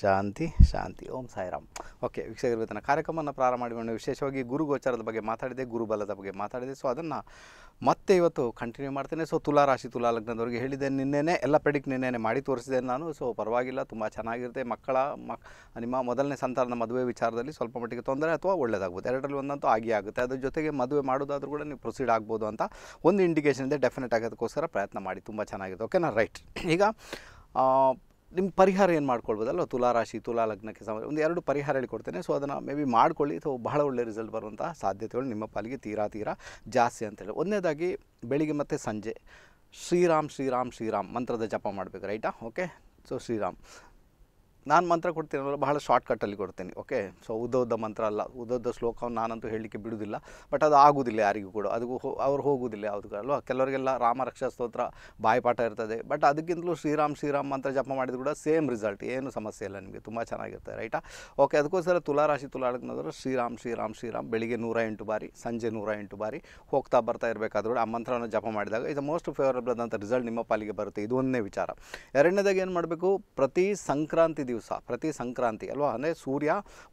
ಶಾಂತಿ ಶಾಂತಿ ಓಂ Sairam okay ವೀಕ್ಷಕರ ಕಾರ್ಯಕ್ರಮವನ್ನು ಪ್ರಾರಂಭ ಮಾಡಿಕೊಂಡು ವಿಶೇಷವಾಗಿ ಗುರು ಗೋಚಾರದ ಬಗ್ಗೆ ಮಾತಾಡಿದೆ ಗುರುಬಲದ ಬಗ್ಗೆ ಮಾತಾಡಿದೆ ಸೊ ಅದನ್ನು ಮತ್ತೆ ಇವತ್ತು ಕಂಟಿನ್ಯೂ ಮಾಡ್ತೇನೆ ಸೊ ತುಲಾ ರಾಶಿ ತುಲಾ ಲಗ್ನದವ್ರಿಗೆ ಹೇಳಿದೆ ನಿನ್ನೆನೇ ಎಲ್ಲ ಪ್ರೆಡಿಕ್ಟ್ ನಿನ್ನೆ ಮಾಡಿ ತೋರಿಸಿದೆ ನಾನು ಸೊ ಪರವಾಗಿಲ್ಲ ತುಂಬ ಚೆನ್ನಾಗಿರುತ್ತೆ ಮಕ್ಕಳ ಮಕ್ ನಿಮ್ಮ ಮೊದಲನೇ ಸಂತಾನದ ಮದುವೆ ವಿಚಾರದಲ್ಲಿ ಸ್ವಲ್ಪ ಮಟ್ಟಿಗೆ ತೊಂದರೆ ಅಥವಾ ಒಳ್ಳೆಯದಾಗ್ಬೋದು ಎರಡರಲ್ಲಿ ಒಂದಂತೂ ಆಗಿ ಆಗುತ್ತೆ ಅದ್ರ ಜೊತೆಗೆ ಮದುವೆ ಮಾಡೋದಾದರೂ ಕೂಡ ನೀವು ಪ್ರೊಸೀಡ್ ಆಗ್ಬೋದು ಅಂತ ಒಂದು ಇಂಡಿಕೇಶನ್ ಇದೆ ಡೆಫಿನೆಟ್ ಆಗೋದಕ್ಕೋಸ್ಕರ ಪ್ರಯತ್ನ ಮಾಡಿ ತುಂಬ ಚೆನ್ನಾಗಿದೆ ಓಕೆನಾ ರೈಟ್ ಈಗ ನಿಮ್ಮ ಪರಿಹಾರ ಏನು ಮಾಡ್ಕೊಳ್ಬೋದಲ್ಲ ತುಲಾ ರಾಶಿ ತುಲಾ ಲಗ್ನಕ್ಕೆ ಸಂಬಂಧ ಒಂದು ಎರಡು ಪರಿಹಾರ ಹೇಳಿಕೊಡ್ತೇನೆ ಸೊ ಅದನ್ನು ಮೇ ಬಿ ಮಾಡ್ಕೊಳ್ಳಿ ಅಥವಾ ಬಹಳ ಒಳ್ಳೆ ರಿಸಲ್ಟ್ ಬರುವಂಥ ಸಾಧ್ಯತೆಗಳು ನಿಮ್ಮ ಪಾಲಿಗೆ ತೀರಾ ತೀರಾ ಜಾಸ್ತಿ ಅಂತೇಳಿ ಒಂದನೇದಾಗಿ ಬೆಳಿಗ್ಗೆ ಮತ್ತು ಸಂಜೆ ಶ್ರೀರಾಮ್ ಶ್ರೀರಾಮ್ ಶ್ರೀರಾಮ್ ಮಂತ್ರದ ಜಪ ಮಾಡಬೇಕು ರೈಟಾ ಓಕೆ ಸೊ ಶ್ರೀರಾಮ್ ನಾನು ಮಂತ್ರ ಕೊಡ್ತೀನಲ್ಲ ಬಹಳ ಶಾರ್ಟ್ ಕೊಡ್ತೀನಿ ಓಕೆ ಸೊ ಉದ್ದೋದ ಮಂತ್ರ ಅಲ್ಲ ಉದ್ದೋದ ಶ್ಲೋಕವನ್ನು ನಾನಂತೂ ಹೇಳಲಿಕ್ಕೆ ಬಿಡುವುದಿಲ್ಲ ಬಟ್ ಅದು ಆಗುವುದಿಲ್ಲ ಯಾರಿಗೂ ಕೂಡ ಅದು ಅವ್ರು ಹೋಗುವುದಿಲ್ಲ ಯಾವುದಕ್ಕೂ ಅಲ್ವಾ ಕೆಲವರಿಗೆಲ್ಲ ರಾಮ ರಕ್ಷಾ ಸ್ತೋತ್ರ ಬಾಯಿಪಾಠ ಇರ್ತದೆ ಬಟ್ ಅದಕ್ಕಿಂತಲೂ ಶ್ರೀರಾಮ್ ಶ್ರೀರಾಮ್ ಮಂತ್ರ ಜಪ ಮಾಡಿದ್ರು ಕೂಡ ಸೇಮ್ ರಿಸಲ್ಟ್ ಏನು ಸಮಸ್ಯೆ ಇಲ್ಲ ನಿಮಗೆ ತುಂಬ ಚೆನ್ನಾಗಿರುತ್ತೆ ರೈಟಾ ಓಕೆ ಅದಕ್ಕೋಸ್ಕರ ತುಲಾರಾಶಿ ತುಲಾಡಕ್ನಾದ್ರು ಶ್ರೀರಾಮ್ ಶ್ರೀರಾಮ್ ಶ್ರೀರಾಮ್ ಬೆಳಿಗ್ಗೆ ನೂರ ಎಂಟು ಬಾರಿ ಸಂಜೆ ನೂರ ಎಂಟು ಬಾರಿ ಹೋಗ್ತಾ ಬರ್ತಾ ಇರಬೇಕಾದ್ರೂ ಆ ಮಂತ್ರವನ್ನು ಜಪ ಮಾಡಿದಾಗ ಇದು ಮೋಸ್ಟ್ ಫೇವರಬಲ್ ಆದಂಥ ರಿಸಲ್ಟ್ ನಿಮ್ಮ ಪಾಲಿಗೆ ಬರುತ್ತೆ ಇದು ಒಂದೇ ವಿಚಾರ ಎರಡನೇದಾಗ ಏನು ಮಾಡಬೇಕು ಪ್ರತಿ ಸಂಕ್ರಾಂತಿ ದಿವಸ ಪ್ರತಿ ಸಂಕ್ರಾಂತಿ ಅಲ್ವಾ ಅಂದರೆ ಸೂರ್ಯ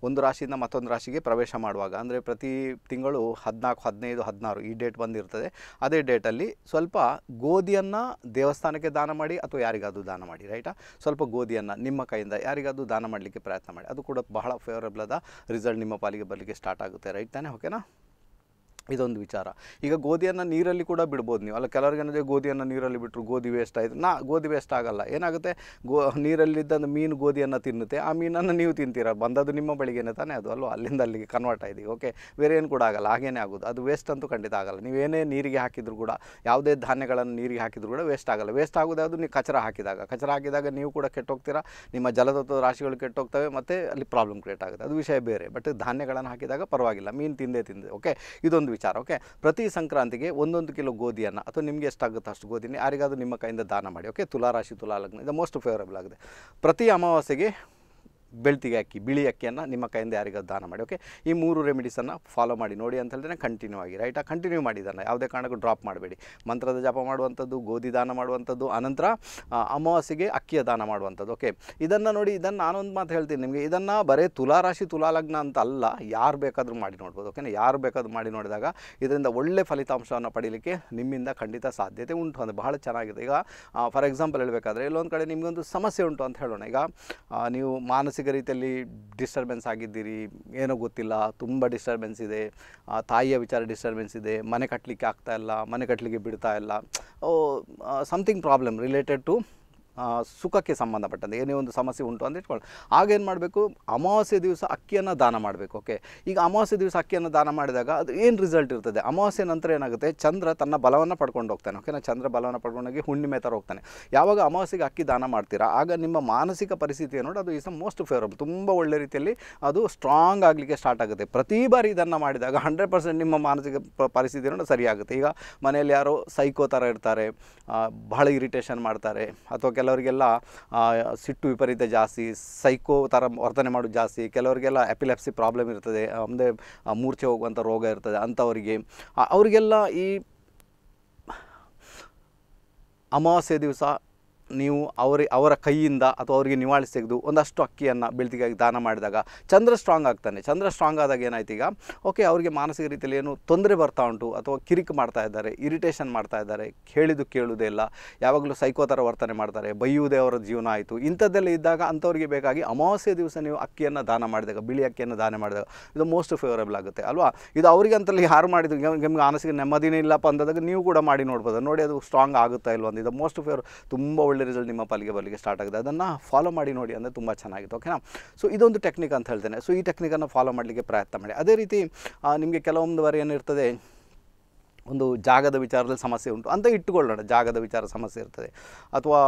ಒಂದು ರಾಶಿಯಿಂದ ಮತ್ತೊಂದು ರಾಶಿಗೆ ಪ್ರವೇಶ ಮಾಡುವಾಗ ಅಂದರೆ ಪ್ರತಿ ತಿಂಗಳು ಹದಿನಾಲ್ಕು ಹದಿನೈದು ಹದಿನಾರು ಈ ಡೇಟ್ ಬಂದಿರ್ತದೆ ಅದೇ ಡೇಟಲ್ಲಿ ಸ್ವಲ್ಪ ಗೋಧಿಯನ್ನು ದೇವಸ್ಥಾನಕ್ಕೆ ದಾನ ಮಾಡಿ ಅಥವಾ ಯಾರಿಗಾದರೂ ದಾನ ಮಾಡಿ ರೈಟಾ ಸ್ವಲ್ಪ ಗೋಧಿಯನ್ನು ನಿಮ್ಮ ಕೈಯಿಂದ ಯಾರಿಗಾದರೂ ದಾನ ಮಾಡಲಿಕ್ಕೆ ಪ್ರಯತ್ನ ಮಾಡಿ ಅದು ಕೂಡ ಬಹಳ ಫೇವರೇಬಲ್ ಆದ ರಿಸಲ್ಟ್ ನಿಮ್ಮ ಪಾಲಿಗೆ ಬರಲಿಕ್ಕೆ ಸ್ಟಾರ್ಟ್ ಆಗುತ್ತೆ ರೈಟ್ ತಾನೇ ಓಕೆನಾ ಇದೊಂದು ವಿಚಾರ ಈಗ ಗೋಧಿಯನ್ನು ನೀರಲ್ಲಿ ಕೂಡ ಬಿಡ್ಬೋದು ನೀವು ಅಲ್ಲ ಕೆಲವ್ರಿಗೇನಿದೆ ಗೋಧಿಯನ್ನು ನೀರಲ್ಲಿ ಬಿಟ್ಟರು ಗೋಧಿ ವೇಸ್ಟ್ ಆಯಿತು ನಾ ಗೋಧಿ ವೇಸ್ಟ್ ಆಗಲ್ಲ ಏನಾಗುತ್ತೆ ಗೋ ನೀರಲ್ಲಿದ್ದಂಥ ಮೀನು ಗೋಧಿಯನ್ನು ತಿನ್ನುತ್ತೆ ಆ ಮೀನನ್ನು ನೀವು ತಿಂತೀರ ಬಂದದ್ದು ನಿಮ್ಮ ಬಳಿಗೆನೇ ತಾನೇ ಅದು ಅಲ್ಲೋ ಅಲ್ಲಿಂದ ಅಲ್ಲಿಗೆ ಕನ್ವರ್ಟ್ ಆಯಿತು ಓಕೆ ಬೇರೆ ಏನು ಕೂಡ ಆಗಲ್ಲ ಹಾಗೇನೇ ಆಗೋದು ಅದು ವೇಸ್ಟ್ ಅಂತೂ ಖಂಡಿತ ಆಗಲ್ಲ ನೀವೇನೇ ನೀರಿಗೆ ಹಾಕಿದ್ರು ಕೂಡ ಯಾವುದೇ ಧಾನ್ಯಗಳನ್ನು ನೀರಿಗೆ ಹಾಕಿದ್ರು ಕೂಡ ವೇಸ್ಟ್ ಆಗಲ್ಲ ವೇಸ್ಟ್ ಆಗೋದು ಅದು ನೀವು ಕಚರ ಹಾಕಿದಾಗ ಕಚರ ಹಾಕಿದಾಗ ನೀವು ಕೂಡ ಕೆಟ್ಟೋಗ್ತೀರಾ ನಿಮ್ಮ ಜಲತತ್ವ ರಾಶಿಗಳು ಕೆಟ್ಟೋಗ್ತವೆ ಮತ್ತು ಅಲ್ಲಿ ಪ್ರಾಬ್ಲಮ್ ಕ್ರಿಯೇಟ್ ಆಗುತ್ತೆ ಅದು ವಿಷಯ ಬೇರೆ ಬಟ್ ಧಾನ್ಯಗಳನ್ನು ಹಾಕಿದಾಗ ಪರವಾಗಿಲ್ಲ ಮೀನು ತಿಂದೇ ತಿಂದೆ ಓಕೆ ಇದೊಂದು ವಿಚಾರ ಓಕೆ ಪ್ರತಿ ಸಂಕ್ರಾಂತಿಗೆ ಒಂದೊಂದು ಕಿಲೋ ಗೋಧಿಯನ್ನು ಅಥವಾ ನಿಮಗೆ ಎಷ್ಟಾಗುತ್ತೆ ಅಷ್ಟು ಗೋಧಿನ ಯಾರಿಗಾದರೂ ನಿಮ್ಮ ಕೈಯಿಂದ ದಾನ ಮಾಡಿ ಓಕೆ ತುಲಾರಾಶಿ ತುಲಾ ಲಗ್ನ ಇದು ಮೋಸ್ಟ್ ಫೇವರೇಬಲ್ ಆಗಿದೆ ಪ್ರತಿ ಅಮಾವಾಸ್ಯೆಗೆ ಬೆಳ್ತಿಗೆ ಅಕ್ಕಿ ಬಿಳಿ ಅಕ್ಕಿಯನ್ನು ನಿಮ್ಮ ಕೈಯಿಂದ ಯಾರಿಗಾದರೂ ದಾನ ಮಾಡಿ ಓಕೆ ಈ ಮೂರು ರೆಮಿಡೀಸನ್ನು ಫಾಲೋ ಮಾಡಿ ನೋಡಿ ಅಂತ ಹೇಳಿದ್ರೆ ಕಂಟಿನ್ಯೂ ಆಗಿ ರೈಟ್ ಕಂಟಿನ್ಯೂ ಮಾಡಿದ್ದಾನೆ ಯಾವುದೇ ಕಾರಣಕ್ಕೂ ಡ್ರಾಪ್ ಮಾಡಬೇಡಿ ಮಂತ್ರದ ಜಪ ಮಾಡುವಂಥದ್ದು ಗೋಧಿ ದಾನ ಮಾಡುವಂಥದ್ದು ಅನಂತರ ಅಮಾವಾಸ್ಯೆಗೆ ಅಕ್ಕಿಯ ದಾನ ಮಾಡುವಂಥದ್ದು ಓಕೆ ಇದನ್ನು ನೋಡಿ ಇದನ್ನು ನಾನೊಂದು ಮಾತು ಹೇಳ್ತೀನಿ ನಿಮಗೆ ಇದನ್ನು ಬರೀ ತುಲಾರಾಶಿ ತುಲಾಲಗ್ನ ಅಂತ ಅಲ್ಲ ಯಾರು ಬೇಕಾದರೂ ಮಾಡಿ ನೋಡ್ಬೋದು ಓಕೆ ಯಾರು ಬೇಕಾದರೂ ಮಾಡಿ ನೋಡಿದಾಗ ಇದರಿಂದ ಒಳ್ಳೆ ಫಲಿತಾಂಶವನ್ನು ಪಡೀಲಿಕ್ಕೆ ನಿಮ್ಮಿಂದ ಖಂಡಿತ ಸಾಧ್ಯತೆ ಉಂಟು ಅಂದರೆ ಬಹಳ ಚೆನ್ನಾಗಿದೆ ಈಗ ಫಾರ್ ಎಕ್ಸಾಂಪಲ್ ಹೇಳಬೇಕಾದ್ರೆ ಇಲ್ಲೊಂದು ಕಡೆ ನಿಮಗೊಂದು ಸಮಸ್ಯೆ ಉಂಟು ಅಂತ ಹೇಳೋಣ ಈಗ ನೀವು ಮಾನಸಿಕ ಮಾನಸಿಕ ರೀತಿಯಲ್ಲಿ ಡಿಸ್ಟರ್ಬೆನ್ಸ್ ಆಗಿದ್ದೀರಿ ಏನೋ ಗೊತ್ತಿಲ್ಲ ತುಂಬ ಡಿಸ್ಟರ್ಬೆನ್ಸ್ ಇದೆ ತಾಯಿಯ ವಿಚಾರ ಡಿಸ್ಟರ್ಬೆನ್ಸ್ ಇದೆ ಮನೆ ಕಟ್ಟಲಿಕ್ಕೆ ಆಗ್ತಾಯಿಲ್ಲ ಮನೆ ಕಟ್ಟಲಿಕ್ಕೆ ಬಿಡ್ತಾ ಇಲ್ಲ ಓ ಸಮಥಿಂಗ್ ಪ್ರಾಬ್ಲಮ್ ರಿಲೇಟೆಡ್ ಟು ಸುಖಕ್ಕೆ ಸಂಬಂಧಪಟ್ಟಂತೆ ಏನೇ ಒಂದು ಸಮಸ್ಯೆ ಉಂಟು ಅಂತ ಇಟ್ಕೊಳ್ಳಿ ಆಗೇನು ಮಾಡಬೇಕು ಅಮಾವಾಸ್ಯೆ ದಿವಸ ಅಕ್ಕಿಯನ್ನು ದಾನ ಮಾಡಬೇಕು ಓಕೆ ಈಗ ಅಮಾವಾಸ್ಯೆ ದಿವಸ ಅಕ್ಕಿಯನ್ನು ದಾನ ಮಾಡಿದಾಗ ಅದು ಏನು ರಿಸಲ್ಟ್ ಇರ್ತದೆ ಅಮಾವಾಸ್ಯೆ ನಂತರ ಏನಾಗುತ್ತೆ ಚಂದ್ರ ತನ್ನ ಬಲವನ್ನು ಪಡ್ಕೊಂಡು ಹೋಗ್ತಾನೆ ಓಕೆನಾ ಚಂದ್ರ ಬಲವನ್ನು ಪಡ್ಕೊಂಡೋಗಿ ಹುಣ್ಣಿಮೆ ಥರ ಹೋಗ್ತಾನೆ ಯಾವಾಗ ಅಮಾವಾಸ್ಯೆಗೆ ಅಕ್ಕಿ ದಾನ ಮಾಡ್ತೀರಾ ಆಗ ನಿಮ್ಮ ಮಾನಸಿಕ ಪರಿಸ್ಥಿತಿ ನೋಡಿ ಅದು ಈಸ್ ಅ ಮೋಸ್ಟ್ ಫೇವರಬಲ್ ತುಂಬ ಒಳ್ಳೆ ರೀತಿಯಲ್ಲಿ ಅದು ಸ್ಟ್ರಾಂಗ್ ಆಗಲಿಕ್ಕೆ ಸ್ಟಾರ್ಟ್ ಆಗುತ್ತೆ ಪ್ರತಿ ಬಾರಿ ಇದನ್ನು ಮಾಡಿದಾಗ ಹಂಡ್ರೆಡ್ ಪರ್ಸೆಂಟ್ ನಿಮ್ಮ ಮಾನಸಿಕ ಪರಿಸ್ಥಿತಿ ನೋಡಿ ಸರಿಯಾಗುತ್ತೆ ಈಗ ಮನೆಯಲ್ಲಿ ಯಾರೋ ಸೈಕೋ ಥರ ಇರ್ತಾರೆ ಬಹಳ ಇರಿಟೇಷನ್ ಮಾಡ್ತಾರೆ ಅಥವಾ ಕೆಲವರಿಗೆಲ್ಲ ಸಿಟ್ಟು ವಿಪರೀತ ಜಾಸ್ತಿ ಸೈಕೋ ಥರ ವರ್ತನೆ ಮಾಡೋದು ಜಾಸ್ತಿ ಕೆಲವರಿಗೆಲ್ಲ ಎಪಿಲೆಪ್ಸಿ ಪ್ರಾಬ್ಲಮ್ ಇರ್ತದೆ ಅಂದರೆ ಮೂರ್ಛೆ ಹೋಗುವಂಥ ರೋಗ ಇರ್ತದೆ ಅಂಥವರಿಗೆ ಅವರಿಗೆಲ್ಲ ಈ ಅಮಾವಾಸ್ಯೆ ದಿವಸ ನೀವು ಅವರ ಅವರ ಕೈಯಿಂದ ಅಥವಾ ಅವರಿಗೆ ನಿವಾಳಿಸಿ ತೆಗೆದು ಒಂದಷ್ಟು ಅಕ್ಕಿಯನ್ನು ಬೆಳ್ತಿಗಾಗಿ ದಾನ ಮಾಡಿದಾಗ ಚಂದ್ರ ಸ್ಟ್ರಾಂಗ್ ಆಗ್ತಾನೆ ಚಂದ್ರ ಸ್ಟ್ರಾಂಗ್ ಆದಾಗ ಏನಾಯ್ತು ಈಗ ಓಕೆ ಅವರಿಗೆ ಮಾನಸಿಕ ರೀತಿಯಲ್ಲಿ ಏನು ತೊಂದರೆ ಬರ್ತಾ ಉಂಟು ಅಥವಾ ಕಿರಿಕ್ ಮಾಡ್ತಾ ಇದ್ದಾರೆ ಇರಿಟೇಷನ್ ಮಾಡ್ತಾ ಇದ್ದಾರೆ ಕೇಳಿದು ಕೇಳುವುದೇ ಇಲ್ಲ ಯಾವಾಗಲೂ ಸೈಕೋ ಥರ ವರ್ತನೆ ಮಾಡ್ತಾರೆ ಬೈಯುವುದೇ ಅವರ ಜೀವನ ಆಯಿತು ಇಂಥದ್ದೆಲ್ಲ ಇದ್ದಾಗ ಅಂಥವ್ರಿಗೆ ಬೇಕಾಗಿ ಅಮಾವಾಸ್ಯ ದಿವಸ ನೀವು ಅಕ್ಕಿಯನ್ನು ದಾನ ಮಾಡಿದಾಗ ಬಿಳಿ ಅಕ್ಕಿಯನ್ನು ದಾನ ಮಾಡಿದಾಗ ಇದು ಮೋಸ್ಟ್ ಫೇವರೇಬಲ್ ಆಗುತ್ತೆ ಅಲ್ವಾ ಇದು ಅವರಿಗೆ ಅಂತಲ್ಲಿ ಯಾರು ಮಾಡಿದ್ರು ನಿಮ್ಗೆ ಮಾನಸಿಕ ನೆಮ್ಮದಿನೇ ಇಲ್ಲಪ್ಪ ಅಂದಾಗ ನೀವು ಕೂಡ ಮಾಡಿ ನೋಡ್ಬೋದು ನೋಡಿ ಅದು ಸ್ಟ್ರಾಂಗ್ ಆಗುತ್ತಾ ಇಲ್ವ ಇದು ಮೋಸ್ಟ್ ಫೇವರ್ ತುಂಬ ಒಳ್ಳೆ ಒಳ್ಳೆ ರಿಸಲ್ಟ್ ನಿಮ್ಮ ಪಾಲಿಗೆ ಬರಲಿಕ್ಕೆ ಸ್ಟಾರ್ಟ್ ಆಗಿದೆ ಅದನ್ನು ಫಾಲೋ ಮಾಡಿ ನೋಡಿ ಅಂದರೆ ತುಂಬ ಚೆನ್ನಾಗಿತ್ತು ಓಕೆನಾ ಸೊ ಇದೊಂದು ಟೆಕ್ನಿಕ್ ಅಂತ ಹೇಳ್ತೇನೆ ಸೊ ಈ ಟೆಕ್ನಿಕನ್ನು ಫಾಲೋ ಮಾಡಲಿಕ್ಕೆ ಪ್ರಯತ್ನ ಮಾಡಿ ಅದೇ ರೀತಿ ನಿಮಗೆ ಕೆಲವೊಂದು ಬಾರಿ ಏನಿರ್ತದೆ ಒಂದು ಜಾಗದ ವಿಚಾರದಲ್ಲಿ ಸಮಸ್ಯೆ ಉಂಟು ಅಂತ ಇಟ್ಟುಕೊಳ್ಳೋಣ ಜಾಗದ ವಿಚಾರ ಸಮಸ್ಯೆ ಇರ್ತದೆ ಅಥವಾ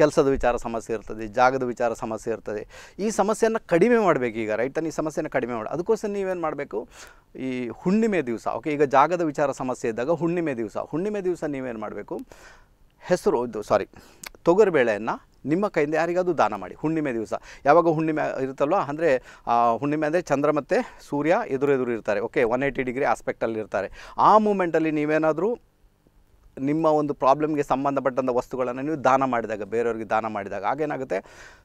ಕೆಲಸದ ವಿಚಾರ ಸಮಸ್ಯೆ ಇರ್ತದೆ ಜಾಗದ ವಿಚಾರ ಸಮಸ್ಯೆ ಇರ್ತದೆ ಈ ಸಮಸ್ಯೆಯನ್ನು ಕಡಿಮೆ ಮಾಡಬೇಕು ಈಗ ರೈಟ್ ಈ ಸಮಸ್ಯೆಯನ್ನು ಕಡಿಮೆ ಮಾಡಿ ಅದಕ್ಕೋಸ್ಕರ ನೀವೇನು ಮಾಡಬೇಕು ಈ ಹುಣ್ಣಿಮೆ ದಿವಸ ಓಕೆ ಈಗ ಜಾಗದ ವಿಚಾರ ಸಮಸ್ಯೆ ಇದ್ದಾಗ ಹುಣ್ಣಿಮೆ ದಿವಸ ಹುಣ್ಣಿಮೆ ದಿವಸ ನೀವೇನು ಮಾಡಬೇಕು ಹೆಸರು ಇದು ಸಾರಿ ತೊಗರಿಬೇಳೆಯನ್ನು ನಿಮ್ಮ ಕೈಯಿಂದ ಯಾರಿಗಾದರೂ ದಾನ ಮಾಡಿ ಹುಣ್ಣಿಮೆ ದಿವಸ ಯಾವಾಗ ಹುಣ್ಣಿಮೆ ಇರುತ್ತಲ್ವ ಅಂದರೆ ಹುಣ್ಣಿಮೆ ಅಂದರೆ ಚಂದ್ರ ಮತ್ತು ಸೂರ್ಯ ಎದುರು ಎದುರು ಇರ್ತಾರೆ ಓಕೆ ಒನ್ ಏಯ್ಟಿ ಡಿಗ್ರಿ ಆಸ್ಪೆಕ್ಟಲ್ಲಿ ಇರ್ತಾರೆ ಆ ಮೂಮೆಂಟಲ್ಲಿ ನೀವೇನಾದರೂ ನಿಮ್ಮ ಒಂದು ಪ್ರಾಬ್ಲಮ್ಗೆ ಸಂಬಂಧಪಟ್ಟಂಥ ವಸ್ತುಗಳನ್ನು ನೀವು ದಾನ ಮಾಡಿದಾಗ ಬೇರೆಯವ್ರಿಗೆ ದಾನ ಮಾಡಿದಾಗ ಹಾಗೇನಾಗುತ್ತೆ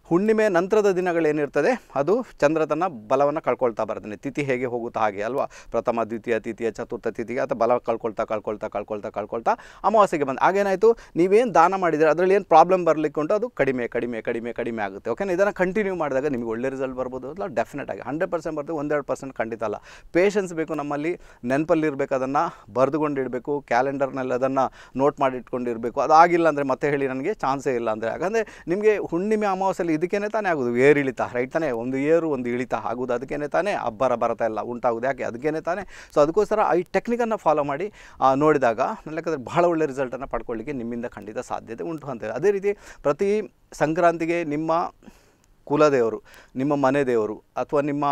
ಹುಣ್ಣಿಮೆ ನಂತರದ ದಿನಗಳೇನಿರ್ತದೆ ಅದು ಚಂದ್ರತನ ಬಲವನ್ನು ಕಳ್ಕೊಳ್ತಾ ಬರ್ತಾನೆ ತಿಥಿ ಹೇಗೆ ಹೋಗುತ್ತಾ ಹಾಗೆ ಅಲ್ವಾ ಪ್ರಥಮ ದ್ವಿತೀಯ ತಿಥಿಯ ಚತುರ್ಥ ತಿಥಿಗೆ ಅಥವಾ ಬಲ ಕಳ್ಕೊಳ್ತಾ ಕಳ್ಕೊಳ್ತಾ ಕಳ್ಕೊಳ್ತಾ ಕಳ್ಕೊಳ್ತಾ ಅಮಾವಾಸ್ಯೆಗೆ ಬಂದು ಆಗೇನಾಯಿತು ನೀವೇನು ದಾನ ಮಾಡಿದರೆ ಅದರಲ್ಲಿ ಏನು ಪ್ರಾಬ್ಲಮ್ ಬರಲಿಕ್ಕೆ ಉಂಟು ಅದು ಕಡಿಮೆ ಕಡಿಮೆ ಕಡಿಮೆ ಕಡಿಮೆ ಆಗುತ್ತೆ ಓಕೆನಾ ಇದನ್ನು ಕಂಟಿನ್ಯೂ ಮಾಡಿದಾಗ ನಿಮಗೆ ಒಳ್ಳೆ ರಿಸಲ್ಟ್ ಬರ್ಬೋದು ಅಲ್ಲ ಡೆಫಿನೆಟ್ ಆಗಿ ಹಂಡ್ರೆಡ್ ಪರ್ಸೆಂಟ್ ಬರ್ತದೆ ಒಂದೆರಡು ಪರ್ಸೆಂಟ್ ಖಂಡಿತ ಅಲ್ಲ ಪೇಷನ್ಸ್ ಬೇಕು ನಮ್ಮಲ್ಲಿ ನೆನಪಲ್ಲಿರಬೇಕು ಅದನ್ನು ಬರೆದುಕೊಂಡಿಡಬೇಕು ಕ್ಯಾಲೆಂಡರ್ನಲ್ಲಿ ಅದನ್ನು ನೋಟ್ ಮಾಡಿ ಇಟ್ಕೊಂಡಿರಬೇಕು ಆಗಿಲ್ಲ ಅಂದರೆ ಮತ್ತೆ ಹೇಳಿ ನನಗೆ ಚಾನ್ಸೇ ಇಲ್ಲ ಅಂದರೆ ಯಾಕಂದರೆ ನಿಮಗೆ ಹುಣ್ಣಿಮೆ ಅಮಾವಾಸ್ಯಲ್ಲಿ ಇದಕ್ಕೇ ತಾನೇ ಆಗೋದು ಏರಿಳಿತ ರೈಟ್ ತಾನೇ ಒಂದು ಏರು ಒಂದು ಇಳಿತ ಆಗೋದು ಅದಕ್ಕೇ ತಾನೇ ಅಬ್ಬರ ಬರತಾ ಇಲ್ಲ ಉಂಟಾಗೋದು ಯಾಕೆ ಅದಕ್ಕೇ ತಾನೇ ಸೊ ಅದಕ್ಕೋಸ್ಕರ ಈ ಟೆಕ್ನಿಕನ್ನು ಫಾಲೋ ಮಾಡಿ ನೋಡಿದಾಗ ಯಾಕಂದರೆ ಭಾಳ ಒಳ್ಳೆ ರಿಸಲ್ಟನ್ನು ಪಡ್ಕೊಳ್ಳಿಕ್ಕೆ ನಿಮ್ಮಿಂದ ಖಂಡಿತ ಸಾಧ್ಯತೆ ಉಂಟು ಅಂತೇಳಿ ಅದೇ ರೀತಿ ಪ್ರತಿ ಸಂಕ್ರಾಂತಿಗೆ ನಿಮ್ಮ ಕುಲದೇವರು ನಿಮ್ಮ ಮನೆ ದೇವರು ಅಥವಾ ನಿಮ್ಮ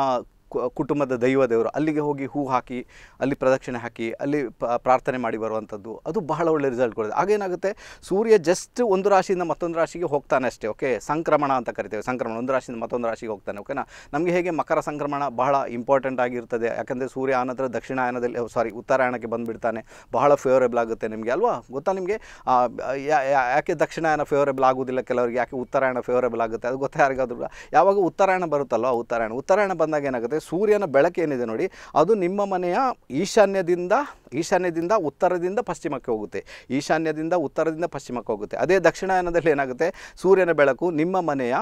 ಕುಟುಂಬದ ದೈವ ದೇವರು ಅಲ್ಲಿಗೆ ಹೋಗಿ ಹೂ ಹಾಕಿ ಅಲ್ಲಿ ಪ್ರದಕ್ಷಿಣೆ ಹಾಕಿ ಅಲ್ಲಿ ಪ್ರಾರ್ಥನೆ ಮಾಡಿ ಬರುವಂಥದ್ದು ಅದು ಬಹಳ ಒಳ್ಳೆ ರಿಸಲ್ಟ್ ಕೊಡುತ್ತೆ ಆಗೇನಾಗುತ್ತೆ ಸೂರ್ಯ ಜಸ್ಟ್ ಒಂದು ರಾಶಿಯಿಂದ ಮತ್ತೊಂದು ರಾಶಿಗೆ ಹೋಗ್ತಾನೆ ಅಷ್ಟೇ ಓಕೆ ಸಂಕ್ರಮಣ ಅಂತ ಕರಿತೇವೆ ಸಂಕ್ರಮಣ ಒಂದು ರಾಶಿಯಿಂದ ಮತ್ತೊಂದು ರಾಶಿಗೆ ಹೋಗ್ತಾನೆ ಓಕೆನಾ ನಮಗೆ ಹೇಗೆ ಮಕರ ಸಂಕ್ರಮಣ ಬಹಳ ಇಂಪಾರ್ಟೆಂಟ್ ಆಗಿರ್ತದೆ ಯಾಕಂದರೆ ಸೂರ್ಯ ಆನಂತರ ದಕ್ಷಿಣಾಯನದಲ್ಲಿ ಸಾರಿ ಉತ್ತರಾಯಣಕ್ಕೆ ಬಂದುಬಿಡ್ತಾನೆ ಬಹಳ ಫೇವರೇಬಲ್ ಆಗುತ್ತೆ ನಿಮಗೆ ಅಲ್ವಾ ಗೊತ್ತಾ ನಿಮಗೆ ಯಾಕೆ ದಕ್ಷಿಣಾಯನ ಫೇವರೇಬಲ್ ಆಗೋದಿಲ್ಲ ಕೆಲವರಿಗೆ ಯಾಕೆ ಉತ್ತರಾಯಣ ಫೇವರೇಬಲ್ ಆಗುತ್ತೆ ಅದು ಗೊತ್ತಾ ಯಾರಿಗಾದ್ರೂ ಯಾವಾಗ ಉತ್ತರಾಯಣ ಬರುತ್ತಲ್ವ ಉತ್ತರಾಯಣ ಉತ್ತರಾಯಣ ಬಂದಾಗ ಏನಾಗುತ್ತೆ ಸೂರ್ಯನ ಸೂರ್ಯನ ಏನಿದೆ ನೋಡಿ ಅದು ನಿಮ್ಮ ಮನೆಯ ಈಶಾನ್ಯದಿಂದ ಈಶಾನ್ಯದಿಂದ ಉತ್ತರದಿಂದ ಪಶ್ಚಿಮಕ್ಕೆ ಹೋಗುತ್ತೆ ಈಶಾನ್ಯದಿಂದ ಉತ್ತರದಿಂದ ಪಶ್ಚಿಮಕ್ಕೆ ಹೋಗುತ್ತೆ ಅದೇ ದಕ್ಷಿಣಾಯನದಲ್ಲಿ ಏನಾಗುತ್ತೆ ಸೂರ್ಯನ ಬೆಳಕು ನಿಮ್ಮ ಮನೆಯ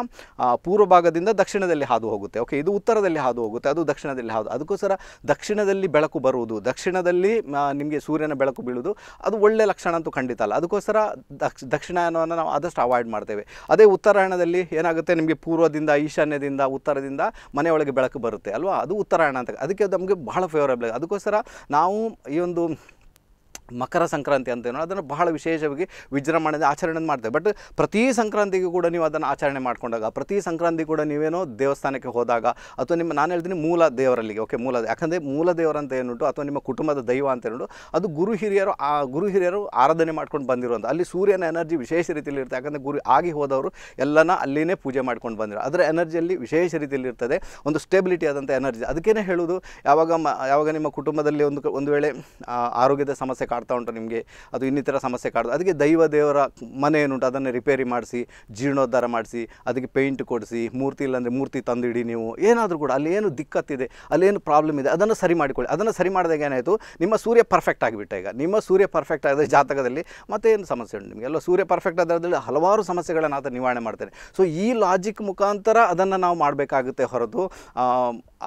ಪೂರ್ವ ಭಾಗದಿಂದ ದಕ್ಷಿಣದಲ್ಲಿ ಹಾದು ಹೋಗುತ್ತೆ ಓಕೆ ಇದು ಉತ್ತರದಲ್ಲಿ ಹಾದು ಹೋಗುತ್ತೆ ಅದು ದಕ್ಷಿಣದಲ್ಲಿ ಹಾದು ಅದಕ್ಕೋಸ್ಕರ ದಕ್ಷಿಣದಲ್ಲಿ ಬೆಳಕು ಬರುವುದು ದಕ್ಷಿಣದಲ್ಲಿ ನಿಮಗೆ ಸೂರ್ಯನ ಬೆಳಕು ಬೀಳುವುದು ಅದು ಒಳ್ಳೆಯ ಲಕ್ಷಣ ಅಂತೂ ಖಂಡಿತ ಅಲ್ಲ ಅದಕ್ಕೋಸ್ಕರ ದಕ್ಷಿಣ ದಕ್ಷಿಣಾಯನವನ್ನು ನಾವು ಆದಷ್ಟು ಅವಾಯ್ಡ್ ಮಾಡ್ತೇವೆ ಅದೇ ಉತ್ತರಾಯಣದಲ್ಲಿ ಏನಾಗುತ್ತೆ ನಿಮಗೆ ಪೂರ್ವದಿಂದ ಈಶಾನ್ಯದಿಂದ ಉತ್ತರದಿಂದ ಮನೆಯೊಳಗೆ ಬೆಳಕು ಬರುತ್ತೆ ಅಲ್ವಾ ಅದು ಉತ್ತರಾಯಣ ಅಂತ ಅದಕ್ಕೆ ನಮಗೆ ಬಹಳ ಫೇವರೇಬಲ್ ಅದಕ್ಕೋಸ್ಕರ ನಾವು ಈ ಒಂದು ಮಕರ ಸಂಕ್ರಾಂತಿ ಅಂತ ಏನೋ ಅದನ್ನು ಬಹಳ ವಿಶೇಷವಾಗಿ ವಿಜೃಂಭಣೆಯಿಂದ ಆಚರಣೆ ಮಾಡ್ತೇವೆ ಬಟ್ ಪ್ರತಿ ಸಂಕ್ರಾಂತಿಗೂ ಕೂಡ ನೀವು ಅದನ್ನು ಆಚರಣೆ ಮಾಡ್ಕೊಂಡಾಗ ಪ್ರತಿ ಸಂಕ್ರಾಂತಿ ಕೂಡ ನೀವೇನೋ ದೇವಸ್ಥಾನಕ್ಕೆ ಹೋದಾಗ ಅಥವಾ ನಿಮ್ಮ ನಾನು ಹೇಳ್ತೀನಿ ಮೂಲ ದೇವರಲ್ಲಿಗೆ ಓಕೆ ಮೂಲ ಯಾಕಂದರೆ ಮೂಲ ದೇವರಂತ ಏನುಂಟು ಅಥವಾ ನಿಮ್ಮ ಕುಟುಂಬದ ದೈವ ಅಂತ ಏನುಂಟು ಅದು ಗುರು ಹಿರಿಯರು ಆ ಗುರು ಹಿರಿಯರು ಆರಾಧನೆ ಮಾಡ್ಕೊಂಡು ಬಂದಿರುವಂತ ಅಲ್ಲಿ ಸೂರ್ಯನ ಎನರ್ಜಿ ವಿಶೇಷ ರೀತಿಯಲ್ಲಿ ಇರುತ್ತೆ ಯಾಕಂದರೆ ಗುರು ಆಗಿ ಹೋದವರು ಎಲ್ಲನ ಅಲ್ಲಿನೇ ಪೂಜೆ ಮಾಡ್ಕೊಂಡು ಬಂದಿರೋ ಅದರ ಎನರ್ಜಿಯಲ್ಲಿ ವಿಶೇಷ ರೀತಿಯಲ್ಲಿ ಇರ್ತದೆ ಒಂದು ಸ್ಟೆಬಿಲಿಟಿ ಆದಂಥ ಎನರ್ಜಿ ಅದಕ್ಕೇ ಹೇಳೋದು ಯಾವಾಗ ಮ ಯಾವಾಗ ನಿಮ್ಮ ಕುಟುಂಬದಲ್ಲಿ ಒಂದು ಒಂದು ವೇಳೆ ಆರೋಗ್ಯದ ಸಮಸ್ಯೆ ಕಾಡ್ತಾ ಉಂಟು ನಿಮಗೆ ಅದು ಇನ್ನಿತರ ಸಮಸ್ಯೆ ಕಾಡ್ದು ಅದಕ್ಕೆ ದೈವ ದೇವರ ಮನೆ ಏನುಂಟು ಅದನ್ನು ರಿಪೇರಿ ಮಾಡಿಸಿ ಜೀರ್ಣೋದ್ಧಾರ ಮಾಡಿಸಿ ಅದಕ್ಕೆ ಪೇಂಟ್ ಕೊಡಿಸಿ ಮೂರ್ತಿ ಇಲ್ಲಾಂದರೆ ಮೂರ್ತಿ ತಂದಿಡಿ ನೀವು ಏನಾದರೂ ಕೂಡ ಅಲ್ಲಿ ಏನು ದಿಕ್ಕತ್ತಿದೆ ಅಲ್ಲೇನು ಪ್ರಾಬ್ಲಮ್ ಇದೆ ಅದನ್ನು ಸರಿ ಮಾಡಿಕೊಳ್ಳಿ ಅದನ್ನು ಸರಿ ಮಾಡಿದಾಗ ಏನಾಯಿತು ನಿಮ್ಮ ಸೂರ್ಯ ಪರ್ಫೆಕ್ಟ್ ಆಗಿಬಿಟ್ಟ ಈಗ ನಿಮ್ಮ ಸೂರ್ಯ ಪರ್ಫೆಕ್ಟ್ ಆದರೆ ಜಾತಕದಲ್ಲಿ ಮತ್ತೆ ಏನು ಸಮಸ್ಯೆ ಉಂಟು ನಿಮಗೆ ಎಲ್ಲ ಸೂರ್ಯ ಪರ್ಫೆಕ್ಟ್ ಅದರಲ್ಲಿ ಹಲವಾರು ಸಮಸ್ಯೆಗಳನ್ನು ಆತ ನಿವಾರಣೆ ಮಾಡ್ತೇನೆ ಸೊ ಈ ಲಾಜಿಕ್ ಮುಖಾಂತರ ಅದನ್ನು ನಾವು ಮಾಡಬೇಕಾಗುತ್ತೆ ಹೊರತು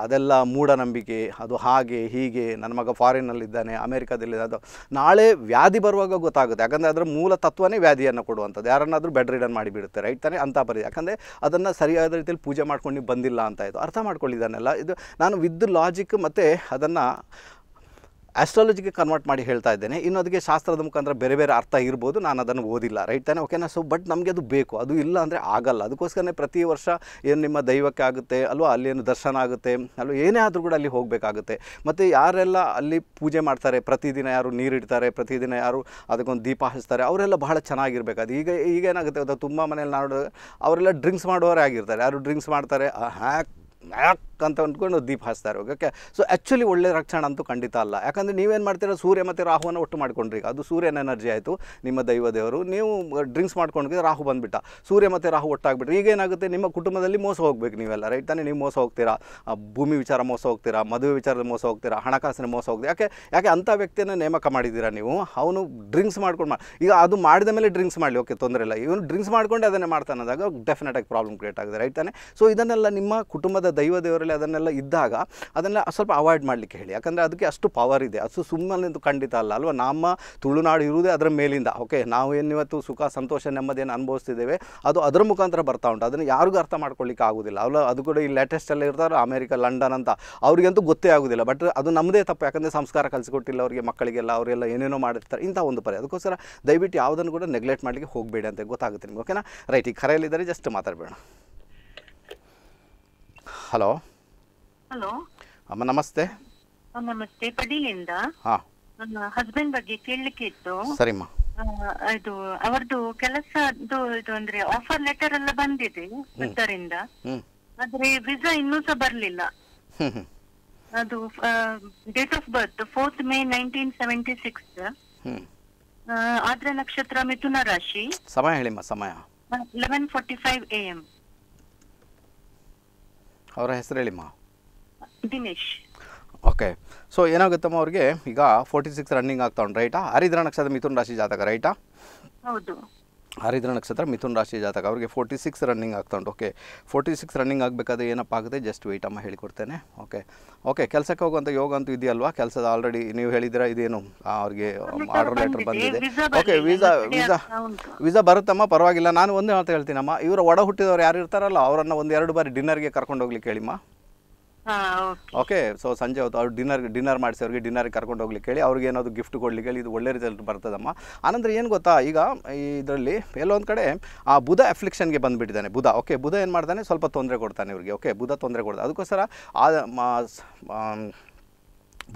ಅದೆಲ್ಲ ಮೂಢನಂಬಿಕೆ ಅದು ಹಾಗೆ ಹೀಗೆ ನನ್ನ ಮಗ ಫಾರಿನ್ನಲ್ಲಿದ್ದಾನೆ ಅಮೇರಿಕಾದಲ್ಲಿದ್ದ ಅದು ನಾಳೆ ವ್ಯಾಧಿ ಬರುವಾಗ ಗೊತ್ತಾಗುತ್ತೆ ಯಾಕಂದರೆ ಅದರ ಮೂಲ ತತ್ವನೇ ವ್ಯಾಧಿಯನ್ನು ಕೊಡುವಂಥದ್ದು ಯಾರನ್ನಾದರೂ ಬೆಡ್ ರಿಡನ್ ಮಾಡಿಬಿಡುತ್ತೆ ರೈಟ್ ತಾನೇ ಅಂತ ಬರೀ ಯಾಕಂದರೆ ಅದನ್ನು ಸರಿಯಾದ ರೀತಿಯಲ್ಲಿ ಪೂಜೆ ಮಾಡ್ಕೊಂಡು ಬಂದಿಲ್ಲ ಅಂತ ಇದು ಅರ್ಥ ಮಾಡ್ಕೊಳ್ಳಿದ್ದಾನೆಲ್ಲ ಇದು ನಾನು ವಿದ್ ಲಾಜಿಕ್ ಮತ್ತು ಅದನ್ನು ಆಸ್ಟ್ರಾಲಜಿಗೆ ಕನ್ವರ್ಟ್ ಮಾಡಿ ಹೇಳ್ತಾ ಇದ್ದೇನೆ ಇನ್ನು ಅದಕ್ಕೆ ಶಾಸ್ತ್ರದ ಮುಖಾಂತರ ಬೇರೆ ಬೇರೆ ಅರ್ಥ ಇರ್ಬೋದು ನಾನು ಅದನ್ನು ಓದಿಲ್ಲ ರೈಟ್ ತಾನೆ ಓಕೆನಾ ಸೊ ಬಟ್ ನಮಗೆ ಅದು ಬೇಕು ಅದು ಇಲ್ಲ ಅಂದರೆ ಆಗಲ್ಲ ಅದಕ್ಕೋಸ್ಕರನೇ ಪ್ರತಿ ವರ್ಷ ಏನು ನಿಮ್ಮ ದೈವಕ್ಕೆ ಆಗುತ್ತೆ ಅಲ್ವಾ ಅಲ್ಲಿ ಏನು ದರ್ಶನ ಆಗುತ್ತೆ ಅಲ್ವಾ ಏನೇ ಆದರೂ ಕೂಡ ಅಲ್ಲಿ ಹೋಗಬೇಕಾಗುತ್ತೆ ಮತ್ತು ಯಾರೆಲ್ಲ ಅಲ್ಲಿ ಪೂಜೆ ಮಾಡ್ತಾರೆ ಪ್ರತಿದಿನ ಯಾರು ನೀರಿಡ್ತಾರೆ ಪ್ರತಿದಿನ ಯಾರು ಅದಕ್ಕೊಂದು ದೀಪ ಹಚ್ತಾರೆ ಅವರೆಲ್ಲ ಬಹಳ ಚೆನ್ನಾಗಿರ್ಬೇಕು ಅದು ಈಗ ಈಗ ಏನಾಗುತ್ತೆ ತುಂಬ ಮನೇಲಿ ನಾಡು ಅವರೆಲ್ಲ ಡ್ರಿಂಕ್ಸ್ ಮಾಡೋರೇ ಆಗಿರ್ತಾರೆ ಯಾರು ಡ್ರಿಂಕ್ಸ್ ಮಾಡ್ತಾರೆ ಹ್ಯಾಕ್ ಹ್ಯಾಕ್ ಅಂತ ಅಂದ್ಕೊಂಡು ದೀಪ ಹಚ್ತಾರೆ ಓಕೆ ಸೊ ಆ್ಯಕ್ಚುಲಿ ಒಳ್ಳೆ ರಕ್ಷಣ ಅಂತೂ ಖಂಡಿತ ಅಲ್ಲ ಯಾಕಂದರೆ ನೀವೇನು ಮಾಡ್ತೀರ ಸೂರ್ಯ ಮತ್ತು ರಾಹುವನ್ನು ಒಟ್ಟು ಮಾಡ್ಕೊಂಡ್ರಿ ಅದು ಸೂರ್ಯನ ಎನರ್ಜಿ ಆಯಿತು ನಿಮ್ಮ ದೈವ ದೇವರು ನೀವು ಡ್ರಿಂಕ್ಸ್ ಮಾಡ್ಕೊಂಡು ರಾಹು ಬಂದುಬಿಟ್ಟ ಸೂರ್ಯ ಮತ್ತು ರಾಹು ಈಗ ಈಗೇನಾಗುತ್ತೆ ನಿಮ್ಮ ಕುಟುಂಬದಲ್ಲಿ ಮೋಸ ಹೋಗ್ಬೇಕು ನೀವೆಲ್ಲ ರೈಟ್ ತಾನೇ ನೀವು ಮೋಸ ಹೋಗ್ತೀರಾ ಭೂಮಿ ವಿಚಾರ ಮೋಸ ಹೋಗ್ತೀರಾ ಮದುವೆ ವಿಚಾರದ ಮೋಸ ಹೋಗ್ತೀರಾ ಹಣಕಾಸಿನ ಮೋಸ ಹೋಗ್ತೀರಾ ಯಾಕೆ ಯಾಕೆ ಅಂಥ ವ್ಯಕ್ತಿಯನ್ನು ನೇಮಕ ಮಾಡಿದ್ದೀರಾ ನೀವು ಅವನು ಡ್ರಿಂಕ್ಸ್ ಮಾಡ್ಕೊಂಡು ಮಾಡಿ ಈಗ ಅದು ಮಾಡಿದ ಮೇಲೆ ಡ್ರಿಂಕ್ಸ್ ಮಾಡಲಿ ಓಕೆ ತೊಂದರೆ ಇಲ್ಲ ಇವನು ಡ್ರಿಂಕ್ಸ್ ಮಾಡ್ಕೊಂಡು ಅದನ್ನೇ ಮಾಡ್ತಾನದಾಗ ಆಗಿ ಪ್ರಾಬ್ಲಮ್ ಕ್ರಿಯೇಟ್ ಆಗಿದೆ ರೈಟ್ ತಾನೆ ಸೊ ಇದನ್ನೆಲ್ಲ ನಿಮ್ಮ ಕುಟುಂಬದ ದೈವ ದೇವರಲ್ಲಿ ಅದನ್ನೆಲ್ಲ ಇದ್ದಾಗ ಅದನ್ನ ಸ್ವಲ್ಪ ಅವಾಯ್ಡ್ ಮಾಡಲಿಕ್ಕೆ ಹೇಳಿ ಯಾಕಂದರೆ ಅದಕ್ಕೆ ಅಷ್ಟು ಪವರ್ ಇದೆ ಅಷ್ಟು ಸುಮ್ಮನೆ ಖಂಡಿತ ಅಲ್ಲ ಅಲ್ವಾ ನಮ್ಮ ತುಳುನಾಡು ಇರುವುದೇ ಅದರ ಮೇಲಿಂದ ಓಕೆ ನಾವು ಏನಿವತ್ತು ಸುಖ ಸಂತೋಷ ನೆಮ್ಮದಿಯನ್ನು ಅನುಭವಿಸ್ತಿದ್ದೇವೆ ಅದು ಅದರ ಮುಖಾಂತರ ಬರ್ತಾ ಉಂಟು ಅದನ್ನು ಯಾರಿಗೂ ಅರ್ಥ ಮಾಡ್ಕೊಳ್ಳಿಕ್ಕೆ ಆಗೋದಿಲ್ಲ ಅವ್ಲ ಅದು ಕೂಡ ಈ ಲೇಟೆಸ್ಟಲ್ಲಿ ಇರ್ತಾರೆ ಅಮೇರಿಕ ಲಂಡನ್ ಅಂತ ಅವರಿಗಂತೂ ಗೊತ್ತೇ ಆಗೋದಿಲ್ಲ ಬಟ್ ಅದು ನಮ್ಮದೇ ತಪ್ಪು ಯಾಕಂದರೆ ಸಂಸ್ಕಾರ ಕಲಿಸಿಕೊಟ್ಟಿಲ್ಲ ಅವರಿಗೆ ಮಕ್ಕಳಿಗೆಲ್ಲ ಅವರೆಲ್ಲ ಏನೇನೋ ಮಾಡಿರ್ತಾರೆ ಇಂಥ ಒಂದು ಪರಿ ಅದಕ್ಕೋಸ್ಕರ ದಯವಿಟ್ಟು ಯಾವುದನ್ನು ಕೂಡ ನೆಗ್ಲೆಕ್ಟ್ ಮಾಡಲಿಕ್ಕೆ ಹೋಗಬೇಡಿ ಅಂತ ಗೊತ್ತಾಗುತ್ತೆ ನಿಮ್ಗೆ ಓಕೆನಾ ರೈಟ್ ಈಗ ಕರೆಯಲ್ಲಿದ್ದಾರೆ ಜಸ್ಟ್ ಮಾತಾಡಬೇಡ ಹಲೋ ಹಲೋ ಅಮ್ಮ ನಮಸ್ತೆ ನಮಸ್ತೆ ಪಡೀಲಿಂದ ಹಾ ಹಸ್ಬೆಂಡ್ ಬಗ್ಗೆ ಕೇಳಲಿಕ್ಕೆ ಇತ್ತು ಸರಿಮ್ಮ ಇದು ಅವರದು ಕೆಲಸದ್ದು ಇದು ಅಂದ್ರೆ ಆಫರ್ ಲೆಟರ್ ಎಲ್ಲ ಬಂದಿದೆ ಅದರಿಂದ ಆದ್ರೆ ವಿಸಾ ಇನ್ನೂ ಸಹ ಬರ್ಲಿಲ್ಲ ಅದು date of birth fourth May nineteen seventy six ಆದ್ರ ನಕ್ಷತ್ರ ಮಿಥುನ ರಾಶಿ ಸಮಯ ಹೇಳಿಮ್ಮ ಸಮಯ eleven forty five A M ಅವರ ಹೆಸರು ಹೇಳಿಮ್ಮ ದಿನೇಶ್ ಓಕೆ ಸೊ ಏನಾಗುತ್ತಮ್ಮ ಅವ್ರಿಗೆ ಈಗ ಫೋರ್ಟಿ ಸಿಕ್ಸ್ ರನ್ನಿಂಗ್ ಉಂಟು ರೈಟಾ ಹರಿದ್ರ ನಕ್ಷತ್ರ ಮಿಥುನ್ ರಾಶಿ ಜಾತಕ ರೈಟಾ ಹೌದು ಹರಿದ್ರ ನಕ್ಷತ್ರ ಮಿಥುನ್ ರಾಶಿ ಜಾತಕ ಅವ್ರಿಗೆ ಫೋರ್ಟಿ ಸಿಕ್ಸ್ ರನ್ನಿಂಗ್ ಆಗ್ತಾ ಉಂಟು ಓಕೆ ಫೋರ್ಟಿ ಸಿಕ್ಸ್ ರನ್ನಿಂಗ್ ಆಗಬೇಕಾದ್ರೆ ಏನಪ್ಪ ಆಗುತ್ತೆ ಜಸ್ಟ್ ವೆಯ್ಟ್ ಅಮ್ಮ ಹೇಳಿಕೊಡ್ತೇನೆ ಓಕೆ ಓಕೆ ಕೆಲಸಕ್ಕೆ ಹೋಗುವಂಥ ಯೋಗ ಅಂತೂ ಇದೆಯಲ್ವಾ ಕೆಲಸದ ಆಲ್ರೆಡಿ ನೀವು ಹೇಳಿದಿರ ಇದೇನು ಅವ್ರಿಗೆ ಆರ್ಡರ್ ಲೆಟರ್ ಬಂದಿದೆ ಓಕೆ ವೀಸಾ ವೀಸಾ ವೀಸಾ ಬರುತ್ತಮ್ಮ ಪರವಾಗಿಲ್ಲ ನಾನು ಒಂದೇ ಮಾತು ಹೇಳ್ತೀನಮ್ಮ ಇವರು ಒಡ ಹುಟ್ಟಿದವ್ರು ಯಾರು ಇರ್ತಾರಲ್ಲ ಅವರನ್ನು ಒಂದು ಎರಡು ಬಾರಿ ಡಿನ್ನರ್ಗೆ ಕರ್ಕೊಂಡು ಹೋಗ್ಲಿಕ್ಕೆ ಹೇಳಿಮ್ಮ ಓಕೆ ಸೊ ಸಂಜೆ ಹೊತ್ತು ಅವ್ರು ಡಿನ್ನರ್ ಡಿನ್ನರ್ ಮಾಡಿಸಿ ಅವ್ರಿಗೆ ಡಿನ್ನರ್ಗೆ ಕರ್ಕೊಂಡು ಹೋಗ್ಲಿಕ್ಕೆ ಹೇಳಿ ಅವ್ರಿಗೆ ಏನಾದರೂ ಗಿಫ್ಟ್ ಕೊಡ್ಲಿಕ್ಕೆ ಹೇಳಿ ಇದು ಒಳ್ಳೆ ರೀತಿಯಲ್ಲಿ ಬರ್ತದಮ್ಮ ಆನಂತರ ಏನು ಗೊತ್ತಾ ಈಗ ಇದರಲ್ಲಿ ಎಲ್ಲೊಂದು ಕಡೆ ಆ ಬುಧ ಅಫ್ಲಿಕ್ಷನ್ಗೆ ಬಂದುಬಿಟ್ಟಿದ್ದಾನೆ ಬುಧ ಓಕೆ ಬುಧ ಏನು ಮಾಡ್ತಾನೆ ಸ್ವಲ್ಪ ತೊಂದರೆ ಕೊಡ್ತಾನೆ ಇವ್ರಿಗೆ ಓಕೆ ಬುಧ ತೊಂದರೆ ಕೊಡ್ತಾನೆ ಅದಕ್ಕೋಸ್ಕರ ಆ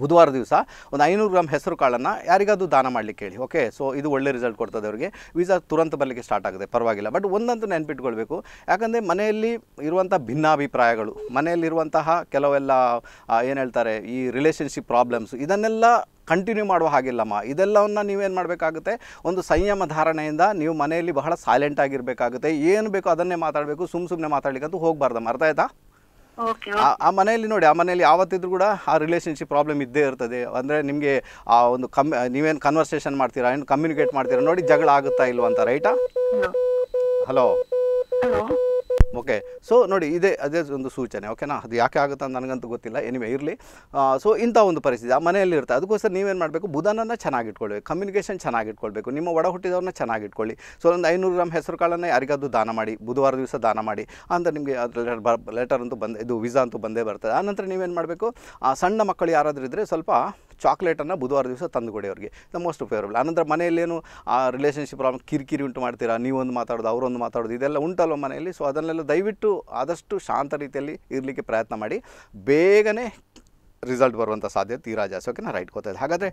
ಬುಧವಾರ ದಿವಸ ಒಂದು ಐನೂರು ಗ್ರಾಮ್ ಹೆಸರು ಕಾಳನ್ನು ಯಾರಿಗಾದರೂ ದಾನ ಮಾಡಲಿಕ್ಕೆ ಹೇಳಿ ಓಕೆ ಸೊ ಇದು ಒಳ್ಳೆ ರಿಸಲ್ಟ್ ಕೊಡ್ತದೆ ಅವರಿಗೆ ವೀಸಾ ತುರಂತ ಬರಲಿಕ್ಕೆ ಸ್ಟಾರ್ಟ್ ಆಗುತ್ತೆ ಪರವಾಗಿಲ್ಲ ಬಟ್ ಒಂದಂತೂ ನೆನಪಿಟ್ಕೊಳ್ಬೇಕು ಯಾಕಂದರೆ ಮನೆಯಲ್ಲಿ ಇರುವಂಥ ಭಿನ್ನಾಭಿಪ್ರಾಯಗಳು ಮನೆಯಲ್ಲಿರುವಂತಹ ಕೆಲವೆಲ್ಲ ಏನು ಹೇಳ್ತಾರೆ ಈ ರಿಲೇಷನ್ಶಿಪ್ ಪ್ರಾಬ್ಲಮ್ಸ್ ಇದನ್ನೆಲ್ಲ ಕಂಟಿನ್ಯೂ ಮಾಡುವ ಹಾಗಿಲ್ಲಮ್ಮ ಇದೆಲ್ಲವನ್ನು ನೀವೇನು ಮಾಡಬೇಕಾಗುತ್ತೆ ಒಂದು ಸಂಯಮ ಧಾರಣೆಯಿಂದ ನೀವು ಮನೆಯಲ್ಲಿ ಬಹಳ ಸೈಲೆಂಟ್ ಆಗಿರಬೇಕಾಗುತ್ತೆ ಏನು ಬೇಕೋ ಅದನ್ನೇ ಮಾತಾಡಬೇಕು ಸುಮ್ಮ ಸುಮ್ಮನೆ ಮಾತಾಡಲಿಕ್ಕಂತೂ ಹೋಗಬಾರ್ದಮ್ಮ ಅರ್ಥ ಆಯ್ತಾ ಆ ಮನೆಯಲ್ಲಿ ನೋಡಿ ಆ ಮನೆಯಲ್ಲಿ ಯಾವತ್ತಿದ್ರೂ ಕೂಡ ಆ ರಿಲೇಶನ್ಶಿಪ್ ಪ್ರಾಬ್ಲಮ್ ಇದ್ದೇ ಇರ್ತದೆ ಅಂದರೆ ನಿಮಗೆ ಆ ಒಂದು ಕಮ್ ನೀವೇನು ಕನ್ವರ್ಸೇಷನ್ ಮಾಡ್ತೀರಾ ಏನು ಕಮ್ಯುನಿಕೇಟ್ ಮಾಡ್ತೀರಾ ನೋಡಿ ಜಗಳ ಆಗುತ್ತಾ ಇಲ್ವಾ ಅಂತ ರೈಟಾ ಹಲೋ ಓಕೆ ಸೊ ನೋಡಿ ಇದೇ ಅದೇ ಒಂದು ಸೂಚನೆ ಓಕೆನಾ ಅದು ಯಾಕೆ ಆಗುತ್ತೆ ಅಂತ ನನಗಂತೂ ಗೊತ್ತಿಲ್ಲ ಎನಿವೆ ಇರಲಿ ಸೊ ಇಂಥ ಒಂದು ಪರಿಸ್ಥಿತಿ ಆ ಮನೆಯಲ್ಲಿ ಇರುತ್ತೆ ಅದಕ್ಕೋಸ್ಕರ ನೀವೇನು ಮಾಡಬೇಕು ಬುಧನನ್ನು ಚೆನ್ನಾಗಿಟ್ಕೊಳ್ಬೇಕು ಕಮ್ಯುನಿಕೇಷನ್ ಚೆನ್ನಾಗಿಟ್ಕೊಳ್ಬೇಕು ನಿಮ್ಮ ಒಡ ಹುಟ್ಟಿದವ್ರನ್ನ ಚೆನ್ನಾಗಿಟ್ಕೊಳ್ಳಿ ಸೊ ಒಂದು ಐನೂರು ಗ್ರಾಮ್ ಹೆಸರು ಕಾಳನ್ನು ಯಾರಿಗಾದ್ರೂ ದಾನ ಮಾಡಿ ಬುಧವಾರ ದಿವಸ ದಾನ ಮಾಡಿ ಅಂತ ನಿಮಗೆ ಅದು ಲೆಟರ್ ಅಂತೂ ಬಂದು ಇದು ವಿಸಾ ಅಂತೂ ಬಂದೇ ಬರ್ತದೆ ಆನಂತರ ನೀವೇನು ಮಾಡಬೇಕು ಆ ಸಣ್ಣ ಮಕ್ಕಳು ಯಾರಾದರೂ ಇದ್ದರೆ ಸ್ವಲ್ಪ ಚಾಕ್ಲೇಟನ್ನು ಬುಧವಾರ ದಿವಸ ತಂದುಕೊಡಿ ಅವ್ರಿಗೆ ದ ಮೋಸ್ಟ್ ಫೇವರಬಲ್ ಆನಂತರ ಮನೆಯಲ್ಲೇನು ಆ ರಿಲೇಷನ್ಶಿಪ್ ಪ್ರಾಬ್ಲಮ್ ಕಿರಿಕಿರಿ ಉಂಟು ಮಾಡ್ತೀರಾ ನೀವೊಂದು ಮಾತಾಡೋದು ಅವರೊಂದು ಮಾತಾಡೋದು ಇದೆಲ್ಲ ಉಂಟಲ್ವ ಮನೆಯಲ್ಲಿ ಸೊ ಅದನ್ನೆಲ್ಲ ದಯವಿಟ್ಟು ಆದಷ್ಟು ಶಾಂತ ರೀತಿಯಲ್ಲಿ ಇರಲಿಕ್ಕೆ ಪ್ರಯತ್ನ ಮಾಡಿ ಬೇಗನೆ ರಿಸಲ್ಟ್ ಬರುವಂಥ ಸಾಧ್ಯತೆ ತೀರಾ ಜಾಸ್ತಿ ಓಕೆನಾ ರೈಟ್ ಗೊತ್ತಾಯ್ತು ಹಾಗಾದರೆ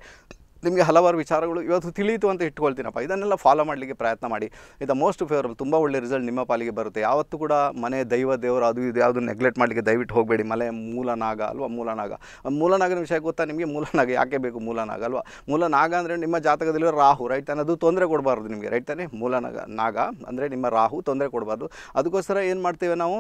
ನಿಮಗೆ ಹಲವಾರು ವಿಚಾರಗಳು ಇವತ್ತು ತಿಳಿಯಿತು ಅಂತ ಇಟ್ಕೊಳ್ತೀನಪ್ಪ ಇದನ್ನೆಲ್ಲ ಫಾಲೋ ಮಾಡಲಿಕ್ಕೆ ಪ್ರಯತ್ನ ಮಾಡಿ ಇದು ಮೋಸ್ಟ್ ಫೇವರಬಲ್ ತುಂಬ ಒಳ್ಳೆ ರಿಸಲ್ಟ್ ನಿಮ್ಮ ಪಾಲಿಗೆ ಬರುತ್ತೆ ಯಾವತ್ತೂ ಕೂಡ ಮನೆ ದೈವ ದೇವರು ಅದು ಇದು ಯಾವುದು ನೆಗ್ಲೆಕ್ಟ್ ಮಾಡಲಿಕ್ಕೆ ದಯವಿಟ್ಟು ಹೋಗಬೇಡಿ ಮಲೆ ಮೂಲನಾಗ ಅಲ್ವಾ ಮೂಲನಾಗ ಮೂಲನಾಗನ ವಿಷಯ ಗೊತ್ತಾ ನಿಮಗೆ ಮೂಲನಾಗ ಯಾಕೆ ಬೇಕು ಮೂಲನಾಗ ಅಲ್ವಾ ಮೂಲನಾಗ ಅಂದರೆ ನಿಮ್ಮ ಜಾತಕದಲ್ಲಿ ರಾಹು ರೈಟ್ ಅನ್ನೋದು ತೊಂದರೆ ಕೊಡಬಾರ್ದು ನಿಮಗೆ ರೈಟ್ ತಾನೇ ಮೂಲನಾಗ ನಾಗ ಅಂದರೆ ನಿಮ್ಮ ರಾಹು ತೊಂದರೆ ಕೊಡಬಾರ್ದು ಅದಕ್ಕೋಸ್ಕರ ಏನು ಮಾಡ್ತೇವೆ ನಾವು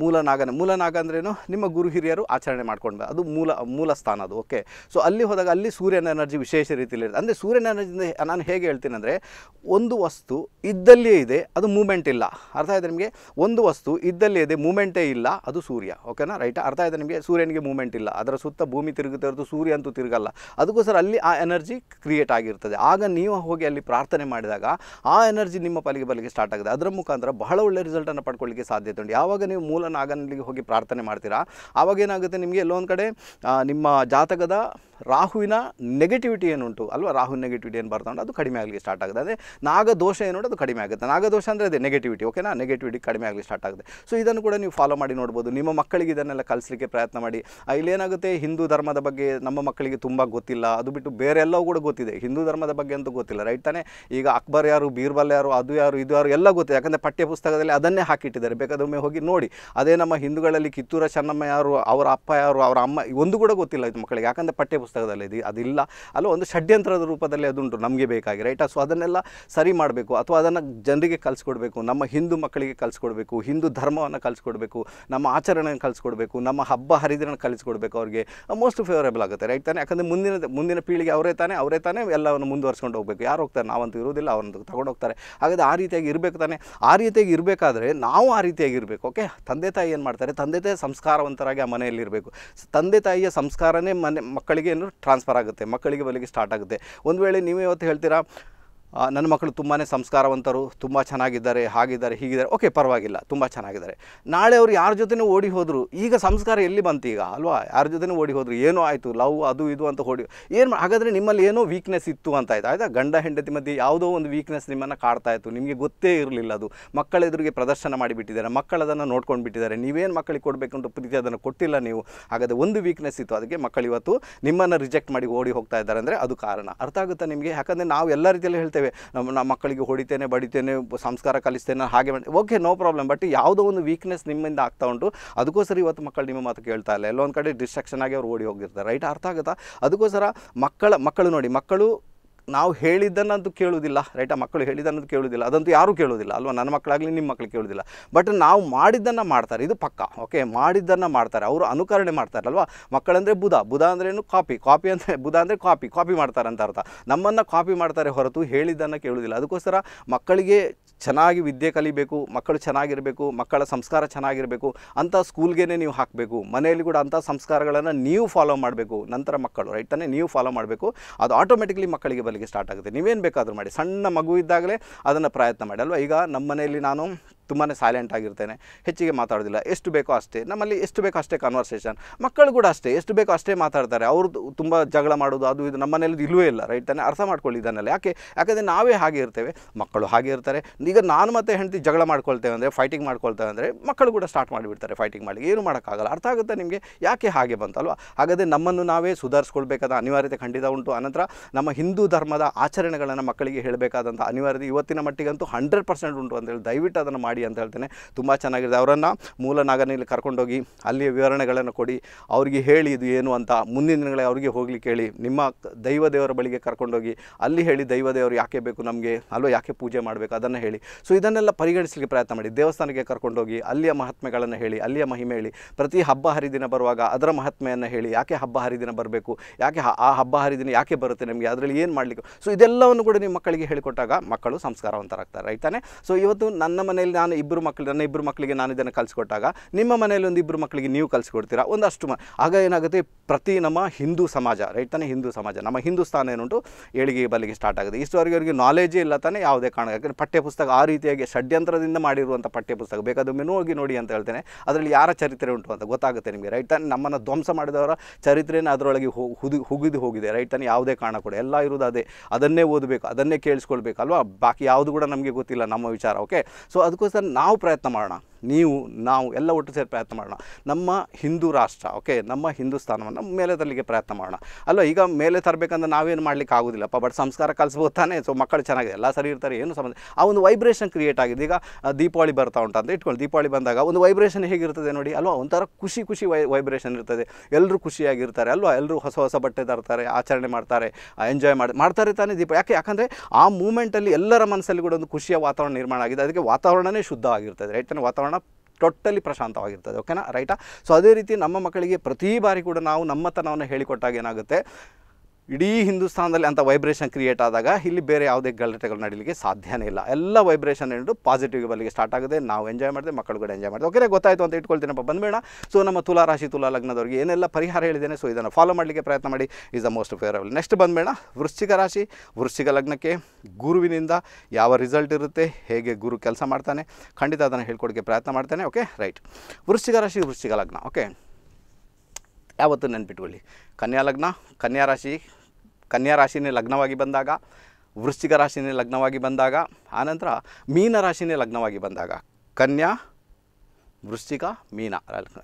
ಮೂಲನಾಗನ ಮೂಲನಾಗ ಅಂದ್ರೇನು ನಿಮ್ಮ ಗುರು ಹಿರಿಯರು ಆಚರಣೆ ಮಾಡ್ಕೊಂಡು ಅದು ಮೂಲ ಮೂಲ ಸ್ಥಾನ ಅದು ಓಕೆ ಸೊ ಅಲ್ಲಿ ಹೋದಾಗ ಅಲ್ಲಿ ಸೂರ್ಯನ ಎನರ್ಜಿ ವಿಶೇಷ ವಿಶೇಷ ರೀತಿಯಲ್ಲಿ ಅಂದರೆ ಸೂರ್ಯನ ನಾನು ಹೇಗೆ ಹೇಳ್ತೀನಿ ಅಂದರೆ ಒಂದು ವಸ್ತು ಇದ್ದಲ್ಲಿಯೇ ಇದೆ ಅದು ಮೂಮೆಂಟ್ ಇಲ್ಲ ಅರ್ಥ ಆಯಿತು ನಿಮಗೆ ಒಂದು ವಸ್ತು ಇದ್ದಲ್ಲಿ ಇದೆ ಮೂಮೆಂಟೇ ಇಲ್ಲ ಅದು ಸೂರ್ಯ ಓಕೆನಾ ರೈಟ್ ಅರ್ಥ ಆಯಿತು ನಿಮಗೆ ಸೂರ್ಯನಿಗೆ ಮೂಮೆಂಟ್ ಇಲ್ಲ ಅದರ ಸುತ್ತ ಭೂಮಿ ತಿರುಗುತ್ತೆ ಹೊರತು ಸೂರ್ಯ ಅಂತೂ ತಿರುಗಲ್ಲ ಅದಕ್ಕೋಸ್ಕರ ಅಲ್ಲಿ ಆ ಎನರ್ಜಿ ಕ್ರಿಯೇಟ್ ಆಗಿರ್ತದೆ ಆಗ ನೀವು ಹೋಗಿ ಅಲ್ಲಿ ಪ್ರಾರ್ಥನೆ ಮಾಡಿದಾಗ ಆ ಎನರ್ಜಿ ನಿಮ್ಮ ಪಲಿಗೆ ಬಲಿಗೆ ಸ್ಟಾರ್ಟ್ ಆಗಿದೆ ಅದರ ಮುಖಾಂತರ ಬಹಳ ಒಳ್ಳೆ ರಿಸಲ್ಟನ್ನು ಪಡ್ಕೊಳ್ಳಿಕ್ಕೆ ಸಾಧ್ಯತೆ ಉಂಟು ಯಾವಾಗ ನೀವು ಮೂಲ ನಾಗನಲ್ಲಿಗೆ ಹೋಗಿ ಪ್ರಾರ್ಥನೆ ಮಾಡ್ತೀರಾ ಆವಾಗ ಏನಾಗುತ್ತೆ ನಿಮಗೆ ಎಲ್ಲೊಂದು ಕಡೆ ನಿಮ್ಮ ಜಾತಕದ ರಾಹುವಿನ ನೆಗೆಟಿವಿಟಿ ಏನುಂಟು ಅಲ್ವಾ ರಾಹು ನೆಗೆಟಿವಿಟಿ ಏನು ಬರ್ತಾ ಉಂಟು ಅದು ಕಡಿಮೆ ಆಗಲಿ ಸ್ಟಾರ್ಟ್ ಆಗುತ್ತೆ ಅದೇ ನಾಗದೋಷ ಏನುಂಟು ಅದು ಕಡಿಮೆ ಆಗುತ್ತೆ ನಾಗದೋಷ ಅಂದರೆ ಅದೇ ನೆಗೆಟಿವಿಟಿ ಓಕೆನಾ ನೆಗೆಟಿವಿಟಿ ಕಡಿಮೆ ಆಗಲಿ ಸ್ಟಾರ್ಟ್ ಆಗುತ್ತೆ ಸೊ ಇದನ್ನು ಕೂಡ ನೀವು ಫಾಲೋ ಮಾಡಿ ನೋಡ್ಬೋದು ನಿಮ್ಮ ಮಕ್ಕಳಿಗೆ ಇದನ್ನೆಲ್ಲ ಕಲಿಸಲಿಕ್ಕೆ ಪ್ರಯತ್ನ ಮಾಡಿ ಇಲ್ಲೇನಾಗುತ್ತೆ ಹಿಂದೂ ಧರ್ಮದ ಬಗ್ಗೆ ನಮ್ಮ ಮಕ್ಕಳಿಗೆ ತುಂಬ ಗೊತ್ತಿಲ್ಲ ಅದು ಬಿಟ್ಟು ಬೇರೆ ಎಲ್ಲವೂ ಕೂಡ ಗೊತ್ತಿದೆ ಹಿಂದೂ ಧರ್ಮದ ಬಗ್ಗೆ ಅಂತೂ ಗೊತ್ತಿಲ್ಲ ರೈಟ್ ತಾನೇ ಈಗ ಅಕ್ಬರ್ ಯಾರು ಬೀರ್ಬಲ್ ಯಾರು ಅದು ಯಾರು ಇದು ಯಾರು ಎಲ್ಲ ಗೊತ್ತಿದೆ ಯಾಕಂದರೆ ಪಠ್ಯ ಪುಸ್ತಕದಲ್ಲಿ ಅದನ್ನೇ ಹಾಕಿಟ್ಟಿದ್ದಾರೆ ಬೇಕಾದೊಮ್ಮೆ ಹೋಗಿ ನೋಡಿ ಅದೇ ನಮ್ಮ ಹಿಂದೂಗಳಲ್ಲಿ ಕಿತ್ತೂರ ಚೆನ್ನಮ್ಮ ಯಾರು ಅವರ ಅಪ್ಪ ಯಾರು ಅವರ ಅಮ್ಮ ಒಂದು ಕೂಡ ಗೊತ್ತಿಲ್ಲ ಇದು ಮಕ್ಕಳಿಗೆ ಯಾಕಂದರೆ ಪಠ್ಯ ಪುಸ್ತಕದಲ್ಲಿ ಇದು ಅದಿಲ್ಲ ಅಲ್ಲ ಒಂದು ಒಂದು ಷಡ್ಯಂತ್ರದ ರೂಪದಲ್ಲಿ ಅದುಂಟು ನಮಗೆ ಬೇಕಾಗಿ ರೈಟ್ ಸೊ ಅದನ್ನೆಲ್ಲ ಸರಿ ಮಾಡಬೇಕು ಅಥವಾ ಅದನ್ನು ಜನರಿಗೆ ಕಲಿಸ್ಕೊಡ್ಬೇಕು ನಮ್ಮ ಹಿಂದೂ ಮಕ್ಕಳಿಗೆ ಕಲಿಸ್ಕೊಡ್ಬೇಕು ಹಿಂದೂ ಧರ್ಮವನ್ನು ಕಲಿಸ್ಕೊಡ್ಬೇಕು ನಮ್ಮ ಆಚರಣೆ ಕಲಿಸ್ಕೊಡ್ಬೇಕು ನಮ್ಮ ಹಬ್ಬ ಹರಿದಿನ ಕಲಿಸ್ಕೊಡ್ಬೇಕು ಅವ್ರಿಗೆ ಮೋಸ್ಟ್ ಫೇವರೇಬಲ್ ಆಗುತ್ತೆ ರೈಟ್ ತಾನೆ ಯಾಕಂದರೆ ಮುಂದಿನ ಮುಂದಿನ ಪೀಳಿಗೆ ಅವರೇ ತಾನೇ ಅವರೇ ತಾನೇ ಎಲ್ಲವನ್ನು ಮುಂದುವರ್ಸ್ಕೊಂಡು ಹೋಗಬೇಕು ಯಾರು ಹೋಗ್ತಾರೆ ನಾವಂತೂ ಇರೋದಿಲ್ಲ ಅವ್ರನ್ನ ತಗೊಂಡು ಹೋಗ್ತಾರೆ ಹಾಗಾದ್ರೆ ಆ ರೀತಿಯಾಗಿ ಇರಬೇಕು ತಾನೆ ಆ ರೀತಿಯಾಗಿ ಇರಬೇಕಾದ್ರೆ ನಾವು ಆ ರೀತಿಯಾಗಿ ಇರಬೇಕು ಓಕೆ ತಂದೆ ತಾಯಿ ಏನು ಮಾಡ್ತಾರೆ ತಂದೆ ತಾಯಿ ಸಂಸ್ಕಾರವಂತರಾಗಿ ಆ ಮನೆಯಲ್ಲಿರಬೇಕು ತಂದೆ ತಾಯಿಯ ಸಂಸ್ಕಾರನೇ ಮನೆ ಮಕ್ಕಳಿಗೆ ಏನು ಟ್ರಾನ್ಸ್ಫರ್ ಆಗುತ್ತೆ ಮಕ್ಕಳಿಗೆ ಬಲಿಗೆ ಸ್ಟಾರ್ಟ್ ಆಗುತ್ತೆ ಒಂದು ವೇಳೆ ನೀವು ಇವತ್ತು ಹೇಳ್ತೀರಾ ನನ್ನ ಮಕ್ಕಳು ತುಂಬಾ ಸಂಸ್ಕಾರವಂತರು ತುಂಬ ಚೆನ್ನಾಗಿದ್ದಾರೆ ಹಾಗಿದ್ದಾರೆ ಹೀಗಿದ್ದಾರೆ ಓಕೆ ಪರವಾಗಿಲ್ಲ ತುಂಬ ಚೆನ್ನಾಗಿದ್ದಾರೆ ನಾಳೆ ಅವರು ಯಾರ ಜೊತೆನೂ ಓಡಿ ಹೋದರು ಈಗ ಸಂಸ್ಕಾರ ಎಲ್ಲಿ ಬಂತು ಈಗ ಅಲ್ವಾ ಯಾರ ಜೊತೆನೂ ಓಡಿ ಹೋದರು ಏನೋ ಆಯಿತು ಲವ್ ಅದು ಇದು ಅಂತ ಓಡಿ ಏನು ಹಾಗಾದರೆ ನಿಮ್ಮಲ್ಲಿ ಏನೋ ವೀಕ್ನೆಸ್ ಇತ್ತು ಅಂತ ಆಯ್ತು ಆಯಿತಾ ಗಂಡ ಹೆಂಡತಿ ಮಧ್ಯೆ ಯಾವುದೋ ಒಂದು ವೀಕ್ನೆಸ್ ನಿಮ್ಮನ್ನು ಕಾಡ್ತಾ ಇತ್ತು ನಿಮಗೆ ಗೊತ್ತೇ ಇರಲಿಲ್ಲ ಅದು ಮಕ್ಕಳೆದುರಿಗೆ ಪ್ರದರ್ಶನ ಮಾಡಿಬಿಟ್ಟಿದ್ದಾರೆ ಮಕ್ಕಳದನ್ನು ನೋಡ್ಕೊಂಡು ಬಿಟ್ಟಿದ್ದಾರೆ ನೀವೇನು ಮಕ್ಕಳಿಗೆ ಕೊಡಬೇಕು ಅಂತ ಪ್ರೀತಿ ಅದನ್ನು ಕೊಟ್ಟಿಲ್ಲ ನೀವು ಹಾಗಾದರೆ ಒಂದು ವೀಕ್ನೆಸ್ ಇತ್ತು ಅದಕ್ಕೆ ಮಕ್ಕಳು ಇವತ್ತು ನಿಮ್ಮನ್ನು ರಿಜೆಕ್ಟ್ ಮಾಡಿ ಓಡಿ ಹೋಗ್ತಾ ಇದ್ದಾರೆ ಅಂದರೆ ಅದು ಕಾರಣ ಅರ್ಥ ಆಗುತ್ತಾ ನಿಮಗೆ ಯಾಕಂದರೆ ನಾವು ಎಲ್ಲ ರೀತಿಯಲ್ಲಿ ಹೇಳ್ತೇವೆ ಮಾಡ್ತೇವೆ ನಮ್ಮ ನಮ್ಮ ಮಕ್ಕಳಿಗೆ ಹೊಡಿತೇನೆ ಬಡಿತೇನೆ ಸಂಸ್ಕಾರ ಕಲಿಸ್ತೇನೆ ಹಾಗೆ ಮಾಡಿ ಓಕೆ ನೋ ಪ್ರಾಬ್ಲಮ್ ಬಟ್ ಯಾವುದೋ ಒಂದು ವೀಕ್ನೆಸ್ ನಿಮ್ಮಿಂದ ಆಗ್ತಾ ಉಂಟು ಅದಕ್ಕೋಸ್ಕರ ಇವತ್ತು ಮಕ್ಕಳು ನಿಮ್ಮ ಮಾತು ಕೇಳ್ತಾ ಇಲ್ಲ ಎಲ್ಲೊಂದು ಕಡೆ ಡಿಸ್ಟ್ರಾಕ್ಷನ್ ಆಗಿ ಅವ್ರು ಓಡಿ ಹೋಗಿರ್ತಾರೆ ರೈಟ್ ಅರ್ಥ ಆಗುತ್ತಾ ಅದಕ್ಕೋಸ್ಕರ ಮಕ್ಕಳ ಮಕ್ಕಳು ನೋಡಿ ಮಕ್ಕಳು ನಾವು ಹೇಳಿದ್ದನ್ನಂತೂ ಕೇಳುವುದಿಲ್ಲ ರೈಟಾ ಮಕ್ಕಳು ಹೇಳಿದ್ದನ್ನಂತೂ ಕೇಳುವುದಿಲ್ಲ ಅದಂತೂ ಯಾರೂ ಕೇಳೋದಿಲ್ಲ ಅಲ್ವಾ ನನ್ನ ಮಕ್ಕಳಾಗಲಿ ನಿಮ್ಮ ಮಕ್ಕಳು ಕೇಳುವುದಿಲ್ಲ ಬಟ್ ನಾವು ಮಾಡಿದ್ದನ್ನು ಮಾಡ್ತಾರೆ ಇದು ಪಕ್ಕ ಓಕೆ ಮಾಡಿದ್ದನ್ನು ಮಾಡ್ತಾರೆ ಅವರು ಅನುಕರಣೆ ಮಾಡ್ತಾರಲ್ವ ಮಕ್ಕಳಂದರೆ ಬುಧ ಬುಧ ಅಂದ್ರೇನು ಕಾಪಿ ಕಾಪಿ ಅಂದರೆ ಬುಧ ಅಂದರೆ ಕಾಪಿ ಕಾಪಿ ಮಾಡ್ತಾರೆ ಅಂತ ಅರ್ಥ ನಮ್ಮನ್ನು ಕಾಪಿ ಮಾಡ್ತಾರೆ ಹೊರತು ಹೇಳಿದ್ದನ್ನು ಕೇಳುವುದಿಲ್ಲ ಅದಕ್ಕೋಸ್ಕರ ಮಕ್ಕಳಿಗೆ ಚೆನ್ನಾಗಿ ವಿದ್ಯೆ ಕಲಿಬೇಕು ಮಕ್ಕಳು ಚೆನ್ನಾಗಿರಬೇಕು ಮಕ್ಕಳ ಸಂಸ್ಕಾರ ಚೆನ್ನಾಗಿರಬೇಕು ಅಂಥ ಸ್ಕೂಲ್ಗೆ ನೀವು ಹಾಕಬೇಕು ಮನೆಯಲ್ಲಿ ಕೂಡ ಅಂಥ ಸಂಸ್ಕಾರಗಳನ್ನು ನೀವು ಫಾಲೋ ಮಾಡಬೇಕು ನಂತರ ಮಕ್ಕಳು ರೈಟ್ ನೀವು ಫಾಲೋ ಮಾಡಬೇಕು ಅದು ಆಟೋಮೆಟಿಕ್ಲಿ ಮಕ್ಕಳಿಗೆ ಬರಲಿಕ್ಕೆ ಸ್ಟಾರ್ಟ್ ಆಗುತ್ತೆ ನೀವೇನು ಬೇಕಾದರೂ ಮಾಡಿ ಸಣ್ಣ ಮಗು ಇದ್ದಾಗಲೇ ಅದನ್ನು ಪ್ರಯತ್ನ ಮಾಡಿ ಅಲ್ವಾ ಈಗ ನಮ್ಮ ಮನೆಯಲ್ಲಿ ನಾನು ತುಂಬಾ ಸೈಲೆಂಟ್ ಆಗಿರ್ತೇನೆ ಹೆಚ್ಚಿಗೆ ಮಾತಾಡೋದಿಲ್ಲ ಎಷ್ಟು ಬೇಕೋ ಅಷ್ಟೇ ನಮ್ಮಲ್ಲಿ ಎಷ್ಟು ಬೇಕೋ ಅಷ್ಟೇ ಕನ್ವರ್ಸೇಷನ್ ಮಕ್ಕಳು ಕೂಡ ಅಷ್ಟೇ ಎಷ್ಟು ಬೇಕೋ ಅಷ್ಟೇ ಮಾತಾಡ್ತಾರೆ ಅವ್ರದ್ದು ತುಂಬ ಜಗಳ ಮಾಡೋದು ಅದು ಇದು ನಮ್ಮನೇಲಿ ಮನೇಲಿ ಇಲ್ಲ ರೈಟ್ ತಾನೆ ಅರ್ಥ ಮಾಡ್ಕೊಳ್ಳಿ ಇದನ್ನೆಲ್ಲ ಯಾಕೆ ಯಾಕಂದರೆ ನಾವೇ ಹಾಗೆ ಇರ್ತೇವೆ ಮಕ್ಕಳು ಹಾಗೆ ಇರ್ತಾರೆ ಈಗ ನಾನು ಮತ್ತೆ ಹೆಂಡತಿ ಜಗಳ ಮಾಡ್ಕೊಳ್ತೇವೆ ಅಂದರೆ ಫೈಟಿಂಗ್ ಮಾಡ್ಕೊಳ್ತೇವೆ ಅಂದರೆ ಮಕ್ಕಳು ಕೂಡ ಸ್ಟಾರ್ಟ್ ಮಾಡಿಬಿಡ್ತಾರೆ ಫೈಟಿಂಗ್ ಮಾಡಲಿಕ್ಕೆ ಏನು ಮಾಡೋಕ್ಕಾಗಲ್ಲ ಅರ್ಥ ಆಗುತ್ತೆ ನಿಮಗೆ ಯಾಕೆ ಹಾಗೆ ಬಂತಲ್ವ ಹಾಗಾದರೆ ನಮ್ಮನ್ನು ನಾವೇ ಸುಧಾರಿಸ್ಕೊಳ್ಬೇಕಾದ ಅನಿವಾರ್ಯತೆ ಖಂಡಿತ ಉಂಟು ಅನಂತರ ನಮ್ಮ ಹಿಂದೂ ಧರ್ಮದ ಆಚರಣೆಗಳನ್ನು ಮಕ್ಕಳಿಗೆ ಹೇಳಬೇಕಾದಂಥ ಅನಿವಾರ್ಯತೆ ಇವತ್ತಿನ ಮಟ್ಟಿಗಂತೂ ಹಂಡ್ರೆಡ್ ಪರ್ಸೆಂಟ್ ಉಂಟು ಅಂತೇಳಿ ದಯವಿಟ್ಟು ಅದನ್ನು ಮಾಡಿ ಅಂತ ಹೇಳ್ತೇನೆ ತುಂಬ ಚೆನ್ನಾಗಿರುತ್ತೆ ಅವರನ್ನು ಮೂಲ ನಾಗನಲ್ಲಿ ಕರ್ಕೊಂಡೋಗಿ ಅಲ್ಲಿಯ ವಿವರಣೆಗಳನ್ನು ಕೊಡಿ ಅವರಿಗೆ ಹೇಳಿ ಇದು ಏನು ಅಂತ ಮುಂದಿನ ದಿನಗಳೇ ಅವರಿಗೆ ಹೋಗ್ಲಿಕ್ಕೆ ಹೇಳಿ ನಿಮ್ಮ ದೈವ ದೇವರ ಬಳಿಗೆ ಕರ್ಕೊಂಡೋಗಿ ಅಲ್ಲಿ ಹೇಳಿ ದೈವ ದೇವರು ಯಾಕೆ ಬೇಕು ನಮಗೆ ಅಲ್ಲೋ ಯಾಕೆ ಪೂಜೆ ಮಾಡಬೇಕು ಅದನ್ನು ಹೇಳಿ ಸೊ ಇದನ್ನೆಲ್ಲ ಪರಿಗಣಿಸಲಿಕ್ಕೆ ಪ್ರಯತ್ನ ಮಾಡಿ ದೇವಸ್ಥಾನಕ್ಕೆ ಕರ್ಕೊಂಡೋಗಿ ಅಲ್ಲಿಯ ಮಹಾತ್ಮೆಗಳನ್ನು ಹೇಳಿ ಅಲ್ಲಿಯ ಮಹಿಮೆ ಹೇಳಿ ಪ್ರತಿ ಹಬ್ಬ ಹರಿದಿನ ಬರುವಾಗ ಅದರ ಮಹಾತ್ಮೆಯನ್ನು ಹೇಳಿ ಯಾಕೆ ಹಬ್ಬ ಹರಿದಿನ ಬರಬೇಕು ಯಾಕೆ ಆ ಹಬ್ಬ ಹರಿದಿನ ಯಾಕೆ ಬರುತ್ತೆ ನಿಮಗೆ ಅದರಲ್ಲಿ ಏನು ಮಾಡಲಿಕ್ಕೆ ಸೊ ಇದೆಲ್ಲವನ್ನು ಕೂಡ ನಿಮ್ಮ ಮಕ್ಕಳಿಗೆ ಹೇಳಿಕೊಟ್ಟಾಗ ಮಕ್ಕಳು ಸಂಸ್ಕಾರವಂತರಾಗ್ತಾರೆ ರೈತಾನೆ ಸೊ ಇವತ್ತು ನನ್ನ ಮನೆಯಲ್ಲಿ ನಾನು ಇಬ್ಬರು ಮಕ್ಕಳು ನನ್ನ ಇಬ್ಬರು ಮಕ್ಕಳಿಗೆ ನಾನು ಇದನ್ನು ಕಲಿಸ್ಕೊಟ್ಟಾಗ ನಿಮ್ಮ ಮನೆಯಲ್ಲಿ ಒಂದು ಇಬ್ಬರು ಮಕ್ಕಳಿಗೆ ನೀವು ಕಲಿಸ್ಕೊಡ್ತೀರಾ ಒಂದಷ್ಟು ಮ ಆಗ ಏನಾಗುತ್ತೆ ಪ್ರತಿ ನಮ್ಮ ಹಿಂದೂ ಸಮಾಜ ರೈಟ್ ತಾನೇ ಹಿಂದೂ ಸಮಾಜ ನಮ್ಮ ಹಿಂದೂಸ್ತಾನ ಏನುಂಟು ಏಳಿಗೆ ಬಲಿಗೆ ಸ್ಟಾರ್ಟ್ ಆಗುತ್ತೆ ಇಷ್ಟವರೆಗೆ ಅವರಿಗೆ ನಾಲೇಜೇ ಇಲ್ಲ ತಾನೇ ಯಾವುದೇ ಕಾರಣ ಯಾಕಂದರೆ ಪಠ್ಯಪುಸ್ತಕ ಆ ರೀತಿಯಾಗಿ ಷಡ್ಯಂತ್ರದಿಂದ ಮಾಡಿರುವಂಥ ಪಠ್ಯಪುಸ್ತಕ ಬೇಕಾದೊಮ್ಮೆ ಹೋಗಿ ನೋಡಿ ಅಂತ ಹೇಳ್ತೇನೆ ಅದರಲ್ಲಿ ಯಾರ ಚರಿತ್ರೆ ಉಂಟು ಅಂತ ಗೊತ್ತಾಗುತ್ತೆ ನಿಮಗೆ ರೈಟ್ ತಾನೇ ನಮ್ಮನ್ನು ಧ್ವಂಸ ಮಾಡಿದವರ ಚರಿತ್ರೆಯನ್ನು ಅದರೊಳಗೆ ಹುಗಿದು ಹೋಗಿದೆ ರೈಟ್ ತಾನೇ ಯಾವುದೇ ಕಾರಣ ಕೂಡ ಎಲ್ಲ ಇರುವುದು ಅದೇ ಅದನ್ನೇ ಓದಬೇಕು ಅದನ್ನೇ ಕೇಳಿಸ್ಕೊಳ್ಬೇಕಲ್ವಾ ಬಾಕಿ ಯಾವುದು ಕೂಡ ನಮಗೆ ಗೊತ್ತಿಲ್ಲ ನಮ್ಮ ವಿಚಾರ ಓಕೆ ಸೊ ಅದಕ್ಕೋಸ್ಕರ ಸರ್ ನಾವು ಪ್ರಯತ್ನ ಮಾಡೋಣ ನೀವು ನಾವು ಎಲ್ಲ ಒಟ್ಟು ಸೇರಿ ಪ್ರಯತ್ನ ಮಾಡೋಣ ನಮ್ಮ ಹಿಂದೂ ರಾಷ್ಟ್ರ ಓಕೆ ನಮ್ಮ ಹಿಂದೂಸ್ತಾನವನ್ನು ಮೇಲೆ ತರಲಿಕ್ಕೆ ಪ್ರಯತ್ನ ಮಾಡೋಣ ಅಲ್ಲ ಈಗ ಮೇಲೆ ತರಬೇಕಂದ್ರೆ ನಾವೇನು ಮಾಡಲಿಕ್ಕೆ ಆಗೋದಿಲ್ಲಪ್ಪ ಬಟ್ ಸಂಸ್ಕಾರ ಕಲಿಸ್ಬೋದು ತಾನೇ ಸೊ ಮಕ್ಕಳು ಚೆನ್ನಾಗಿದೆ ಎಲ್ಲ ಸರಿ ಇರ್ತಾರೆ ಏನು ಸಂಬಂಧ ಆ ಒಂದು ವೈಬ್ರೇಷನ್ ಕ್ರಿಯೇಟ್ ಆಗಿದೆ ಈಗ ದೀಪಾವಳಿ ಬರ್ತಾ ಉಂಟು ಅಂತ ಇಟ್ಕೊಂಡು ದೀಪಾವಳಿ ಬಂದಾಗ ಒಂದು ವೈಬ್ರೇಷನ್ ಹೇಗಿರ್ತದೆ ನೋಡಿ ಅಲ್ವಾ ಒಂಥರ ಖುಷಿ ಖುಷಿ ವೈ ವೈಬ್ರೇಷನ್ ಇರ್ತದೆ ಎಲ್ಲರೂ ಖುಷಿಯಾಗಿರ್ತಾರೆ ಅಲ್ವಾ ಎಲ್ಲರೂ ಹೊಸ ಹೊಸ ಬಟ್ಟೆ ತರ್ತಾರೆ ಆಚರಣೆ ಮಾಡ್ತಾರೆ ಎಂಜಾಯ್ ಮಾಡಿ ಮಾಡ್ತಾರೆ ತಾನೇ ದೀಪ ಯಾಕೆ ಯಾಕಂದರೆ ಆ ಮೂಮೆಂಟಲ್ಲಿ ಎಲ್ಲರ ಮನಸ್ಸಲ್ಲಿ ಕೂಡ ಒಂದು ಖುಷಿಯ ವಾತಾವರಣ ನಿರ್ಮಾಣ ಆಗಿದೆ ಅದಕ್ಕೆ ವಾತಾವರಣನೇ ಶುದ್ಧ ಆಗಿರ್ತದೆ ರೈತನ ವಾತಾವರಣ ವಾತಾವರಣ ಟೋಟಲಿ ಪ್ರಶಾಂತವಾಗಿರ್ತದೆ ಓಕೆನಾ ರೈಟಾ ಸೊ ಅದೇ ರೀತಿ ನಮ್ಮ ಮಕ್ಕಳಿಗೆ ಪ್ರತಿ ಬಾರಿ ಕೂಡ ನಾವು ನಮ್ಮತನವನ್ನು ಹೇಳಿಕೊಟ್ಟಾಗ ಏನಾಗುತ್ತೆ ಇಡೀ ಹಿಂದೂಸ್ತಾನದಲ್ಲಿ ಅಂಥ ವೈಬ್ರೇಷನ್ ಕ್ರಿಯೇಟ್ ಆದಾಗ ಇಲ್ಲಿ ಬೇರೆ ಯಾವುದೇ ಗಲಾಟೆಗಳು ನಡೀಲಿಕ್ಕೆ ಸಾಧ್ಯನೇ ಇಲ್ಲ ಎಲ್ಲ ವೈಬ್ರೇಷನ್ ಏನು ಪಾಸಿಟಿವ್ ಬಲ್ಲಿಗೆ ಸ್ಟಾರ್ಟ್ ಆಗಿದೆ ನಾವು ಎಂಜಾಯ್ ಮಾಡಿದೆ ಮಕ್ಕಳು ಕೂಡ ಎಂಜಾಯ್ ಮಾಡಿದೆ ಓಕೆ ಗೊತ್ತಾಯಿತು ಅಂತ ಇಟ್ಕೊಳ್ತೀನಪ್ಪ ಬೇಡ ಸೊ ನಮ್ಮ ತುಲಾ ರಾಶಿ ತುಲಾ ಲಗ್ನದವರಿಗೆ ಏನೆಲ್ಲ ಪರಿಹಾರ ಹೇಳಿದ್ದೇನೆ ಸೊ ಇದನ್ನು ಫಾಲೋ ಮಾಡಲಿಕ್ಕೆ ಪ್ರಯತ್ನ ಮಾಡಿ is the most favourable next ಬೇಡ ವೃಶ್ಚಿಕ ರಾಶಿ ವೃಶ್ಚಿಕ ಲಗ್ನಕ್ಕೆ ಗುರುವಿನಿಂದ ಯಾವ ರಿಸಲ್ಟ್ ಇರುತ್ತೆ ಹೇಗೆ ಗುರು ಕೆಲಸ ಮಾಡ್ತಾನೆ ಖಂಡಿತ ಅದನ್ನು ಹೇಳ್ಕೊಡೋಕ್ಕೆ ಪ್ರಯತ್ನ ಮಾಡ್ತಾನೆ ಓಕೆ ರೈಟ್ ವೃಶ್ಚಿಕ ರಾಶಿ ವೃಶ್ಚಿಕ ಲಗ್ನ ಓಕೆ ಯಾವತ್ತೂ ನೆನ್ಪಿಟ್ಕೊಳ್ಳಿ ಕನ್ಯಾ ಲಗ್ನ ಕನ್ಯಾ ರಾಶಿ ಕನ್ಯಾ ರಾಶಿನೇ ಲಗ್ನವಾಗಿ ಬಂದಾಗ ವೃಶ್ಚಿಕ ರಾಶಿನೇ ಲಗ್ನವಾಗಿ ಬಂದಾಗ ಆನಂತರ ಮೀನ ರಾಶಿನೇ ಲಗ್ನವಾಗಿ ಬಂದಾಗ ಕನ್ಯಾ ವೃಶ್ಚಿಕ ಮೀನ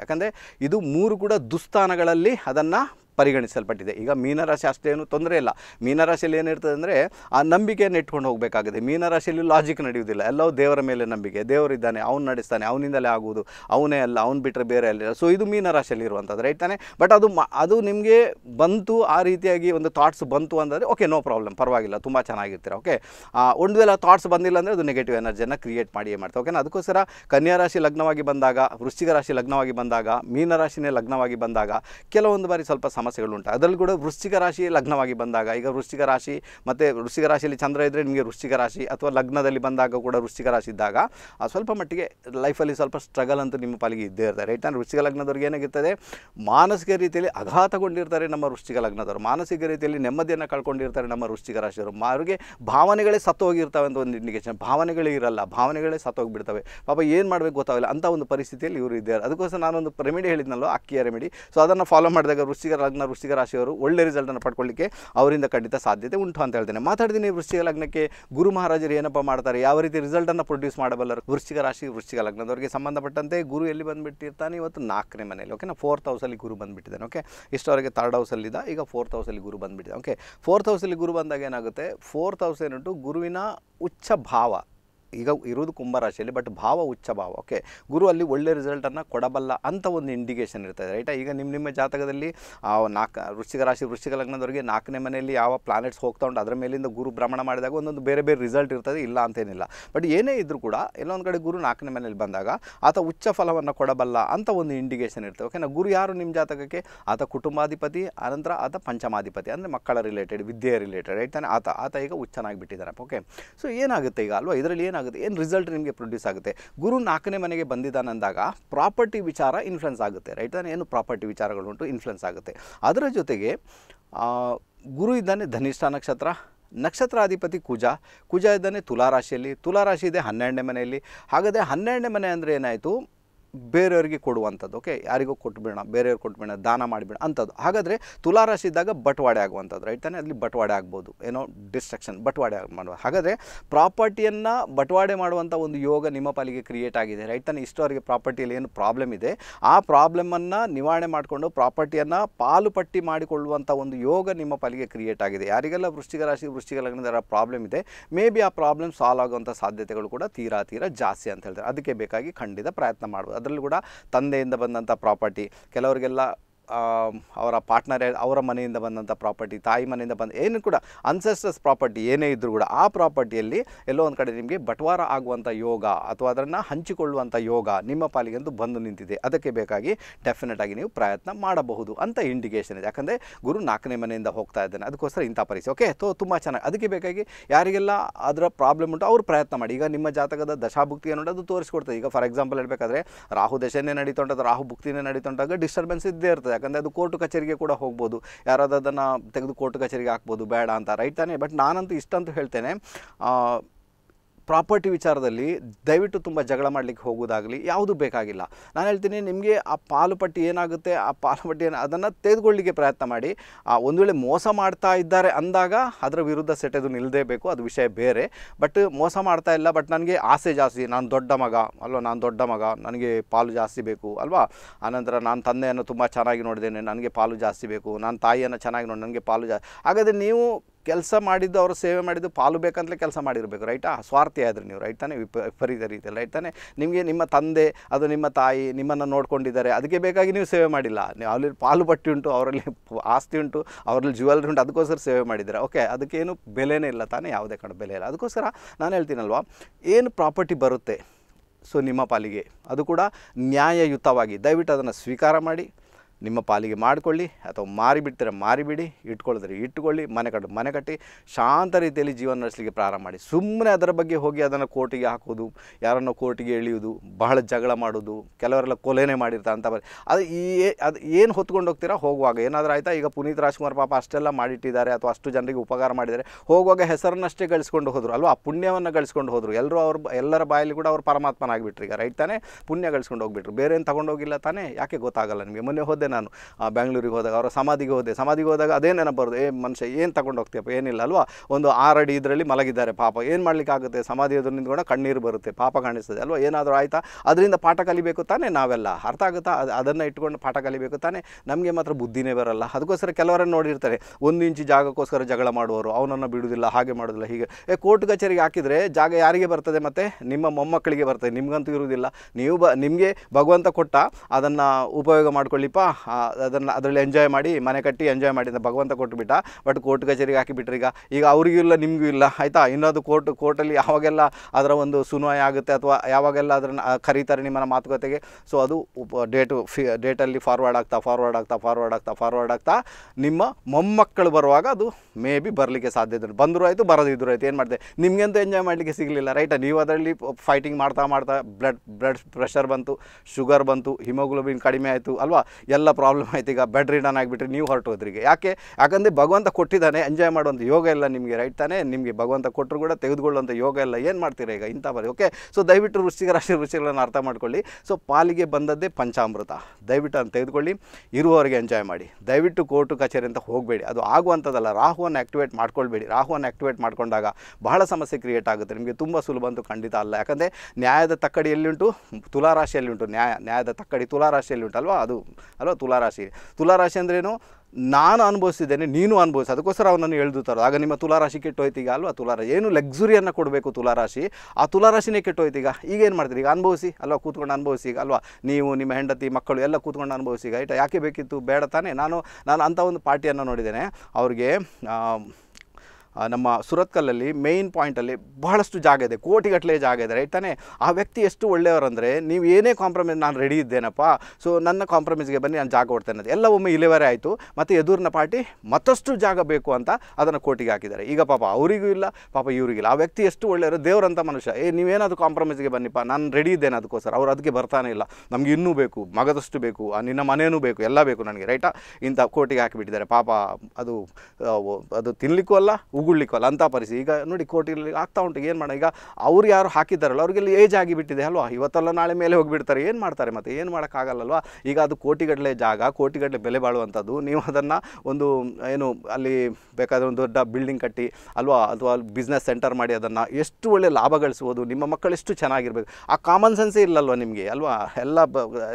ಯಾಕಂದರೆ ಇದು ಮೂರು ಕೂಡ ದುಸ್ಥಾನಗಳಲ್ಲಿ ಅದನ್ನು ಪರಿಗಣಿಸಲ್ಪಟ್ಟಿದೆ ಈಗ ಮೀನರಾಶಿ ಅಷ್ಟೇನು ತೊಂದರೆ ಇಲ್ಲ ಮೀನರಾಶಿಯಲ್ಲಿ ಏನಿರ್ತದೆ ಅಂದರೆ ಆ ನಂಬಿಕೆಯನ್ನು ಇಟ್ಕೊಂಡು ಹೋಗಬೇಕಾಗಿದೆ ಮೀನರಾಶಿಯಲ್ಲಿ ಲಾಜಿಕ್ ನಡೆಯುವುದಿಲ್ಲ ಎಲ್ಲವೂ ದೇವರ ಮೇಲೆ ನಂಬಿಕೆ ದೇವರಿದ್ದಾನೆ ಅವನು ನಡೆಸ್ತಾನೆ ಅವನಿಂದಲೇ ಆಗುವುದು ಅವನೇ ಅಲ್ಲ ಅವ್ನು ಬಿಟ್ಟರೆ ಬೇರೆ ಅಲ್ಲ ಸೊ ಇದು ಮೀನರಾಶಿಯಲ್ಲಿ ಇರುವಂಥದ್ದು ರೈಟ್ ತಾನೆ ಬಟ್ ಅದು ಅದು ನಿಮಗೆ ಬಂತು ಆ ರೀತಿಯಾಗಿ ಒಂದು ಥಾಟ್ಸ್ ಬಂತು ಅಂದರೆ ಓಕೆ ನೋ ಪ್ರಾಬ್ಲಮ್ ಪರವಾಗಿಲ್ಲ ತುಂಬ ಚೆನ್ನಾಗಿರ್ತೀರ ಓಕೆ ಒಂದು ವೇಳೆ ಥಾಟ್ಸ್ ಬಂದಿಲ್ಲ ಅಂದರೆ ಅದು ನೆಗೆಟಿವ್ ಎನರ್ಜಿಯನ್ನು ಕ್ರಿಯೇಟ್ ಮಾಡಿಯೇ ಮಾಡ್ತಾರೆ ಓಕೆ ಅದಕ್ಕೋಸ್ಕರ ಕನ್ಯಾ ರಾಶಿ ಲಗ್ನವಾಗಿ ಬಂದಾಗ ವೃಶ್ಚಿಕ ರಾಶಿ ಲಗ್ನವಾಗಿ ಬಂದಾಗ ಮೀನರಾಶಿನೇ ಲಗ್ನವಾಗಿ ಬಂದಾಗ ಕೆಲವೊಂದು ಬಾರಿ ಸ್ವಲ್ಪ ಸಮಸ್ಯೆ ಉಂಟು ಅದರಲ್ಲಿ ಕೂಡ ವೃಶ್ಚಿಕ ರಾಶಿ ಲಗ್ನವಾಗಿ ಬಂದಾಗ ಈಗ ವೃಶ್ಚಿಕ ರಾಶಿ ಮತ್ತು ವೃಶ್ಚಿಕ ರಾಶಿಯಲ್ಲಿ ಚಂದ್ರ ಇದ್ದರೆ ನಿಮಗೆ ವೃಶ್ಚಿಕ ರಾಶಿ ಅಥವಾ ಲಗ್ನದಲ್ಲಿ ಬಂದಾಗ ಕೂಡ ವೃಶ್ಚಿಕ ರಾಶಿ ಇದ್ದಾಗ ಸ್ವಲ್ಪ ಮಟ್ಟಿಗೆ ಲೈಫಲ್ಲಿ ಸ್ವಲ್ಪ ಸ್ಟ್ರಗಲ್ ಅಂತೂ ನಿಮ್ಮ ಪಾಲಿಗೆ ಇದ್ದೇ ಇರ್ತಾರೆ ರೈಟ್ ನಾನು ವೃಶ್ಚಿಕ ಲಗ್ನದವ್ರಿಗೆ ಏನಾಗಿರ್ತದೆ ಮಾನಸಿಕ ರೀತಿಯಲ್ಲಿ ಆಘಾತಗೊಂಡಿರ್ತಾರೆ ನಮ್ಮ ವೃಶ್ಚಿಕ ಲಗ್ನದವರು ಮಾನಸಿಕ ರೀತಿಯಲ್ಲಿ ನೆಮ್ಮದಿಯನ್ನು ಕಳ್ಕೊಂಡಿರ್ತಾರೆ ನಮ್ಮ ವೃಶ್ಚಿಕ ರಾಶಿಯವರು ಅವರಿಗೆ ಭಾವನೆಗಳೇ ಸತ್ತೋಗಿರ್ತವೆ ಅಂತ ಒಂದು ಇಂಡಿಕೇಶನ್ ಭಾವನೆಗಳೇ ಇರಲ್ಲ ಭಾವನೆಗಳೇ ಸತ್ತೋಗಿಬಿಡ್ತವೆ ಪಾಪ ಏನು ಮಾಡಬೇಕು ಗೊತ್ತಾಗಲ್ಲ ಅಂತ ಒಂದು ಪರಿಸ್ಥಿತಿಯಲ್ಲಿ ಇವರು ಇದ್ದಾರೆ ಅದಕ್ಕೋಸ್ಕರ ನಾನೊಂದು ರೆಮಿಡಿ ಹೇಳಿದ್ನಲ್ಲೋ ಅಕ್ಕಿಯ ರೆಮಿಡಿ ಸೊ ಅದನ್ನು ಫಾಲೋ ಮಾಡಿದಾಗ ವೃಶ್ಚಿಕ ಲಗ್ನ ಲಗ್ನ ವೃಷ್ಟಿಕ ರಾಶಿಯವರು ಒಳ್ಳೆ ರಿಸಲ್ಟನ್ನು ಪಡ್ಕೊಳ್ಳಿಕ್ಕೆ ಅವರಿಂದ ಖಂಡಿತ ಸಾಧ್ಯತೆ ಉಂಟು ಅಂತ ಹೇಳ್ತೇನೆ ಮಾತಾಡ್ತೀನಿ ವೃಷ್ಟಿಕ ಲಗ್ನಕ್ಕೆ ಗುರು ಮಹಾರಾಜರು ಏನಪ್ಪ ಮಾಡ್ತಾರೆ ಯಾವ ರೀತಿ ರಿಸಲ್ಟನ್ನು ಪ್ರೊಡ್ಯೂಸ್ ಮಾಡಬಲ್ಲರು ವೃಷ್ಟಿಕ ರಾಶಿ ವೃಷ್ಟಿಕ ಲಗ್ನದವರಿಗೆ ಸಂಬಂಧಪಟ್ಟಂತೆ ಗುರು ಎಲ್ಲಿ ಬಂದುಬಿಟ್ಟಿರ್ತಾನೆ ಇವತ್ತು ನಾಲ್ಕನೇ ಮನೆಯಲ್ಲಿ ಓಕೆನಾ ಫೋರ್ತ್ ಹೌಸಲ್ಲಿ ಗುರು ಬಂದುಬಿಟ್ಟಿದ್ದಾನೆ ಓಕೆ ಇಷ್ಟವರೆಗೆ ತರ್ಡ್ ಹೌಸಲ್ಲಿದ್ದ ಈಗ ಫೋರ್ತ್ ಹೌಸಲ್ಲಿ ಗುರು ಬಂದುಬಿಟ್ಟಿದೆ ಓಕೆ ಫೋರ್ತ್ ಹೌಸಲ್ಲಿ ಗುರು ಬಂದಾಗ ಏನಾಗುತ್ತೆ ಫೋರ್ತ್ ಹೌಸ್ ಏನುಂಟು ಗುರುವಿನ ಉಚ್ಚ ಭಾವ ಈಗ ಇರೋದು ಕುಂಭರಾಶಿಯಲ್ಲಿ ಬಟ್ ಭಾವ ಉಚ್ಚ ಭಾವ ಓಕೆ ಗುರು ಅಲ್ಲಿ ಒಳ್ಳೆ ರಿಸಲ್ಟನ್ನು ಕೊಡಬಲ್ಲ ಅಂತ ಒಂದು ಇಂಡಿಕೇಷನ್ ಇರ್ತದೆ ರೈಟಾ ಈಗ ನಿಮ್ಮ ನಿಮ್ಮ ಜಾತಕದಲ್ಲಿ ಆ ನಾಲ್ಕು ವೃಶ್ಚಿಕ ರಾಶಿ ವೃಶ್ಚಿಕ ಲಗ್ನದವರಿಗೆ ನಾಲ್ಕನೇ ಮನೆಯಲ್ಲಿ ಯಾವ ಪ್ಲಾನೆಟ್ಸ್ ಹೋಗ್ತಾ ಉಂಟು ಅದರ ಮೇಲಿಂದ ಗುರು ಭ್ರಮಣ ಮಾಡಿದಾಗ ಒಂದೊಂದು ಬೇರೆ ಬೇರೆ ರಿಸಲ್ಟ್ ಇರ್ತದೆ ಇಲ್ಲ ಅಂತೇನಿಲ್ಲ ಬಟ್ ಏನೇ ಇದ್ದರೂ ಕೂಡ ಎಲ್ಲೊಂದು ಕಡೆ ಗುರು ನಾಲ್ಕನೇ ಮನೆಯಲ್ಲಿ ಬಂದಾಗ ಆತ ಉಚ್ಚ ಫಲವನ್ನು ಕೊಡಬಲ್ಲ ಅಂತ ಒಂದು ಇಂಡಿಕೇಷನ್ ಇರ್ತದೆ ಓಕೆನಾ ಗುರು ಯಾರು ನಿಮ್ಮ ಜಾತಕಕ್ಕೆ ಆತ ಕುಟುಂಬಾಧಿಪತಿ ಆನಂತರ ಆತ ಪಂಚಮಾಧಿಪತಿ ಅಂದರೆ ಮಕ್ಕಳ ರಿಲೇಟೆಡ್ ವಿದ್ಯೆಯ ರಿಲೇಟೆಡ್ ರೈಟ್ ತಾನೆ ಆತ ಆತ ಈಗ ಉಚ್ಚನಾಗಿ ಬಿಟ್ಟಿದ್ದಾರೆ ಓಕೆ ಸೊ ಏನಾಗುತ್ತೆ ಈಗ ಅಲ್ವಾ ಇದರಲ್ಲಿ ಏನು ಏನಾಗುತ್ತೆ ಏನು ರಿಸಲ್ಟ್ ನಿಮಗೆ ಪ್ರೊಡ್ಯೂಸ್ ಆಗುತ್ತೆ ಗುರು ನಾಲ್ಕನೇ ಮನೆಗೆ ಅಂದಾಗ ಪ್ರಾಪರ್ಟಿ ವಿಚಾರ ಇನ್ಫ್ಲುಯೆನ್ಸ್ ಆಗುತ್ತೆ ರೈಟ್ ತಾನೇ ಏನು ಪ್ರಾಪರ್ಟಿ ವಿಚಾರಗಳುಂಟು ಇನ್ಫ್ಲುಯೆನ್ಸ್ ಆಗುತ್ತೆ ಅದರ ಜೊತೆಗೆ ಗುರು ಇದ್ದಾನೆ ಧನಿಷ್ಠ ನಕ್ಷತ್ರ ನಕ್ಷತ್ರಾಧಿಪತಿ ಕುಜ ಕುಜ ಇದ್ದಾನೆ ತುಲಾರಾಶಿಯಲ್ಲಿ ತುಲಾರಾಶಿ ಇದೆ ಹನ್ನೆರಡನೇ ಮನೆಯಲ್ಲಿ ಹಾಗಾದರೆ ಹನ್ನೆರಡನೇ ಮನೆ ಅಂದರೆ ಏನಾಯಿತು ಬೇರೆಯವರಿಗೆ ಕೊಡುವಂಥದ್ದು ಓಕೆ ಯಾರಿಗೂ ಕೊಟ್ಬಿಡೋಣ ಬೇರೆಯವ್ರಿಗೆ ಕೊಟ್ಬಿಡೋಣ ದಾನ ಮಾಡಿಬಿಡೋಣ ಅಂಥದ್ದು ಹಾಗಾದರೆ ತುಲಾರಾಶಿ ಇದ್ದಾಗ ಬಟ್ವಾಡೆ ಆಗುವಂಥದ್ದು ರೈಟ್ ತಾನೇ ಅಲ್ಲಿ ಬಟ್ವಾಡೆ ಆಗ್ಬೋದು ಏನೋ ಡಿಸ್ಟ್ರಕ್ಷನ್ ಬಟ್ವಾಡೆ ಮಾಡುವ ಹಾಗಾದರೆ ಪ್ರಾಪರ್ಟಿಯನ್ನು ಬಟ್ವಾಡೆ ಮಾಡುವಂಥ ಒಂದು ಯೋಗ ನಿಮ್ಮ ಪಾಲಿಗೆ ಕ್ರಿಯೇಟ್ ಆಗಿದೆ ರೈಟ್ ತಾನೇ ಅವರಿಗೆ ಪ್ರಾಪರ್ಟಿಯಲ್ಲಿ ಏನು ಪ್ರಾಬ್ಲಮ್ ಇದೆ ಆ ಪ್ರಾಬ್ಲಮನ್ನು ನಿವಾರಣೆ ಮಾಡಿಕೊಂಡು ಪ್ರಾಪರ್ಟಿಯನ್ನು ಪಾಲು ಪಟ್ಟಿ ಮಾಡಿಕೊಳ್ಳುವಂಥ ಒಂದು ಯೋಗ ನಿಮ್ಮ ಪಾಲಿಗೆ ಕ್ರಿಯೇಟ್ ಆಗಿದೆ ಯಾರಿಗೆಲ್ಲ ವೃಶ್ಚಿಕ ರಾಶಿ ವೃಶ್ಚಿಕ ಲಗ್ನದ ಪ್ರಾಬ್ಲಮ್ ಇದೆ ಮೇ ಬಿ ಆ ಪ್ರಾಬ್ಲಮ್ ಸಾಲ್ವ್ ಆಗುವಂಥ ಸಾಧ್ಯತೆಗಳು ಕೂಡ ತೀರಾ ತೀರಾ ಜಾಸ್ತಿ ಅಂತ ಹೇಳ್ತಾರೆ ಅದಕ್ಕೆ ಬೇಕಾಗಿ ಖಂಡಿತ ಪ್ರಯತ್ನ ಮಾಡ್ಬೋದು ಅದರಲ್ಲೂ ಕೂಡ ತಂದೆಯಿಂದ ಬಂದಂಥ ಪ್ರಾಪರ್ಟಿ ಕೆಲವರಿಗೆಲ್ಲ ಅವರ ಪಾರ್ಟ್ನರ್ ಅವರ ಮನೆಯಿಂದ ಬಂದಂಥ ಪ್ರಾಪರ್ಟಿ ತಾಯಿ ಮನೆಯಿಂದ ಬಂದ ಏನು ಕೂಡ ಅನ್ಸೆಸ್ಟರ್ಸ್ ಪ್ರಾಪರ್ಟಿ ಏನೇ ಇದ್ದರೂ ಕೂಡ ಆ ಪ್ರಾಪರ್ಟಿಯಲ್ಲಿ ಎಲ್ಲೋ ಒಂದು ಕಡೆ ನಿಮಗೆ ಬಟ್ವಾರ ಆಗುವಂಥ ಯೋಗ ಅಥವಾ ಅದನ್ನು ಹಂಚಿಕೊಳ್ಳುವಂಥ ಯೋಗ ನಿಮ್ಮ ಪಾಲಿಗೆಂದು ಬಂದು ನಿಂತಿದೆ ಅದಕ್ಕೆ ಬೇಕಾಗಿ ಡೆಫಿನೆಟ್ ಆಗಿ ನೀವು ಪ್ರಯತ್ನ ಮಾಡಬಹುದು ಅಂತ ಇಂಡಿಕೇಶನ್ ಇದೆ ಯಾಕಂದರೆ ಗುರು ನಾಲ್ಕನೇ ಮನೆಯಿಂದ ಹೋಗ್ತಾ ಇದ್ದಾನೆ ಅದಕ್ಕೋಸ್ಕರ ಇಂಥ ಪರಿಸ್ಥಿತಿ ಓಕೆ ತೋ ತುಂಬ ಚೆನ್ನಾಗಿ ಅದಕ್ಕೆ ಬೇಕಾಗಿ ಯಾರಿಗೆಲ್ಲ ಅದರ ಪ್ರಾಬ್ಲಮ್ ಉಂಟು ಅವರು ಪ್ರಯತ್ನ ಮಾಡಿ ಈಗ ನಿಮ್ಮ ಜಾತಕದ ದಶಾಭುಕ್ತಿ ಅನ್ನೋದು ಅದು ತೋರಿಸ್ಕೊಡ್ತದೆ ಈಗ ಫಾರ್ ಎಕ್ಸಾಂಪಲ್ ಹೇಳಬೇಕಾದ್ರೆ ರಾಹು ದಶನೇ ನಡೀತಾ ರಾಹು ಭುಕ್ತಿನೇ ನಡೀತಾ ಡಿಸ್ಟರ್ಬೆನ್ಸ್ ಇದ್ದೇ ಇರ್ತದೆ ಯಾಕಂದರೆ ಅದು ಕೋರ್ಟ್ ಕಚೇರಿಗೆ ಕೂಡ ಹೋಗ್ಬೋದು ಯಾರಾದ್ರೂ ಅದನ್ನು ತೆಗೆದು ಕೋರ್ಟ್ ಕಚೇರಿಗೆ ಹಾಕ್ಬೋದು ಬೇಡ ಅಂತ ರೈಟ್ ತಾನೇ ಬಟ್ ನಾನಂತೂ ಇಷ್ಟಂತೂ ಹೇಳ್ತೇನೆ ಪ್ರಾಪರ್ಟಿ ವಿಚಾರದಲ್ಲಿ ದಯವಿಟ್ಟು ತುಂಬ ಜಗಳ ಮಾಡಲಿಕ್ಕೆ ಹೋಗೋದಾಗಲಿ ಯಾವುದು ಬೇಕಾಗಿಲ್ಲ ನಾನು ಹೇಳ್ತೀನಿ ನಿಮಗೆ ಆ ಪಾಲು ಪಟ್ಟಿ ಏನಾಗುತ್ತೆ ಆ ಪಾಲು ಏನು ಅದನ್ನು ತೆಗೆದುಕೊಳ್ಳಿಕ್ಕೆ ಪ್ರಯತ್ನ ಮಾಡಿ ಆ ಒಂದು ವೇಳೆ ಮೋಸ ಮಾಡ್ತಾ ಇದ್ದಾರೆ ಅಂದಾಗ ಅದರ ವಿರುದ್ಧ ಸೆಟೆದು ನಿಲ್ಲದೇಬೇಕು ಅದು ವಿಷಯ ಬೇರೆ ಬಟ್ ಮೋಸ ಮಾಡ್ತಾ ಇಲ್ಲ ಬಟ್ ನನಗೆ ಆಸೆ ಜಾಸ್ತಿ ನಾನು ದೊಡ್ಡ ಮಗ ಅಲ್ವಾ ನಾನು ದೊಡ್ಡ ಮಗ ನನಗೆ ಪಾಲು ಜಾಸ್ತಿ ಬೇಕು ಅಲ್ವಾ ಆನಂತರ ನಾನು ತಂದೆಯನ್ನು ತುಂಬ ಚೆನ್ನಾಗಿ ನೋಡಿದ್ದೇನೆ ನನಗೆ ಪಾಲು ಜಾಸ್ತಿ ಬೇಕು ನಾನು ತಾಯಿಯನ್ನು ಚೆನ್ನಾಗಿ ನೋಡಿ ನನಗೆ ಪಾಲು ಜಾಸ್ತಿ ಹಾಗಾದರೆ ನೀವು ಕೆಲಸ ಮಾಡಿದ್ದು ಅವರು ಸೇವೆ ಮಾಡಿದ್ದು ಪಾಲು ಬೇಕಂತಲೇ ಕೆಲಸ ಮಾಡಿರಬೇಕು ರೈಟಾ ಸ್ವಾರ್ಥಿ ಆದರೆ ನೀವು ರೈಟ್ ತಾನೇ ವಿಪ ವಿಪರೀತ ರೀತಿಯಲ್ಲಿ ರೈಟ್ ತಾನೆ ನಿಮಗೆ ನಿಮ್ಮ ತಂದೆ ಅದು ನಿಮ್ಮ ತಾಯಿ ನಿಮ್ಮನ್ನು ನೋಡ್ಕೊಂಡಿದ್ದಾರೆ ಅದಕ್ಕೆ ಬೇಕಾಗಿ ನೀವು ಸೇವೆ ಮಾಡಿಲ್ಲ ನೀವು ಅಲ್ಲಿ ಪಾಲು ಬಟ್ಟಿ ಉಂಟು ಅವರಲ್ಲಿ ಆಸ್ತಿ ಉಂಟು ಅವರಲ್ಲಿ ಜ್ಯುವೆಲ್ರಿ ಉಂಟು ಅದಕ್ಕೋಸ್ಕರ ಸೇವೆ ಮಾಡಿದ್ದಾರೆ ಓಕೆ ಅದಕ್ಕೇನು ಬೆಲೆನೇ ಇಲ್ಲ ತಾನೇ ಯಾವುದೇ ಕಾರಣ ಬೆಲೆ ಇಲ್ಲ ಅದಕ್ಕೋಸ್ಕರ ನಾನು ಹೇಳ್ತೀನಲ್ವ ಏನು ಪ್ರಾಪರ್ಟಿ ಬರುತ್ತೆ ಸೊ ನಿಮ್ಮ ಪಾಲಿಗೆ ಅದು ಕೂಡ ನ್ಯಾಯಯುತವಾಗಿ ದಯವಿಟ್ಟು ಅದನ್ನು ಸ್ವೀಕಾರ ಮಾಡಿ ನಿಮ್ಮ ಪಾಲಿಗೆ ಮಾಡಿಕೊಳ್ಳಿ ಅಥವಾ ಮಾರಿಬಿಡ್ತೀರ ಮಾರಿಬಿಡಿ ಇಟ್ಕೊಳ್ಳಿದ್ರೆ ಇಟ್ಕೊಳ್ಳಿ ಮನೆ ಕಟ್ಟು ಮನೆ ಕಟ್ಟಿ ಶಾಂತ ರೀತಿಯಲ್ಲಿ ಜೀವನ ನಡೆಸಲಿಕ್ಕೆ ಪ್ರಾರಂಭ ಮಾಡಿ ಸುಮ್ಮನೆ ಅದರ ಬಗ್ಗೆ ಹೋಗಿ ಅದನ್ನು ಕೋರ್ಟಿಗೆ ಹಾಕೋದು ಯಾರನ್ನೋ ಕೋರ್ಟಿಗೆ ಎಳೆಯೋದು ಬಹಳ ಜಗಳ ಮಾಡೋದು ಕೆಲವರೆಲ್ಲ ಕೊಲೆನೆ ಮಾಡಿರ್ತಾ ಅಂತ ಬರೀ ಅದು ಈ ಅದು ಏನು ಹೊತ್ಕೊಂಡು ಹೋಗ್ತೀರಾ ಹೋಗುವಾಗ ಏನಾದರೂ ಆಯಿತಾ ಈಗ ಪುನೀತ್ ರಾಜ್ಕುಮಾರ್ ಪಾಪ ಅಷ್ಟೆಲ್ಲ ಮಾಡಿಟ್ಟಿದ್ದಾರೆ ಅಥವಾ ಅಷ್ಟು ಜನರಿಗೆ ಉಪಕಾರ ಮಾಡಿದ್ದಾರೆ ಹೋಗುವಾಗ ಹೆಸರನ್ನಷ್ಟೇ ಗಳಿಸ್ಕೊಂಡು ಹೋದರು ಅಲ್ವಾ ಆ ಪುಣ್ಯವನ್ನು ಗಳಿಸ್ಕೊಂಡು ಹೋದರು ಎಲ್ಲರೂ ಅವ್ರ ಎಲ್ಲರ ಬಾಯಲ್ಲಿ ಕೂಡ ಅವ್ರು ಪರಮಾತ್ಮನಾಗಿಬಿಟ್ರು ಈಗ ರೈಟ್ ತಾನೇ ಪುಣ್ಯ ಗಳಿಸ್ಕೊಂಡು ಹೋಗ್ಬಿಟ್ರು ಬೇರೆ ಏನು ತಗೊಂಡೋಗಿಲ್ಲ ತಾನೇ ಯಾಕೆ ಗೊತ್ತಾಗಲ್ಲ ನಿಮಗೆ ಮೊನ್ನೆ ಹೋದೆ ನಾನು ಆ ಬ್ಯಾಂಗ್ಳೂರಿಗೆ ಹೋದಾಗ ಅವರ ಸಮಾಧಿಗೆ ಹೋದೆ ಸಮಾಧಿಗೆ ಹೋದಾಗ ಅದೇ ನೆನಪು ಬರೋದು ಏ ಮನುಷ್ಯ ಏನು ತಗೊಂಡು ಹೋಗ್ತೀಯಪ್ಪ ಏನಿಲ್ಲ ಅಲ್ವಾ ಒಂದು ಆರಡಿ ಇದರಲ್ಲಿ ಮಲಗಿದ್ದಾರೆ ಪಾಪ ಏನು ಮಾಡಲಿಕ್ಕಾಗುತ್ತೆ ಸಮಾಧಿ ಅದರಿಂದ ಕೂಡ ಕಣ್ಣೀರು ಬರುತ್ತೆ ಪಾಪ ಕಾಣಿಸ್ತದೆ ಅಲ್ವಾ ಏನಾದರೂ ಆಯಿತಾ ಅದರಿಂದ ಪಾಠ ಕಲಿಬೇಕು ತಾನೇ ನಾವೆಲ್ಲ ಅರ್ಥ ಆಗುತ್ತಾ ಅದು ಅದನ್ನು ಇಟ್ಕೊಂಡು ಪಾಠ ಕಲಿಬೇಕು ತಾನೇ ನಮಗೆ ಮಾತ್ರ ಬುದ್ಧಿನೇ ಬರಲ್ಲ ಅದಕ್ಕೋಸ್ಕರ ಕೆಲವರನ್ನು ನೋಡಿರ್ತಾರೆ ಒಂದು ಇಂಚು ಜಾಗಕ್ಕೋಸ್ಕರ ಜಗಳ ಮಾಡುವವರು ಅವನನ್ನು ಬಿಡುವುದಿಲ್ಲ ಹಾಗೆ ಮಾಡೋದಿಲ್ಲ ಹೀಗೆ ಏ ಕೋರ್ಟ್ ಕಚೇರಿಗೆ ಹಾಕಿದರೆ ಜಾಗ ಯಾರಿಗೆ ಬರ್ತದೆ ಮತ್ತು ನಿಮ್ಮ ಮೊಮ್ಮಕ್ಕಳಿಗೆ ಬರ್ತದೆ ನಿಮಗಂತೂ ಇರುವುದಿಲ್ಲ ನೀವು ಬ ನಿಮಗೆ ಭಗವಂತ ಕೊಟ್ಟ ಅದನ್ನು ಉಪಯೋಗ ಮಾಡ್ಕೊಳ್ಳಿಪ್ಪ ಅದನ್ನು ಅದರಲ್ಲಿ ಎಂಜಾಯ್ ಮಾಡಿ ಮನೆ ಕಟ್ಟಿ ಎಂಜಾಯ್ ಮಾಡಿ ಅಂತ ಭಗವಂತ ಬಿಟ್ಟ ಬಟ್ ಕೋರ್ಟ್ ಕಚೇರಿಗೆ ಹಾಕಿಬಿಟ್ರೀಗ ಈಗ ಈಗ ಅವರಿಗೂ ಇಲ್ಲ ನಿಮಗೂ ಇಲ್ಲ ಆಯಿತಾ ಇನ್ನೊಂದು ಕೋರ್ಟ್ ಕೋರ್ಟಲ್ಲಿ ಯಾವಾಗೆಲ್ಲ ಅದರ ಒಂದು ಸುನಾಯಿ ಆಗುತ್ತೆ ಅಥವಾ ಯಾವಾಗೆಲ್ಲ ಅದನ್ನು ಕರೀತಾರೆ ನಿಮ್ಮನ್ನು ಮಾತುಕತೆಗೆ ಸೊ ಅದು ಡೇಟು ಫಿ ಡೇಟಲ್ಲಿ ಫಾರ್ವರ್ಡ್ ಆಗ್ತಾ ಫಾರ್ವರ್ಡ್ ಆಗ್ತಾ ಫಾರ್ವರ್ಡ್ ಆಗ್ತಾ ಫಾರ್ವರ್ಡ್ ಆಗ್ತಾ ನಿಮ್ಮ ಮೊಮ್ಮಕ್ಕಳು ಬರುವಾಗ ಅದು ಮೇ ಬಿ ಬರಲಿಕ್ಕೆ ಸಾಧ್ಯ ಇದ್ದರು ಬಂದರೂ ಆಯಿತು ಬರೋದಿದ್ರು ಆಯಿತು ಏನು ಮಾಡಿದೆ ನಿಮಗೆಂತೂ ಎಂಜಾಯ್ ಮಾಡಲಿಕ್ಕೆ ಸಿಗಲಿಲ್ಲ ರೈಟಾ ನೀವು ಅದರಲ್ಲಿ ಫೈಟಿಂಗ್ ಮಾಡ್ತಾ ಮಾಡ್ತಾ ಬ್ಲಡ್ ಬ್ಲಡ್ ಪ್ರೆಷರ್ ಬಂತು ಶುಗರ್ ಬಂತು ಹಿಮೋಗ್ಲೋಬಿನ್ ಕಡಿಮೆ ಆಯಿತು ಅಲ್ವಾ ಎಲ್ಲ ಎಲ್ಲ ಪ್ರಾಬ್ಲಮ್ ಆಯ್ತು ಈಗ ಬೆಡ್ ರಿಡನ್ ಆಗಿಬಿಟ್ರೆ ನೀವು ಹೊರಟೋದ್ರಿಗೆ ಯಾಕೆ ಯಾಕಂದರೆ ಭಗವಂತ ಕೊಟ್ಟಿದ್ದಾನೆ ಎಂಜಾಯ್ ಮಾಡುವಂಥ ಯೋಗ ಎಲ್ಲ ನಿಮಗೆ ರೈಟ್ ತಾನೆ ನಿಮಗೆ ಭಗವಂತ ಕೊಟ್ಟರು ಕೂಡ ತೆಗೆದುಕೊಳ್ಳುವಂಥ ಯೋಗ ಎಲ್ಲ ಏನು ಮಾಡ್ತೀರಾ ಈಗ ಇಂಥ ಬರೀ ಓಕೆ ಸೊ ದಯವಿಟ್ಟು ರುಚಿಗೆ ರಾಶಿ ರುಚಿಗಳನ್ನು ಅರ್ಥ ಮಾಡ್ಕೊಳ್ಳಿ ಸೊ ಪಾಲಿಗೆ ಬಂದದ್ದೇ ಪಂಚಾಮೃತ ದಯವಿಟ್ಟು ಅಂತ ತೆಗೆದುಕೊಳ್ಳಿ ಇರುವವರಿಗೆ ಎಂಜಾಯ್ ಮಾಡಿ ದಯವಿಟ್ಟು ಕೋರ್ಟು ಕಚೇರಿ ಅಂತ ಹೋಗಬೇಡಿ ಅದು ಆಗುವಂಥದ್ದಲ್ಲ ರಾಹುವನ್ನು ಆಕ್ಟಿವೇಟ್ ಮಾಡ್ಕೊಳ್ಬೇಡಿ ರಾಹುವನ್ನು ಆಕ್ಟಿವೇಟ್ ಮಾಡ್ಕೊಂಡಾಗ ಬಹಳ ಸಮಸ್ಯೆ ಕ್ರಿಯೇಟ್ ಆಗುತ್ತೆ ನಿಮಗೆ ತುಂಬ ಸುಲಭ ಅಂತೂ ಖಂಡಿತ ಅಲ್ಲ ಯಾಕಂದರೆ ನ್ಯಾಯದ ತಕ್ಕಡಿ ಎಲ್ಲಿ ಉಂಟು ತುಲಾರಾಶಿಯಲ್ಲಿ ಉಂಟು ನ್ಯಾಯ ನ್ಯಾಯದ ತಕ್ಕಡಿ ತುಲಾರಾಶಿಯಲ್ಲಿ ಉಂಟಲ್ವಾ ಅದು ಅಲ್ವಾ ತುಲಾರಾಶಿ ತುಲಾರಾಶಿ ಅಂದ್ರೇನು ನಾನು ಅನುಭವಿಸಿದ್ದೇನೆ ನೀನು ಅನುಭವಿಸಿ ಅದಕ್ಕೋಸ್ಕರ ಅವನನ್ನು ತರೋದು ಆಗ ನಿಮ್ಮ ತುಲಾರಾಶಿ ಕೆಟ್ಟೋಯ್ತೀಗ ಅಲ್ವಾ ತುಲಾರಾಶಿ ಏನು ಲಕ್ಸುರಿಯನ್ನು ಕೊಡಬೇಕು ತುಲಾರಾಶಿ ಆ ತುಲಾರಾಶಿನೇ ಕೆಟ್ಟೋಯ್ತೀಗ ಈಗ ಏನು ಮಾಡ್ತೀರಿ ಈಗ ಅನುಭವಿಸಿ ಅಲ್ವಾ ಕೂತ್ಕೊಂಡು ಅನುಭವಿಸಿ ಈಗ ಅಲ್ವಾ ನೀವು ನಿಮ್ಮ ಹೆಂಡತಿ ಮಕ್ಕಳು ಎಲ್ಲ ಕೂತ್ಕೊಂಡು ಅನುಭವಿಸಿ ಈಗ ಐಟ ಯಾಕೆ ಬೇಕಿತ್ತು ಬೇಡ ತಾನೇ ನಾನು ನಾನು ಅಂಥ ಒಂದು ಪಾರ್ಟಿಯನ್ನು ನೋಡಿದ್ದೇನೆ ಅವ್ರಿಗೆ ನಮ್ಮ ಸುರತ್ಕಲ್ಲಲ್ಲಿ ಮೇಯ್ನ್ ಪಾಯಿಂಟಲ್ಲಿ ಬಹಳಷ್ಟು ಜಾಗ ಇದೆ ಕೋಟಿಗಟ್ಟಲೆ ಜಾಗ ಇದೆ ರೈಟ್ ತಾನೆ ಆ ವ್ಯಕ್ತಿ ಎಷ್ಟು ಒಳ್ಳೆಯವರಂದರೆ ನೀವು ಏನೇ ಕಾಂಪ್ರಮೈಸ್ ನಾನು ರೆಡಿ ಇದ್ದೇನಪ್ಪ ಸೊ ನನ್ನ ಕಾಂಪ್ರಮೈಸ್ಗೆ ಬನ್ನಿ ನಾನು ಜಾಗ ಕೊಡ್ತೇನೆ ಅದು ಎಲ್ಲ ಒಮ್ಮೆ ಇಲೆವರೆ ಆಯಿತು ಮತ್ತು ಎದುರಿನ ಪಾರ್ಟಿ ಮತ್ತಷ್ಟು ಜಾಗ ಬೇಕು ಅಂತ ಅದನ್ನು ಕೋಟಿಗೆ ಹಾಕಿದ್ದಾರೆ ಈಗ ಪಾಪ ಅವರಿಗೂ ಇಲ್ಲ ಪಾಪ ಇವರಿಗಿಲ್ಲ ಆ ವ್ಯಕ್ತಿ ಎಷ್ಟು ಒಳ್ಳೆಯವರು ದೇವರಂಥ ಮನುಷ್ಯ ಏ ನೀವೇನಾದರೂ ಕಾಂಪ್ರಮೈಸ್ಗೆ ಬನ್ನಿಪ್ಪ ನಾನು ರೆಡಿ ಇದ್ದೇನೆ ಅದಕ್ಕೋಸ್ಕರ ಅವ್ರು ಅದಕ್ಕೆ ಬರ್ತಾನೆ ಇಲ್ಲ ನಮಗೆ ಇನ್ನೂ ಬೇಕು ಮಗದಷ್ಟು ಬೇಕು ನಿನ್ನ ಮನೆಯೂ ಬೇಕು ಎಲ್ಲ ಬೇಕು ನನಗೆ ರೈಟಾ ಇಂಥ ಕೋಟಿಗೆ ಹಾಕಿಬಿಟ್ಟಿದ್ದಾರೆ ಪಾಪ ಅದು ಅದು ತಿನ್ನಲಿಕ್ಕೂ ಅಲ್ಲ ಉಗುಳ್ಲಿಕ್ಕಲ್ಲ ಅಂತ ಪರಿಸ್ಥಿತಿ ಈಗ ನೋಡಿ ಕೋರ್ಟಿಲ್ಲಿ ಆಗ್ತಾ ಉಂಟು ಏನು ಮಾಡೋಣ ಈಗ ಅವ್ರು ಯಾರು ಹಾಕಿದ್ದಾರಲ್ಲ ಅವ್ರಿಗೆಲ್ಲಿ ಏಜ್ ಆಗಿಬಿಟ್ಟಿದೆ ಅಲ್ವಾ ಇವತ್ತಲ್ಲ ನಾಳೆ ಮೇಲೆ ಹೋಗಿಬಿಡ್ತಾರೆ ಏನು ಮಾಡ್ತಾರೆ ಮತ್ತು ಏನು ಮಾಡೋಕ್ಕಾಗಲ್ಲಲ್ವಾ ಈಗ ಅದು ಕೋಟಿಗಡಲೆ ಜಾಗ ಕೋಟಿಗಡಲೆ ಬೆಲೆ ಬಾಳುವಂಥದ್ದು ನೀವು ಅದನ್ನು ಒಂದು ಏನು ಅಲ್ಲಿ ಬೇಕಾದರೆ ಒಂದು ದೊಡ್ಡ ಬಿಲ್ಡಿಂಗ್ ಕಟ್ಟಿ ಅಲ್ವಾ ಅಥವಾ ಬಿಸ್ನೆಸ್ ಸೆಂಟರ್ ಮಾಡಿ ಅದನ್ನು ಎಷ್ಟು ಒಳ್ಳೆ ಲಾಭ ಗಳಿಸ್ಬೋದು ನಿಮ್ಮ ಮಕ್ಕಳು ಎಷ್ಟು ಚೆನ್ನಾಗಿರ್ಬೇಕು ಆ ಕಾಮನ್ ಸೆನ್ಸೇ ಇಲ್ಲಲ್ವ ನಿಮಗೆ ಅಲ್ವಾ ಎಲ್ಲ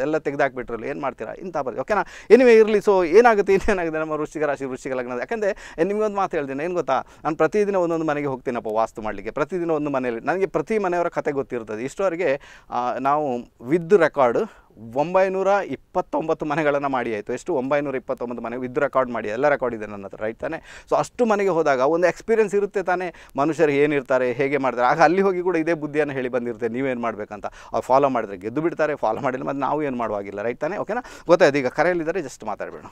ಎಲ್ಲ ತೆಗೆದಾಕ್ಬಿಟ್ರಲ್ಲಿ ಏನು ಮಾಡ್ತೀರಾ ಇಂಥ ಬರ್ತೀವಿ ಓಕೆನಾ ಎನಿವೆ ಇರಲಿ ಸೊ ಏನಾಗುತ್ತೆ ಇನ್ನೇನಾಗುತ್ತೆ ನಮ್ಮ ವೃಶ್ಚಿಕ ರಾಶಿ ವೃಶ್ಚಿಕ ಲಗ್ನ ಯಾಕೆಂದರೆ ನಿಮಗೊಂದು ಮಾತು ಹೇಳ್ತೀನಿ ಏನು ಗೊತ್ತಾ ನಾನು ಪ್ರತಿದಿನ ಒಂದೊಂದು ಮನೆಗೆ ಹೋಗ್ತೀನಪ್ಪ ವಾಸ್ತು ಮಾಡಲಿಕ್ಕೆ ಪ್ರತಿದಿನ ಒಂದು ಮನೆಯಲ್ಲಿ ನನಗೆ ಪ್ರತಿ ಮನೆಯವರ ಕತೆ ಗೊತ್ತಿರ್ತದೆ ಇಷ್ಟವರೆಗೆ ನಾವು ವಿದ್ ರೆಕಾರ್ಡ್ ಒಂಬೈನೂರ ಇಪ್ಪತ್ತೊಂಬತ್ತು ಮನೆಗಳನ್ನು ಮಾಡಿ ಆಯಿತು ಎಷ್ಟು ಒಂಬೈನೂರ ಇಪ್ಪತ್ತೊಂಬತ್ತು ಮನೆ ವಿದ್ ರೆಕಾರ್ಡ್ ಮಾಡಿ ಎಲ್ಲ ರೆಕಾರ್ಡ್ ಇದೆ ನನ್ನ ಹತ್ರ ರೈಟ್ ತಾನೆ ಸೊ ಅಷ್ಟು ಮನೆಗೆ ಹೋದಾಗ ಒಂದು ಎಕ್ಸ್ಪೀರಿಯನ್ಸ್ ಇರುತ್ತೆ ತಾನೇ ಮನುಷ್ಯರು ಏನಿರ್ತಾರೆ ಹೇಗೆ ಮಾಡ್ತಾರೆ ಆಗ ಅಲ್ಲಿ ಹೋಗಿ ಕೂಡ ಇದೇ ಬುದ್ಧಿಯನ್ನು ಹೇಳಿ ಬಂದಿರುತ್ತೆ ನೀವೇನು ಮಾಡಬೇಕಂತ ಅವ್ರು ಫಾಲೋ ಮಾಡಿದ್ರೆ ಗೆದ್ದು ಬಿಡ್ತಾರೆ ಫಾಲೋ ಮಾಡಿಲ್ಲ ಮತ್ತು ನಾವು ಏನು ಮಾಡುವಾಗಿಲ್ಲ ರೈಟ್ ತಾನೆ ಓಕೆನಾ ಗೊತ್ತಾಯ್ತು ಈಗ ಕರೆಯಲ್ಲಿದ್ದಾರೆ ಜಸ್ಟ್ ಮಾತಾಡಬೇಡ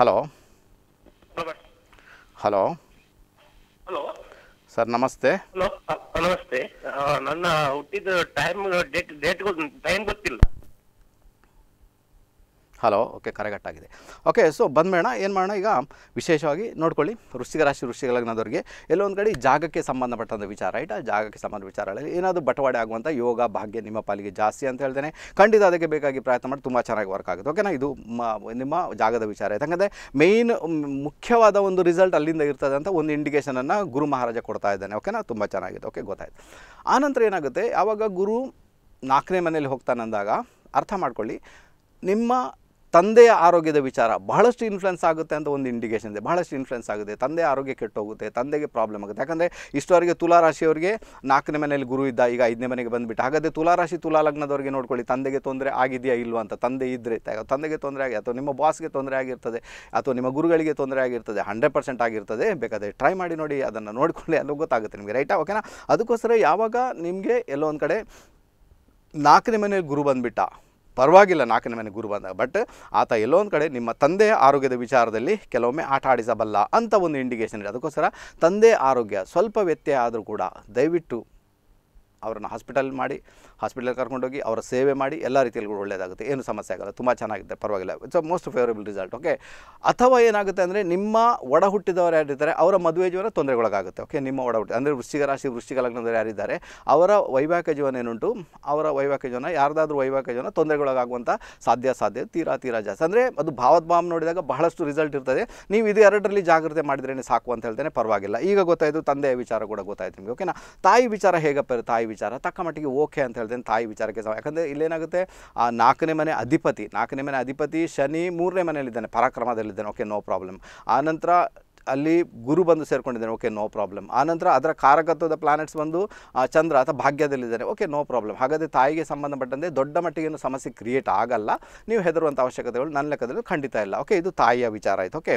ಹಲೋ ಹಲೋ ಹಲೋ ಸರ್ ನಮಸ್ತೆ ಹಲೋ ನಮಸ್ತೆ ನನ್ನ ಹುಟ್ಟಿದ ಟೈಮ್ ಡೇಟ್ ಡೇಟ್ ಟೈಮ್ ಗೊತ್ತಿಲ್ಲ ಹಲೋ ಓಕೆ ಕರೆಗಟ್ಟಾಗಿದೆ ಓಕೆ ಸೊ ಬಂದ್ಬೇಡ ಏನು ಮಾಡೋಣ ಈಗ ವಿಶೇಷವಾಗಿ ನೋಡ್ಕೊಳ್ಳಿ ವೃಶ್ಚಿಕ ರಾಶಿ ವೃಶ್ಚಿಕ ಎಲ್ಲೋ ಎಲ್ಲೊಂದು ಕಡೆ ಜಾಗಕ್ಕೆ ಸಂಬಂಧಪಟ್ಟಂಥ ವಿಚಾರ ರೈಟ್ ಜಾಗಕ್ಕೆ ಸಂಬಂಧ ವಿಚಾರಗಳಲ್ಲಿ ಏನಾದರೂ ಬಟವಾಡೆ ಆಗುವಂಥ ಯೋಗ ಭಾಗ್ಯ ನಿಮ್ಮ ಪಾಲಿಗೆ ಜಾಸ್ತಿ ಅಂತ ಹೇಳ್ತೇನೆ ಖಂಡಿತ ಅದಕ್ಕೆ ಬೇಕಾಗಿ ಪ್ರಯತ್ನ ಮಾಡಿ ತುಂಬ ಚೆನ್ನಾಗಿ ವರ್ಕ್ ಆಗುತ್ತೆ ಓಕೆನಾ ಇದು ನಿಮ್ಮ ಜಾಗದ ವಿಚಾರ ಯಾಕಂದರೆ ಮೇಯ್ನ್ ಮುಖ್ಯವಾದ ಒಂದು ರಿಸಲ್ಟ್ ಅಲ್ಲಿಂದ ಇರ್ತದಂಥ ಅಂತ ಒಂದು ಇಂಡಿಕೇಷನನ್ನು ಗುರು ಮಹಾರಾಜ ಕೊಡ್ತಾ ಇದ್ದಾನೆ ಓಕೆನಾ ತುಂಬ ಚೆನ್ನಾಗಿದೆ ಓಕೆ ಗೊತ್ತಾಯಿತು ಆನಂತರ ಏನಾಗುತ್ತೆ ಆವಾಗ ಗುರು ನಾಲ್ಕನೇ ಮನೇಲಿ ಅಂದಾಗ ಅರ್ಥ ಮಾಡ್ಕೊಳ್ಳಿ ನಿಮ್ಮ ತಂದೆಯ ಆರೋಗ್ಯದ ವಿಚಾರ ಬಹಳಷ್ಟು ಇನ್ಫ್ಲುಯೆನ್ಸ್ ಆಗುತ್ತೆ ಅಂತ ಒಂದು ಇಂಡಿಕೇಶನ್ ಇದೆ ಬಹಳಷ್ಟು ಇನ್ಫ್ಲುಯೆನ್ಸ್ ಆಗುತ್ತೆ ತಂದೆ ಆರೋಗ್ಯ ಕೆಟ್ಟೋಗುತ್ತೆ ತಂದೆಗೆ ಪ್ರಾಬ್ಲಮ್ ಆಗುತ್ತೆ ಯಾಕಂದರೆ ಇಷ್ಟವರೆಗೆ ತುಲಾರಾಶಿಯವರಿಗೆ ನಾಲ್ಕನೇ ಮನೆಯಲ್ಲಿ ಗುರು ಇದ್ದ ಈಗ ಐದನೇ ಮನೆಗೆ ಬಂದುಬಿಟ್ಟು ಹಾಗಾದರೆ ತುಲಾರಾಶಿ ತುಲಾ ಲಗ್ನದವರಿಗೆ ನೋಡ್ಕೊಳ್ಳಿ ತಂದೆಗೆ ತೊಂದರೆ ಆಗಿದೆಯಾ ಇಲ್ಲವ ಅಂತ ತಂದೆ ಇದ್ದರೆ ತಂದೆಗೆ ತೊಂದರೆ ಆಗಿ ಅಥವಾ ನಿಮ್ಮ ಬಾಸ್ಗೆ ತೊಂದರೆ ಆಗಿರ್ತದೆ ಅಥವಾ ನಿಮ್ಮ ಗುರುಗಳಿಗೆ ತೊಂದರೆ ಆಗಿರ್ತದೆ ಹಂಡ್ರೆಡ್ ಪರ್ಸೆಂಟ್ ಆಗಿರ್ತದೆ ಬೇಕಾದರೆ ಟ್ರೈ ಮಾಡಿ ನೋಡಿ ಅದನ್ನು ನೋಡಿಕೊಳ್ಳಿ ಅಲ್ಲೂ ಗೊತ್ತಾಗುತ್ತೆ ನಿಮಗೆ ರೈಟಾ ಓಕೆನಾ ಅದಕ್ಕೋಸ್ಕರ ಯಾವಾಗ ನಿಮಗೆ ಎಲ್ಲೋ ಒಂದು ಕಡೆ ನಾಲ್ಕನೇ ಮನೆಯಲ್ಲಿ ಗುರು ಬಂದುಬಿಟ್ಟ ಪರವಾಗಿಲ್ಲ ನಾಲ್ಕನೇ ಮನೆ ಗುರು ಬಂದಾಗ ಬಟ್ ಆತ ಎಲ್ಲೋ ಒಂದು ಕಡೆ ನಿಮ್ಮ ತಂದೆಯ ಆರೋಗ್ಯದ ವಿಚಾರದಲ್ಲಿ ಕೆಲವೊಮ್ಮೆ ಆಟ ಆಡಿಸಬಲ್ಲ ಅಂತ ಒಂದು ಇಂಡಿಕೇಶನ್ ಇದೆ ಅದಕ್ಕೋಸ್ಕರ ತಂದೆ ಆರೋಗ್ಯ ಸ್ವಲ್ಪ ವ್ಯತ್ಯಯ ಆದರೂ ಕೂಡ ದಯವಿಟ್ಟು ಅವರನ್ನು ಹಾಸ್ಪಿಟಲ್ ಮಾಡಿ ಹಾಸ್ಪಿಟಲ್ ಕರ್ಕೊಂಡೋಗಿ ಅವರ ಸೇವೆ ಮಾಡಿ ಎಲ್ಲ ರೀತಿಯಲ್ಲಿ ಒಳ್ಳೆಯದಾಗುತ್ತೆ ಏನು ಸಮಸ್ಯೆ ಆಗಲ್ಲ ತುಂಬ ಚೆನ್ನಾಗಿದೆ ಪರವಾಗಿಲ್ಲ it's a most favourable result okay ಅಥವಾ ಏನಾಗುತ್ತೆ ಅಂದರೆ ನಿಮ್ಮ ಒಡ ಹುಟ್ಟಿದವರು ಯಾರಿದ್ದಾರೆ ಅವರ ಮದುವೆ ಜೀವನ ತೊಂದರೆಗೊಳಗಾಗುತ್ತೆ ಓಕೆ ನಿಮ್ಮ ಒಡ ಹುಟ್ಟಿ ಅಂದರೆ ವೃಷ್ಟಿಕ ರಾಶಿ ವೃಶ್ಚಿಕ ಲಗ್ನದವರು ಯಾರಿದ್ದಾರೆ ಅವರ ವೈವಾಹಿಕ ಜೀವನ ಏನುಂಟು ಅವರ ವೈವಾಹಿಕ ಜೀವನ ಯಾರ್ದಾದ್ರೂ ವೈವಾಹಿಕ ಜೀವನ ತೊಂದರೆಗೊಳಗಾಗುವಂಥ ಸಾಧ್ಯ ಸಾಧ್ಯ ತೀರಾ ತೀರಾ ಜಾಸ್ತಿ ಅಂದರೆ ಅದು ಭಾವದ್ಭಾವ ನೋಡಿದಾಗ ಬಹಳಷ್ಟು ರಿಸಲ್ಟ್ ಇರ್ತದೆ ನೀವು ಇದು ಎರಡರಲ್ಲಿ ಜಾಗ್ರತೆ ಮಾಡಿದ್ರೇ ಸಾಕು ಅಂತ ಹೇಳ್ತೇನೆ ಪರವಾಗಿಲ್ಲ ಈಗ ಗೊತ್ತಾಯಿತು ತಂದೆಯ ವಿಚಾರ ಕೂಡ ಗೊತ್ತಾಯ್ತು ನಿಮಗೆ ಓಕೆನಾ ತಾಯಿ ವಿಚಾರ ಹೇಗಪ್ಪ ತಾಯಿ ವಿಚಾರ ತಕ್ಕ ಮಟ್ಟಿಗೆ ಓಕೆ ಅಂತ ಹೇಳ್ತೇನೆ ತಾಯಿ ವಿಚಾರಕ್ಕೆ ಸಹ ಯಾಕಂದರೆ ಇಲ್ಲೇನಾಗುತ್ತೆ ಆ ನಾಲ್ಕನೇ ಮನೆ ಅಧಿಪತಿ ನಾಲ್ಕನೇ ಮನೆ ಅಧಿಪತಿ ಶನಿ ಮೂರನೇ ಮನೆಯಲ್ಲಿದ್ದಾನೆ ಪರಾಕ್ರಮದಲ್ಲಿದ್ದಾನೆ ಓಕೆ ನೋ ಪ್ರಾಬ್ಲಮ್ ಆನಂತರ ಅಲ್ಲಿ ಗುರು ಬಂದು ಸೇರ್ಕೊಂಡಿದ್ದಾನೆ ಓಕೆ ನೋ ಪ್ರಾಬ್ಲಮ್ ಆನಂತರ ಅದರ ಕಾರಕತ್ವದ ಪ್ಲಾನೆಟ್ಸ್ ಬಂದು ಚಂದ್ರ ಅಥವಾ ಭಾಗ್ಯದಲ್ಲಿದ್ದಾನೆ ಓಕೆ ನೋ ಪ್ರಾಬ್ಲಮ್ ಹಾಗಾದರೆ ತಾಯಿಗೆ ಸಂಬಂಧಪಟ್ಟಂತೆ ದೊಡ್ಡ ಮಟ್ಟಿಗೆ ಸಮಸ್ಯೆ ಕ್ರಿಯೇಟ್ ಆಗಲ್ಲ ನೀವು ಹೆದರುವಂಥ ಅವಶ್ಯಕತೆಗಳು ನನ್ನ ಲೆಕ್ಕದಲ್ಲಿ ಖಂಡಿತ ಇಲ್ಲ ಓಕೆ ಇದು ತಾಯಿಯ ವಿಚಾರ ಆಯಿತು ಓಕೆ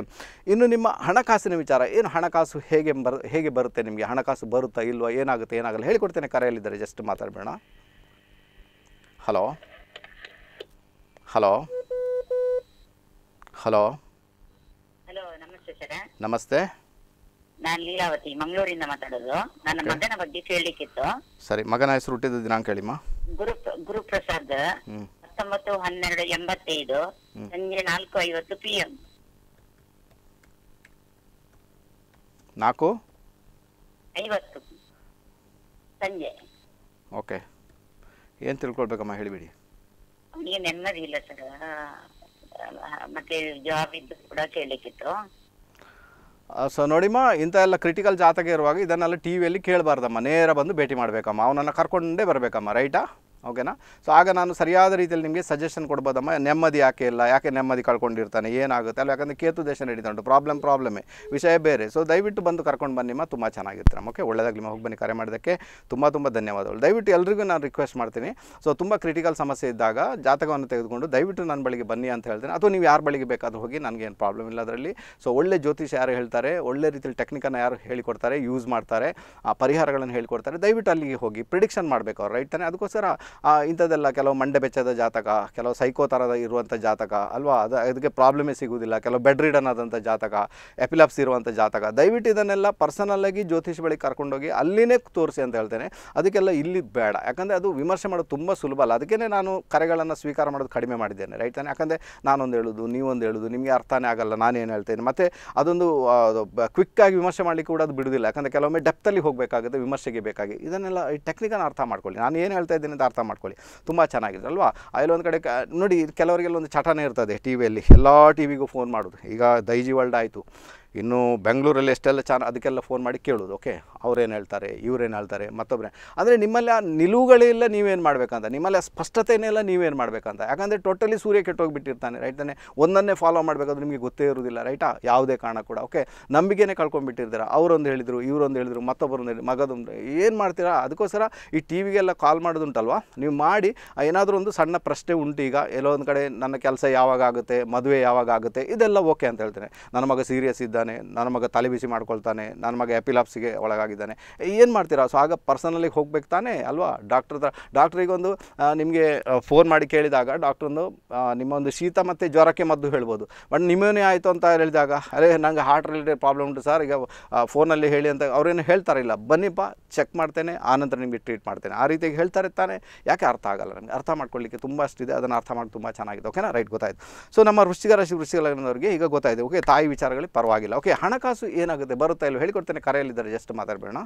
ಇನ್ನು ನಿಮ್ಮ ಹಣಕಾಸಿನ ವಿಚಾರ ಏನು ಹಣಕಾಸು ಹೇಗೆ ಬರು ಹೇಗೆ ಬರುತ್ತೆ ನಿಮಗೆ ಹಣಕಾಸು ಬರುತ್ತಾ ಇಲ್ವಾ ಏನಾಗುತ್ತೆ ಏನಾಗಲ್ಲ ಹೇಳಿಕೊಡ್ತೇನೆ ಕರೆಯಲ್ಲಿದ್ದಾರೆ ಜಸ್ಟ್ ಮಾತಾಡಬೇಡ ಹಲೋ ಹಲೋ ಹಲೋ ಸರ್ ನಮಸ್ತೆ ನಾನು ಲೀಲಾವತಿ ಮಂಗಳೂರಿಂದ ಮಾತಾಡೋದು ನನ್ನ ಮಗನ ಬಗ್ಗೆ ಕೇಳಲಿಕ್ಕಿತ್ತು ಸರಿ ಮಗನ ಹೆಸರು ಹುಟ್ಟಿದ ದಿನಾಂಕ ಹೇಳಿ ಗುರು ಗುರುಪ್ರಸಾದ್ ಹತ್ತೊಂಬತ್ತು ಹನ್ನೆರಡು ಎಂಬತ್ತೈದು ಸಂಜೆ ನಾಲ್ಕು ಐವತ್ತು ಪಿ ಎಂ ನಾಲ್ಕು ಐವತ್ತು ಸಂಜೆ ಓಕೆ ಏನು ತಿಳ್ಕೊಳ್ಬೇಕಮ್ಮ ಹೇಳಿಬಿಡಿ ಅವನಿಗೆ ನೆಮ್ಮದಿ ಇಲ್ಲ ಸರ್ ಮತ್ತೆ ಜಾಬ್ ಇದ್ದು ಕೂಡ ಕೇಳಲಿಕ್ಕಿತ್ತು ಸೊ ನೋಡಿಮ್ಮ ಇಂಥ ಎಲ್ಲ ಕ್ರಿಟಿಕಲ್ ಜಾತಕ ಇರುವಾಗ ಇದನ್ನೆಲ್ಲ ಟಿ ವಿಯಲ್ಲಿ ಕೇಳಬಾರ್ದಮ್ಮ ನೇರ ಬಂದು ಭೇಟಿ ಮಾಡಬೇಕಮ್ಮ ಅವನನ್ನು ಕರ್ಕೊಂಡೇ ಬರಬೇಕಮ್ಮ ರೈಟಾ ಓಕೆನಾ ಸೊ ಆಗ ನಾನು ಸರಿಯಾದ ರೀತಿಯಲ್ಲಿ ನಿಮಗೆ ಸಜೆಷನ್ ಕೊಡ್ಬೋದಮ್ಮ ನೆಮ್ಮದಿ ಯಾಕೆ ಇಲ್ಲ ಯಾಕೆ ನೆಮ್ಮದಿ ಕಳ್ಕೊಂಡಿರ್ತಾನೆ ಏನಾಗುತ್ತೆ ಅಲ್ಲ ಯಾಕಂದರೆ ಕೇತು ದೇಶ ನಡೀತಾ ಉಂಟು ಪ್ರಾಬ್ಲಮ್ ಪ್ರಾಬ್ಲಮೇ ವಿಷಯ ಬೇರೆ ಸೊ ದಯವಿಟ್ಟು ಬಂದು ಕರ್ಕೊಂಡು ಬನ್ನಿಮ್ಮ ತುಂಬ ಚೆನ್ನಾಗಿರ್ತಾರೆ ಓಕೆ ಒಳ್ಳೆಯದಾಗಲಿ ಹೋಗಿ ಬನ್ನಿ ಕರೆ ಮಾಡೋದಕ್ಕೆ ತುಂಬ ತುಂಬ ಧನ್ಯವಾದಗಳು ದಯವಿಟ್ಟು ಎಲ್ರಿಗೂ ನಾನು ರಿಕ್ವೆಸ್ಟ್ ಮಾಡ್ತೀನಿ ಸೊ ತುಂಬ ಕ್ರಿಟಿಕಲ್ ಸಮಸ್ಯೆ ಇದ್ದಾಗ ಜಾತಕವನ್ನು ತೆಗೆದುಕೊಂಡು ದಯವಿಟ್ಟು ನನ್ನ ಬಳಿಗೆ ಬನ್ನಿ ಅಂತ ಹೇಳ್ತೀನಿ ಅಥವಾ ನೀವು ಯಾರ ಬಳಿಗೆ ಬೇಕಾದರೂ ಹೋಗಿ ಏನು ಪ್ರಾಬ್ಲಮ್ ಇಲ್ಲ ಅದರಲ್ಲಿ ಸೊ ಒಳ್ಳೆ ಜ್ಯೋತಿಷ ಯಾರು ಹೇಳ್ತಾರೆ ಒಳ್ಳೆ ರೀತಿಯಲ್ಲಿ ಟೆಕ್ನಿಕನ್ನು ಯಾರು ಹೇಳಿಕೊಡ್ತಾರೆ ಯೂಸ್ ಮಾಡ್ತಾರೆ ಆ ಪರಿಹಾರಗಳನ್ನು ಹೇಳಿಕೊಡ್ತಾರೆ ದಯವಿಟ್ಟು ಅಲ್ಲಿಗೆ ಹೋಗಿ ಪ್ರಿಡಿಕ್ಷನ್ ಮಾಡಬೇಕು ಅವ್ರು ರೈಟ್ ತಾನೆ ಅದಕ್ಕೋಸ್ಕರ ಇಂಥದ್ದೆಲ್ಲ ಕೆಲವು ಮಂಡೆ ಬೆಚ್ಚದ ಜಾತಕ ಕೆಲವು ಸೈಕೋ ಥರದ ಇರುವಂಥ ಜಾತಕ ಅಲ್ವಾ ಅದು ಅದಕ್ಕೆ ಪ್ರಾಬ್ಲಮೇ ಸಿಗುವುದಿಲ್ಲ ಕೆಲವು ಬೆಡ್ ರೀಡನ್ ಆದಂಥ ಜಾತಕ ಎಪಿಲಾಪ್ಸ್ ಇರುವಂಥ ಜಾತಕ ದಯವಿಟ್ಟು ಇದನ್ನೆಲ್ಲ ಪರ್ಸನಲ್ಲಾಗಿ ಜ್ಯೋತಿಷ್ ಬಳಿ ಕರ್ಕೊಂಡೋಗಿ ಅಲ್ಲಿನೇ ತೋರಿಸಿ ಅಂತ ಹೇಳ್ತೇನೆ ಅದಕ್ಕೆಲ್ಲ ಇಲ್ಲಿ ಬೇಡ ಯಾಕಂದರೆ ಅದು ವಿಮರ್ಶೆ ಮಾಡೋದು ತುಂಬ ಸುಲಭ ಅಲ್ಲ ಅದಕ್ಕೇ ನಾನು ಕರೆಗಳನ್ನು ಸ್ವೀಕಾರ ಮಾಡೋದು ಕಡಿಮೆ ಮಾಡಿದ್ದೇನೆ ರೈಟ್ ತಾನೆ ಯಾಕಂದರೆ ನಾನೊಂದು ಹೇಳೋದು ನೀವೊಂದು ಹೇಳೋದು ನಿಮಗೆ ಅರ್ಥನೇ ಆಗಲ್ಲ ಏನು ಹೇಳ್ತೇನೆ ಮತ್ತು ಅದೊಂದು ಕ್ವಿಕ್ಕಾಗಿ ವಿಮರ್ಶೆ ಮಾಡಲಿಕ್ಕೆ ಕೂಡ ಅದು ಬಿಡೋದಿಲ್ಲ ಯಾಕಂದರೆ ಕೆಲವೊಮ್ಮೆ ಡೆಪ್ತಲ್ಲಿ ಹೋಗಬೇಕಾಗುತ್ತೆ ವಿಮರ್ಶೆಗೆ ಬೇಕಾಗಿ ಇದನ್ನೆಲ್ಲ ಈ ಟೆಕ್ನಿಕನ್ನು ಅರ್ಥ ಮಾಡ್ಕೊಳ್ಳಿ ನಾನು ಏನು ಹೇಳ್ತಾ ಇದ್ದೀನಿ ಅಂತ ಅರ್ಥ ಅರ್ಥ ಮಾಡ್ಕೊಳ್ಳಿ ತುಂಬ ಚೆನ್ನಾಗಿದೆ ಅಲ್ವಾ ಅಲ್ಲಿ ಒಂದು ಕಡೆ ನೋಡಿ ಕೆಲವರಿಗೆಲ್ಲೊಂದು ಒಂದು ಚಟನೇ ಇರ್ತದೆ ಟಿ ವಿಯಲ್ಲಿ ಎಲ್ಲ ಟಿ ವಿಗೂ ಫೋನ್ ಮಾಡೋದು ಈಗ ದೈಜಿ ವರ್ಲ್ಡ್ ಆಯಿತು ಇನ್ನು ಬೆಂಗಳೂರಲ್ಲಿ ಎಷ್ಟೆಲ್ಲ ಚಾನ ಅದಕ್ಕೆಲ್ಲ ಫೋನ್ ಮಾಡಿ ಕೇಳೋದು ಓಕೆ ಅವ್ರೇನು ಹೇಳ್ತಾರೆ ಇವರೇನು ಹೇಳ್ತಾರೆ ಮತ್ತೊಬ್ಬರೇ ಅಂದರೆ ನಿಮ್ಮಲ್ಲಿ ಆ ನಿಲುವುಗಳಿಲ್ಲ ನೀವೇನು ಮಾಡಬೇಕಂತ ನಿಮ್ಮಲ್ಲಿ ಆ ಸ್ಪಷ್ಟತೆನೆಲ್ಲ ನೀವೇನು ಮಾಡಬೇಕಂತ ಯಾಕಂದರೆ ಟೋಟಲಿ ಸೂರ್ಯ ಕೆಟ್ಟೋಗಿಬಿಟ್ಟಿರ್ತಾನೆ ರೈಟ್ ತಾನೆ ಒಂದನ್ನೇ ಫಾಲೋ ಮಾಡಬೇಕಾದ್ರೆ ನಿಮಗೆ ಗೊತ್ತೇ ಇರೋದಿಲ್ಲ ರೈಟಾ ಯಾವುದೇ ಕಾರಣ ಕೂಡ ಓಕೆ ನಂಬಿಕೆನೇ ಕಳ್ಕೊಂಡ್ಬಿಟ್ಟಿರ್ತಾರೆ ಅವರೊಂದು ಹೇಳಿದರು ಇವರೊಂದು ಹೇಳಿದರು ಮತ್ತೊಬ್ಬರೊಂದು ಹೇಳಿ ಮಗದೊಂದು ಏನು ಮಾಡ್ತೀರಾ ಅದಕ್ಕೋಸ್ಕರ ಈ ಟಿ ವಿಗೆಲ್ಲ ಕಾಲ್ ಮಾಡೋದುಂಟಲ್ವಾ ನೀವು ಮಾಡಿ ಏನಾದರೂ ಒಂದು ಸಣ್ಣ ಪ್ರಶ್ನೆ ಉಂಟು ಈಗ ಎಲ್ಲೋ ಒಂದು ಕಡೆ ನನ್ನ ಕೆಲಸ ಯಾವಾಗ ಆಗುತ್ತೆ ಮದುವೆ ಯಾವಾಗ ಆಗುತ್ತೆ ಇದೆಲ್ಲ ಓಕೆ ಅಂತ ಹೇಳ್ತೇನೆ ನನ್ನ ಮಗ ಸೀರಿಯಸ್ ಇದ್ದಾನೆ ಮಾಡ್ಕೊಳ್ತಾನೆ ನನ್ನ ಮಗ ತಲೆ ಬಿಸಿ ಮಾಡ್ಕೊಳ್ತಾನೆ ನನ್ನ ಮಗ ಎಪಿಲಾಪ್ಸಿಗೆ ಒಳಗಾಗಿದ್ದಾನೆ ಏನು ಮಾಡ್ತೀರಾ ಸೊ ಆಗ ಪರ್ಸನಲಿಗೆ ಹೋಗ್ಬೇಕು ತಾನೇ ಅಲ್ವಾ ಡಾಕ್ಟ್ರ ಹತ್ರ ಡಾಕ್ಟ್ರಿಗೊಂದು ನಿಮಗೆ ಫೋನ್ ಮಾಡಿ ಕೇಳಿದಾಗ ಡಾಕ್ಟ್ರೊಂದು ನಿಮ್ಮೊಂದು ಶೀತ ಮತ್ತು ಜ್ವರಕ್ಕೆ ಮದ್ದು ಹೇಳ್ಬೋದು ಬಟ್ ನಿಮ್ಮೇನೇ ಆಯಿತು ಅಂತ ಹೇಳಿದಾಗ ಅದೇ ನಂಗೆ ಹಾರ್ಟ್ ರಿಲೇಟೆಡ್ ಪ್ರಾಬ್ಲಮ್ ಉಂಟು ಸರ್ ಈಗ ಫೋನಲ್ಲಿ ಹೇಳಿ ಅಂತ ಅವ್ರೇನು ಹೇಳ್ತಾರಿಲ್ಲ ಬನ್ನಿಪ್ಪ ಚೆಕ್ ಮಾಡ್ತೇನೆ ಆನಂತರ ನಿಮಗೆ ಟ್ರೀಟ್ ಮಾಡ್ತೇನೆ ಆ ರೀತಿಯಾಗಿ ಹೇಳ್ತಾರೆ ತಾನೆ ಯಾಕೆ ಅರ್ಥ ಆಗಲ್ಲ ನನಗೆ ಅರ್ಥ ಮಾಡ್ಕೊಳ್ಳಿಕ್ಕೆ ತುಂಬ ಅಷ್ಟಿದೆ ಅದನ್ನು ಅರ್ಥ ಮಾಡಿ ತುಂಬ ಚೆನ್ನಾಗಿದೆ ಓಕೆನಾ ರೈಟ್ ಗೊತ್ತಾಯಿತು ಸೊ ನಮ್ಮ ವೃಷ್ಟಿಕ ರಾಶಿ ಈಗ ಗೊತ್ತಾಯಿತು ಓಕೆ ತಾಯಿ ವಿಚಾರಗಳಿಗೆ ಪರವಾಗಿಲ್ಲ ಓಕೆ ಹಣಕಾಸು ಏನಾಗುತ್ತೆ ಬರುತ್ತಾ ಇಲ್ಲ ಹೇಳಿಕೊಡ್ತೇನೆ ಕರೆಯಲ್ಲಿದ್ದಾರೆ ಜಸ್ಟ್ ಮಾತಾಡಬೇಡ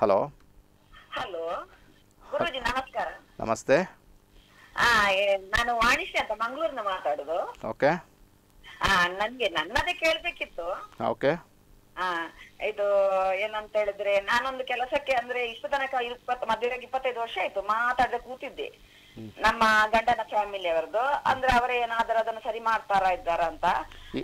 ಹಲೋ ಹಲೋ ಗುರುಜಿ ನಮಸ್ಕಾರ ನಮಸ್ತೆ ನಾನು ವಾಣಿಶ್ಯ ಅಂತ ಮಂಗಳೂರಿನ ಮಾತಾಡುದು ಓಕೆ ನನಗೆ ನನ್ನದೇ ಕೇಳಬೇಕಿತ್ತು ಓಕೆ ಇದು ಏನಂತ ಹೇಳಿದ್ರೆ ನಾನೊಂದು ಕೆಲಸಕ್ಕೆ ಅಂದ್ರೆ ಇಷ್ಟು ತನಕ ಇಪ್ಪತ್ತು ಮದುವೆಗೆ ಇಪ್ಪತ್ತೈದು ವರ್ಷ ಆಯ್ತು ಮಾತಾಡದೆ ಕೂತಿದ್ದೆ ನಮ್ಮ ಗಂಡನ ಫ್ಯಾಮಿಲಿ ಅವರದ್ದು ಅಂದ್ರೆ ಅವರೇ ಏನಾದರೂ ಅದನ್ನು ಸರಿ ಮಾಡ್ತಾರಾ ಇದ್ದಾರಂತ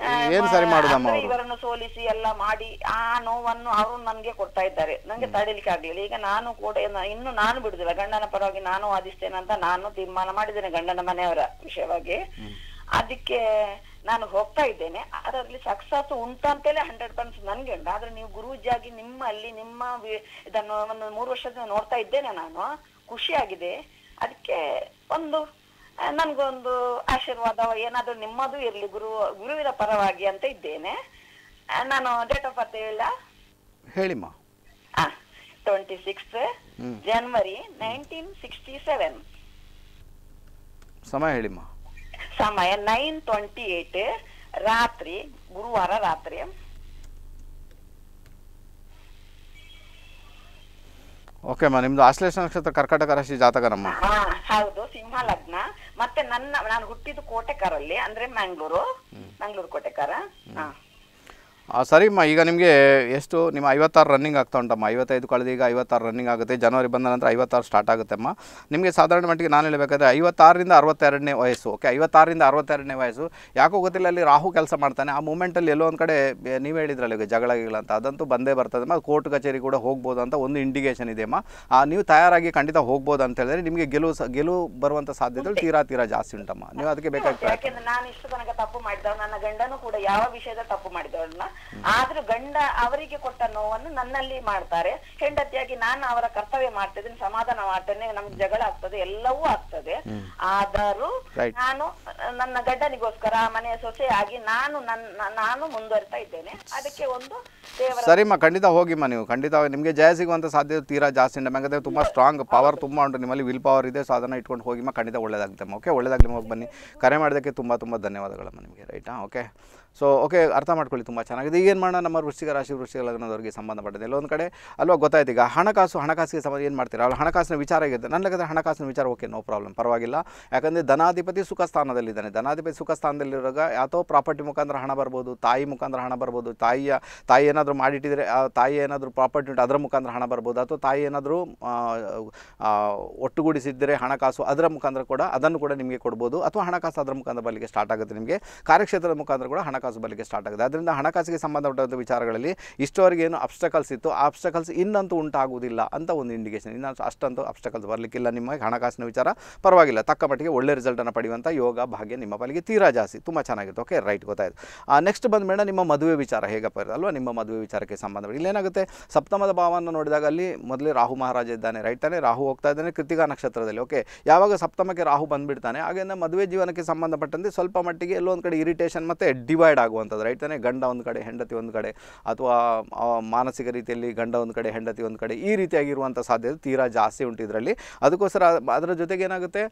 ಅಂತ ಇವರನ್ನು ಸೋಲಿಸಿ ಎಲ್ಲ ಮಾಡಿ ಆ ನೋವನ್ನು ಅವರು ನನ್ಗೆ ಕೊಡ್ತಾ ಇದ್ದಾರೆ ನಂಗೆ ತಡಿಲಿಕ್ಕೆ ಆಗ್ಲಿಲ್ಲ ಈಗ ನಾನು ಕೂಡ ಇನ್ನು ನಾನು ಬಿಡುದಿಲ್ಲ ಗಂಡನ ಪರವಾಗಿ ನಾನು ವಾದಿಸ್ತೇನೆ ಅಂತ ನಾನು ತೀರ್ಮಾನ ಮಾಡಿದ್ದೇನೆ ಗಂಡನ ಮನೆಯವರ ವಿಷಯವಾಗಿ ಅದಕ್ಕೆ ನಾನು ಹೋಗ್ತಾ ಇದ್ದೇನೆ ಅದರಲ್ಲಿ ಸಕ್ಸಸ್ ಅಂತಲೇ ಹಂಡ್ರೆಡ್ ಪರ್ಸೆಂಟ್ ನನ್ಗೆ ಉಂಟು ಆದ್ರೆ ನೀವು ಆಗಿ ನಿಮ್ಮಲ್ಲಿ ನಿಮ್ಮ ಇದನ್ನು ಒಂದು ಮೂರು ವರ್ಷದಿಂದ ನೋಡ್ತಾ ಇದ್ದೇನೆ ನಾನು ಖುಷಿಯಾಗಿದೆ ಅದಕ್ಕೆ ಒಂದು ನನ್ಗೊಂದು ಆಶೀರ್ವಾದ ಏನಾದ್ರೂ ನಿಮ್ಮದು ಇರ್ಲಿ ಗುರು ಗುರುವಿನ ಪರವಾಗಿ ಅಂತ ಇದ್ದೇನೆ ನಾನು ಡೇಟ್ ಆಫ್ ಬರ್ತ್ ಹೇಳ ಹೇಳಿಮ್ಮ twenty six January nineteen sixty seven ಸಮಯ ಹೇಳಿಮ್ಮ ಸಮಯ ನೈನ್ ಟ್ವೆಂಟಿ ಏಟ್ ರಾತ್ರಿ ಗುರುವಾರ ರಾತ್ರಿ ಓಕೆಮ್ಮ ನಿಮ್ದು ಆಶ್ಲೇಷ ನಕ್ಷತ್ರ ಕರ್ಕಾಟಕ ರಾಶಿ ನಮ್ಮ ಹೌದು ಸಿಂಹ ಲಗ್ನ ಮತ್ತೆ ನನ್ನ ನಾನು ಹುಟ್ಟಿದ್ದು ಕೋಟೆಕಾರಲ್ಲಿ ಅಂದ್ರೆ ಮ್ಯಾಂಗ್ಳೂರು ಮ್ಯಾಂಗ್ಳೂರು ಕೋಟೆಕಾರ ಸರಿ ಅಮ್ಮ ಈಗ ನಿಮಗೆ ಎಷ್ಟು ನಿಮ್ಮ ಐವತ್ತಾರು ರನ್ನಿಂಗ್ ಆಗ್ತಾ ಉಂಟಮ್ಮ ಐವತ್ತೈದು ಕಳೆದ ಈಗ ಐವತ್ತಾರು ರನ್ನಿಂಗ್ ಆಗುತ್ತೆ ಜನವರಿ ಬಂದ ನಂತರ ಐವತ್ತಾರು ಸ್ಟಾರ್ಟ್ ಅಮ್ಮ ನಿಮಗೆ ಸಾಧಾರಣ ಮಟ್ಟಿಗೆ ನಾನು ಹೇಳಬೇಕಾದ್ರೆ ಐವತ್ತಾರರಿಂದ ಅರವತ್ತೆರಡನೇ ವಯಸ್ಸು ಓಕೆ ಐವತ್ತಾರರಿಂದ ಅರವತ್ತೆರಡನೇ ವಯಸ್ಸು ಯಾಕೋ ಗೊತ್ತಿಲ್ಲ ಅಲ್ಲಿ ರಾಹು ಕೆಲಸ ಮಾಡ್ತಾನೆ ಆ ಮೂಮೆಂಟಲ್ಲಿ ಎಲ್ಲೋ ಒಂದು ಕಡೆ ನೀವು ಹೇಳಿದ್ರಲ್ಲ ಈಗ ಜಗಳಗಿಲ್ಲ ಅಂತ ಅದಂತೂ ಬಂದೇ ಬರ್ತದೆ ಅಮ್ಮ ಕೋರ್ಟ್ ಕಚೇರಿ ಕೂಡ ಹೋಗ್ಬೋದು ಅಂತ ಒಂದು ಇಂಡಿಕೇಷನ್ ಅಮ್ಮ ನೀವು ತಯಾರಾಗಿ ಖಂಡಿತ ಹೋಗ್ಬೋದು ಅಂತ ಹೇಳಿದ್ರೆ ನಿಮಗೆ ಗೆಲುವು ಗೆಲುವು ಬರುವಂಥ ಸಾಧ್ಯತೆಗಳು ತೀರಾ ತೀರಾ ಜಾಸ್ತಿ ಉಂಟಮ್ಮ ನೀವು ಅದಕ್ಕೆ ಬೇಕಾಗಿ ನಾನು ತಪ್ಪು ಮಾಡಿದ ನನ್ನ ಗಂಡನೂ ಕೂಡ ಯಾವ ವಿಷಯದ ತಪ್ಪು ಮಾಡಿದವ್ರನ್ನ ಆದ್ರೂ ಗಂಡ ಅವರಿಗೆ ಕೊಟ್ಟ ನೋವನ್ನು ನನ್ನಲ್ಲಿ ಮಾಡ್ತಾರೆ ಹೆಂಡತಿಯಾಗಿ ನಾನು ಅವರ ಕರ್ತವ್ಯ ಮಾಡ್ತಿದ್ದೀನಿ ಸಮಾಧಾನ ಮಾಡ್ತೇನೆ ನಮ್ಗೆ ಜಗಳ ಆಗ್ತದೆ ಎಲ್ಲವೂ ಆಗ್ತದೆ ಆದರೂ ನಾನು ನನ್ನ ಗಡ್ಡನಿಗೋಸ್ಕರ ಮನೆಯ ಸೊಸೆಯಾಗಿ ನಾನು ನನ್ನ ನಾನು ಮುಂದುವರಿತಾ ಇದ್ದೇನೆ ಅದಕ್ಕೆ ಒಂದು ಸರಿಮ್ಮ ಖಂಡಿತ ಹೋಗಿಮ್ಮ ನೀವು ಖಂಡಿತ ನಿಮಗೆ ಜಯ ಸಿಗುವಂತ ಸಾಧ್ಯತೆ ತೀರಾ ಜಾಸ್ತಿ ಯಾಕಂದ್ರೆ ತುಂಬಾ ಸ್ಟ್ರಾಂಗ್ ಪವರ್ ತುಂಬಾ ಉಂಟು ನಿಮ್ಮಲ್ಲಿ ವಿಲ್ ಪವರ್ ಇದೆ ಸಾಧನ ಇಟ್ಕೊಂಡು ಹೋಗಿಮ್ಮ ಖಂಡಿತ ಒಳ್ಳೇದಾಗುತ್ತೆ ಓಕೆ ಒಳ್ಳೇದಾಗಲಿ ಹೋಗಿ ಬನ್ನಿ ಕರೆ ಮಾಡೋದಕ್ಕೆ ತುಂಬಾ ತುಂಬಾ ಧನ್ಯವಾದಗಳಮ್ಮ ನಿಮಗೆ ರೈಟಾ ಓಕೆ ಸೊ ಓಕೆ ಅರ್ಥ ಮಾಡ್ಕೊಳ್ಳಿ ತುಂಬ ಚೆನ್ನಾಗಿದೆ ಏನು ಮಾಡೋಣ ನಮ್ಮ ವೃಶ್ಚಿಕ ರಾಶಿ ವೃಶ್ಚಿಕ ಲಗ್ನದವರಿಗೆ ಸಂಬಂಧಪಟ್ಟಿದೆ ಎಲ್ಲೊಂದು ಕಡೆ ಅಲ್ವಾ ಗೊತ್ತಾಯ್ತು ಈಗ ಹಣಕಾಸು ಹಣಕಾಸಿಗೆ ಸಂಬಂಧ ಏನು ಮಾಡ್ತೀರಾ ಅವ್ರು ಹಣಕಾಸಿನ ವಿಚಾರ ಆಗಿದೆ ನನ್ನ ಲೆಕ್ಕದ ಹಣಕಾಸಿನ ವಿಚಾರ ಓಕೆ ನೋ ಪ್ರಾಬ್ಲಮ್ ಪರವಾಗಿಲ್ಲ ಯಾಕಂದರೆ ಧನಾಧಿಪತಿ ಸುಖ ಸ್ಥಾನದಲ್ಲಿದ್ದಾನೆ ಧನಾಧಿಪತಿ ಸುಖ ಸ್ಥಾನದಲ್ಲಿರುವಾಗ ಯಾತೋ ಪ್ರಾಪರ್ಟಿ ಮುಖಾಂತರ ಹಣ ಬರ್ಬೋದು ತಾಯಿ ಮುಖಾಂತರ ಹಣ ಬರ್ಬೋದು ತಾಯಿಯ ತಾಯಿ ಏನಾದರೂ ಮಾಡಿಟ್ಟಿದ್ರೆ ತಾಯಿ ಏನಾದರೂ ಪ್ರಾಪರ್ಟಿ ಉಂಟು ಅದರ ಮುಖಾಂತರ ಹಣ ಬರ್ಬೋದು ಅಥವಾ ತಾಯಿ ಏನಾದರೂ ಒಟ್ಟುಗೂಡಿಸಿದ್ದರೆ ಹಣಕಾಸು ಅದರ ಮುಖಾಂತರ ಕೂಡ ಅದನ್ನು ಕೂಡ ನಿಮಗೆ ಕೊಡ್ಬೋದು ಅಥವಾ ಹಣಕಾಸು ಅದರ ಮುಖಾಂತರ ಬರಲಿಕ್ಕೆ ಸ್ಟಾರ್ಟ್ ಆಗುತ್ತೆ ನಿಮಗೆ ಕಾರ್ಯಕ್ಷೇತ್ರದ ಮುಖಾಂತರ ಕೂಡ ಹಣಕಾಸು ಹಣಕಾಸು ಬರಲಿಕ್ಕೆ ಸ್ಟಾರ್ಟ್ ಆಗಿದೆ ಅದರಿಂದ ಹಣಕಾಸಿಗೆ ಸಂಬಂಧಪಟ್ಟಂಥ ವಿಚಾರಗಳಲ್ಲಿ ಇಷ್ಟವರೆಗೆ ಏನು ಅಬ್ಸ್ಟಕಲ್ಸ್ ಇತ್ತು ಆ ಅಬ್ಸ್ಟಕಲ್ಸ್ ಇನ್ನಂತೂ ಉಂಟಾಗುವುದಿಲ್ಲ ಅಂತ ಒಂದು ಇಂಡಿಕೇಷನ್ ಇನ್ನೊಂದು ಅಷ್ಟಂತೂ ಅಬ್ಸ್ಟಕಲ್ಸ್ ಬರಲಿಕ್ಕಿಲ್ಲ ನಿಮ್ಮ ಹಣಕಾಸಿನ ವಿಚಾರ ಪರವಾಗಿಲ್ಲ ತಕ್ಕ ಮಟ್ಟಿಗೆ ಒಳ್ಳೆ ರಿಸಲ್ಟನ್ನು ಪಡೆಯುವಂಥ ಯೋಗ ಭಾಗ್ಯ ನಿಮ್ಮ ಬಳಿಗೆ ತೀರಾ ಜಾಸ್ತಿ ತುಂಬ ಚೆನ್ನಾಗಿತ್ತು ಓಕೆ ರೈಟ್ ಗೊತ್ತಾಯಿತು ನೆಕ್ಸ್ಟ್ ಬಂದ ಮೇಡ ನಿಮ್ಮ ಮದುವೆ ವಿಚಾರ ಹೇಗಪ್ಪ ಅಲ್ವಾ ನಿಮ್ಮ ಮದುವೆ ವಿಚಾರಕ್ಕೆ ಸಂಬಂಧಪಟ್ಟ ಇಲ್ಲೇನಾಗುತ್ತೆ ಸಪ್ತಮದ ಭಾವವನ್ನು ನೋಡಿದಾಗ ಅಲ್ಲಿ ಮೊದಲೇ ರಾಹು ಮಹಾರಾಜ ಇದ್ದಾನೆ ರೈಟ್ ತಾನೆ ರಾಹು ಹೋಗ್ತಾ ಇದ್ದಾನೆ ಕೃತಿಕಾ ನಕ್ಷತ್ರದಲ್ಲಿ ಓಕೆ ಯಾವಾಗ ಸಪ್ತಮಕ್ಕೆ ರಾಹು ಬಂದುಬಿಡ್ತಾನೆ ಹಾಗೆ ಮದುವೆ ಜೀವನಕ್ಕೆ ಸಂಬಂಧಪಟ್ಟಂತೆ ಸ್ವಲ್ಪ ಮಟ್ಟಿಗೆ ಎಲ್ಲೊಂದು ಕಡೆ ಇರಿಟೇಷನ್ ಮತ್ತು ಡಿವೈಡ್ ಡಿವೈಡ್ ಆಗುವಂಥದ್ದು ರೈಟ್ ತಾನೇ ಗಂಡ ಒಂದು ಕಡೆ ಹೆಂಡತಿ ಒಂದು ಕಡೆ ಅಥವಾ ಮಾನಸಿಕ ರೀತಿಯಲ್ಲಿ ಗಂಡ ಒಂದು ಕಡೆ ಹೆಂಡತಿ ಒಂದು ಕಡೆ ಈ ರೀತಿಯಾಗಿರುವಂಥ ಸಾಧ್ಯತೆ ತೀರಾ ಜಾಸ್ತಿ ಉಂಟು ಇದರಲ್ಲಿ ಅದಕ್ಕೋಸ್ಕರ ಅದರ ಜೊತೆಗೆ ಏನಾಗುತ್ತೆ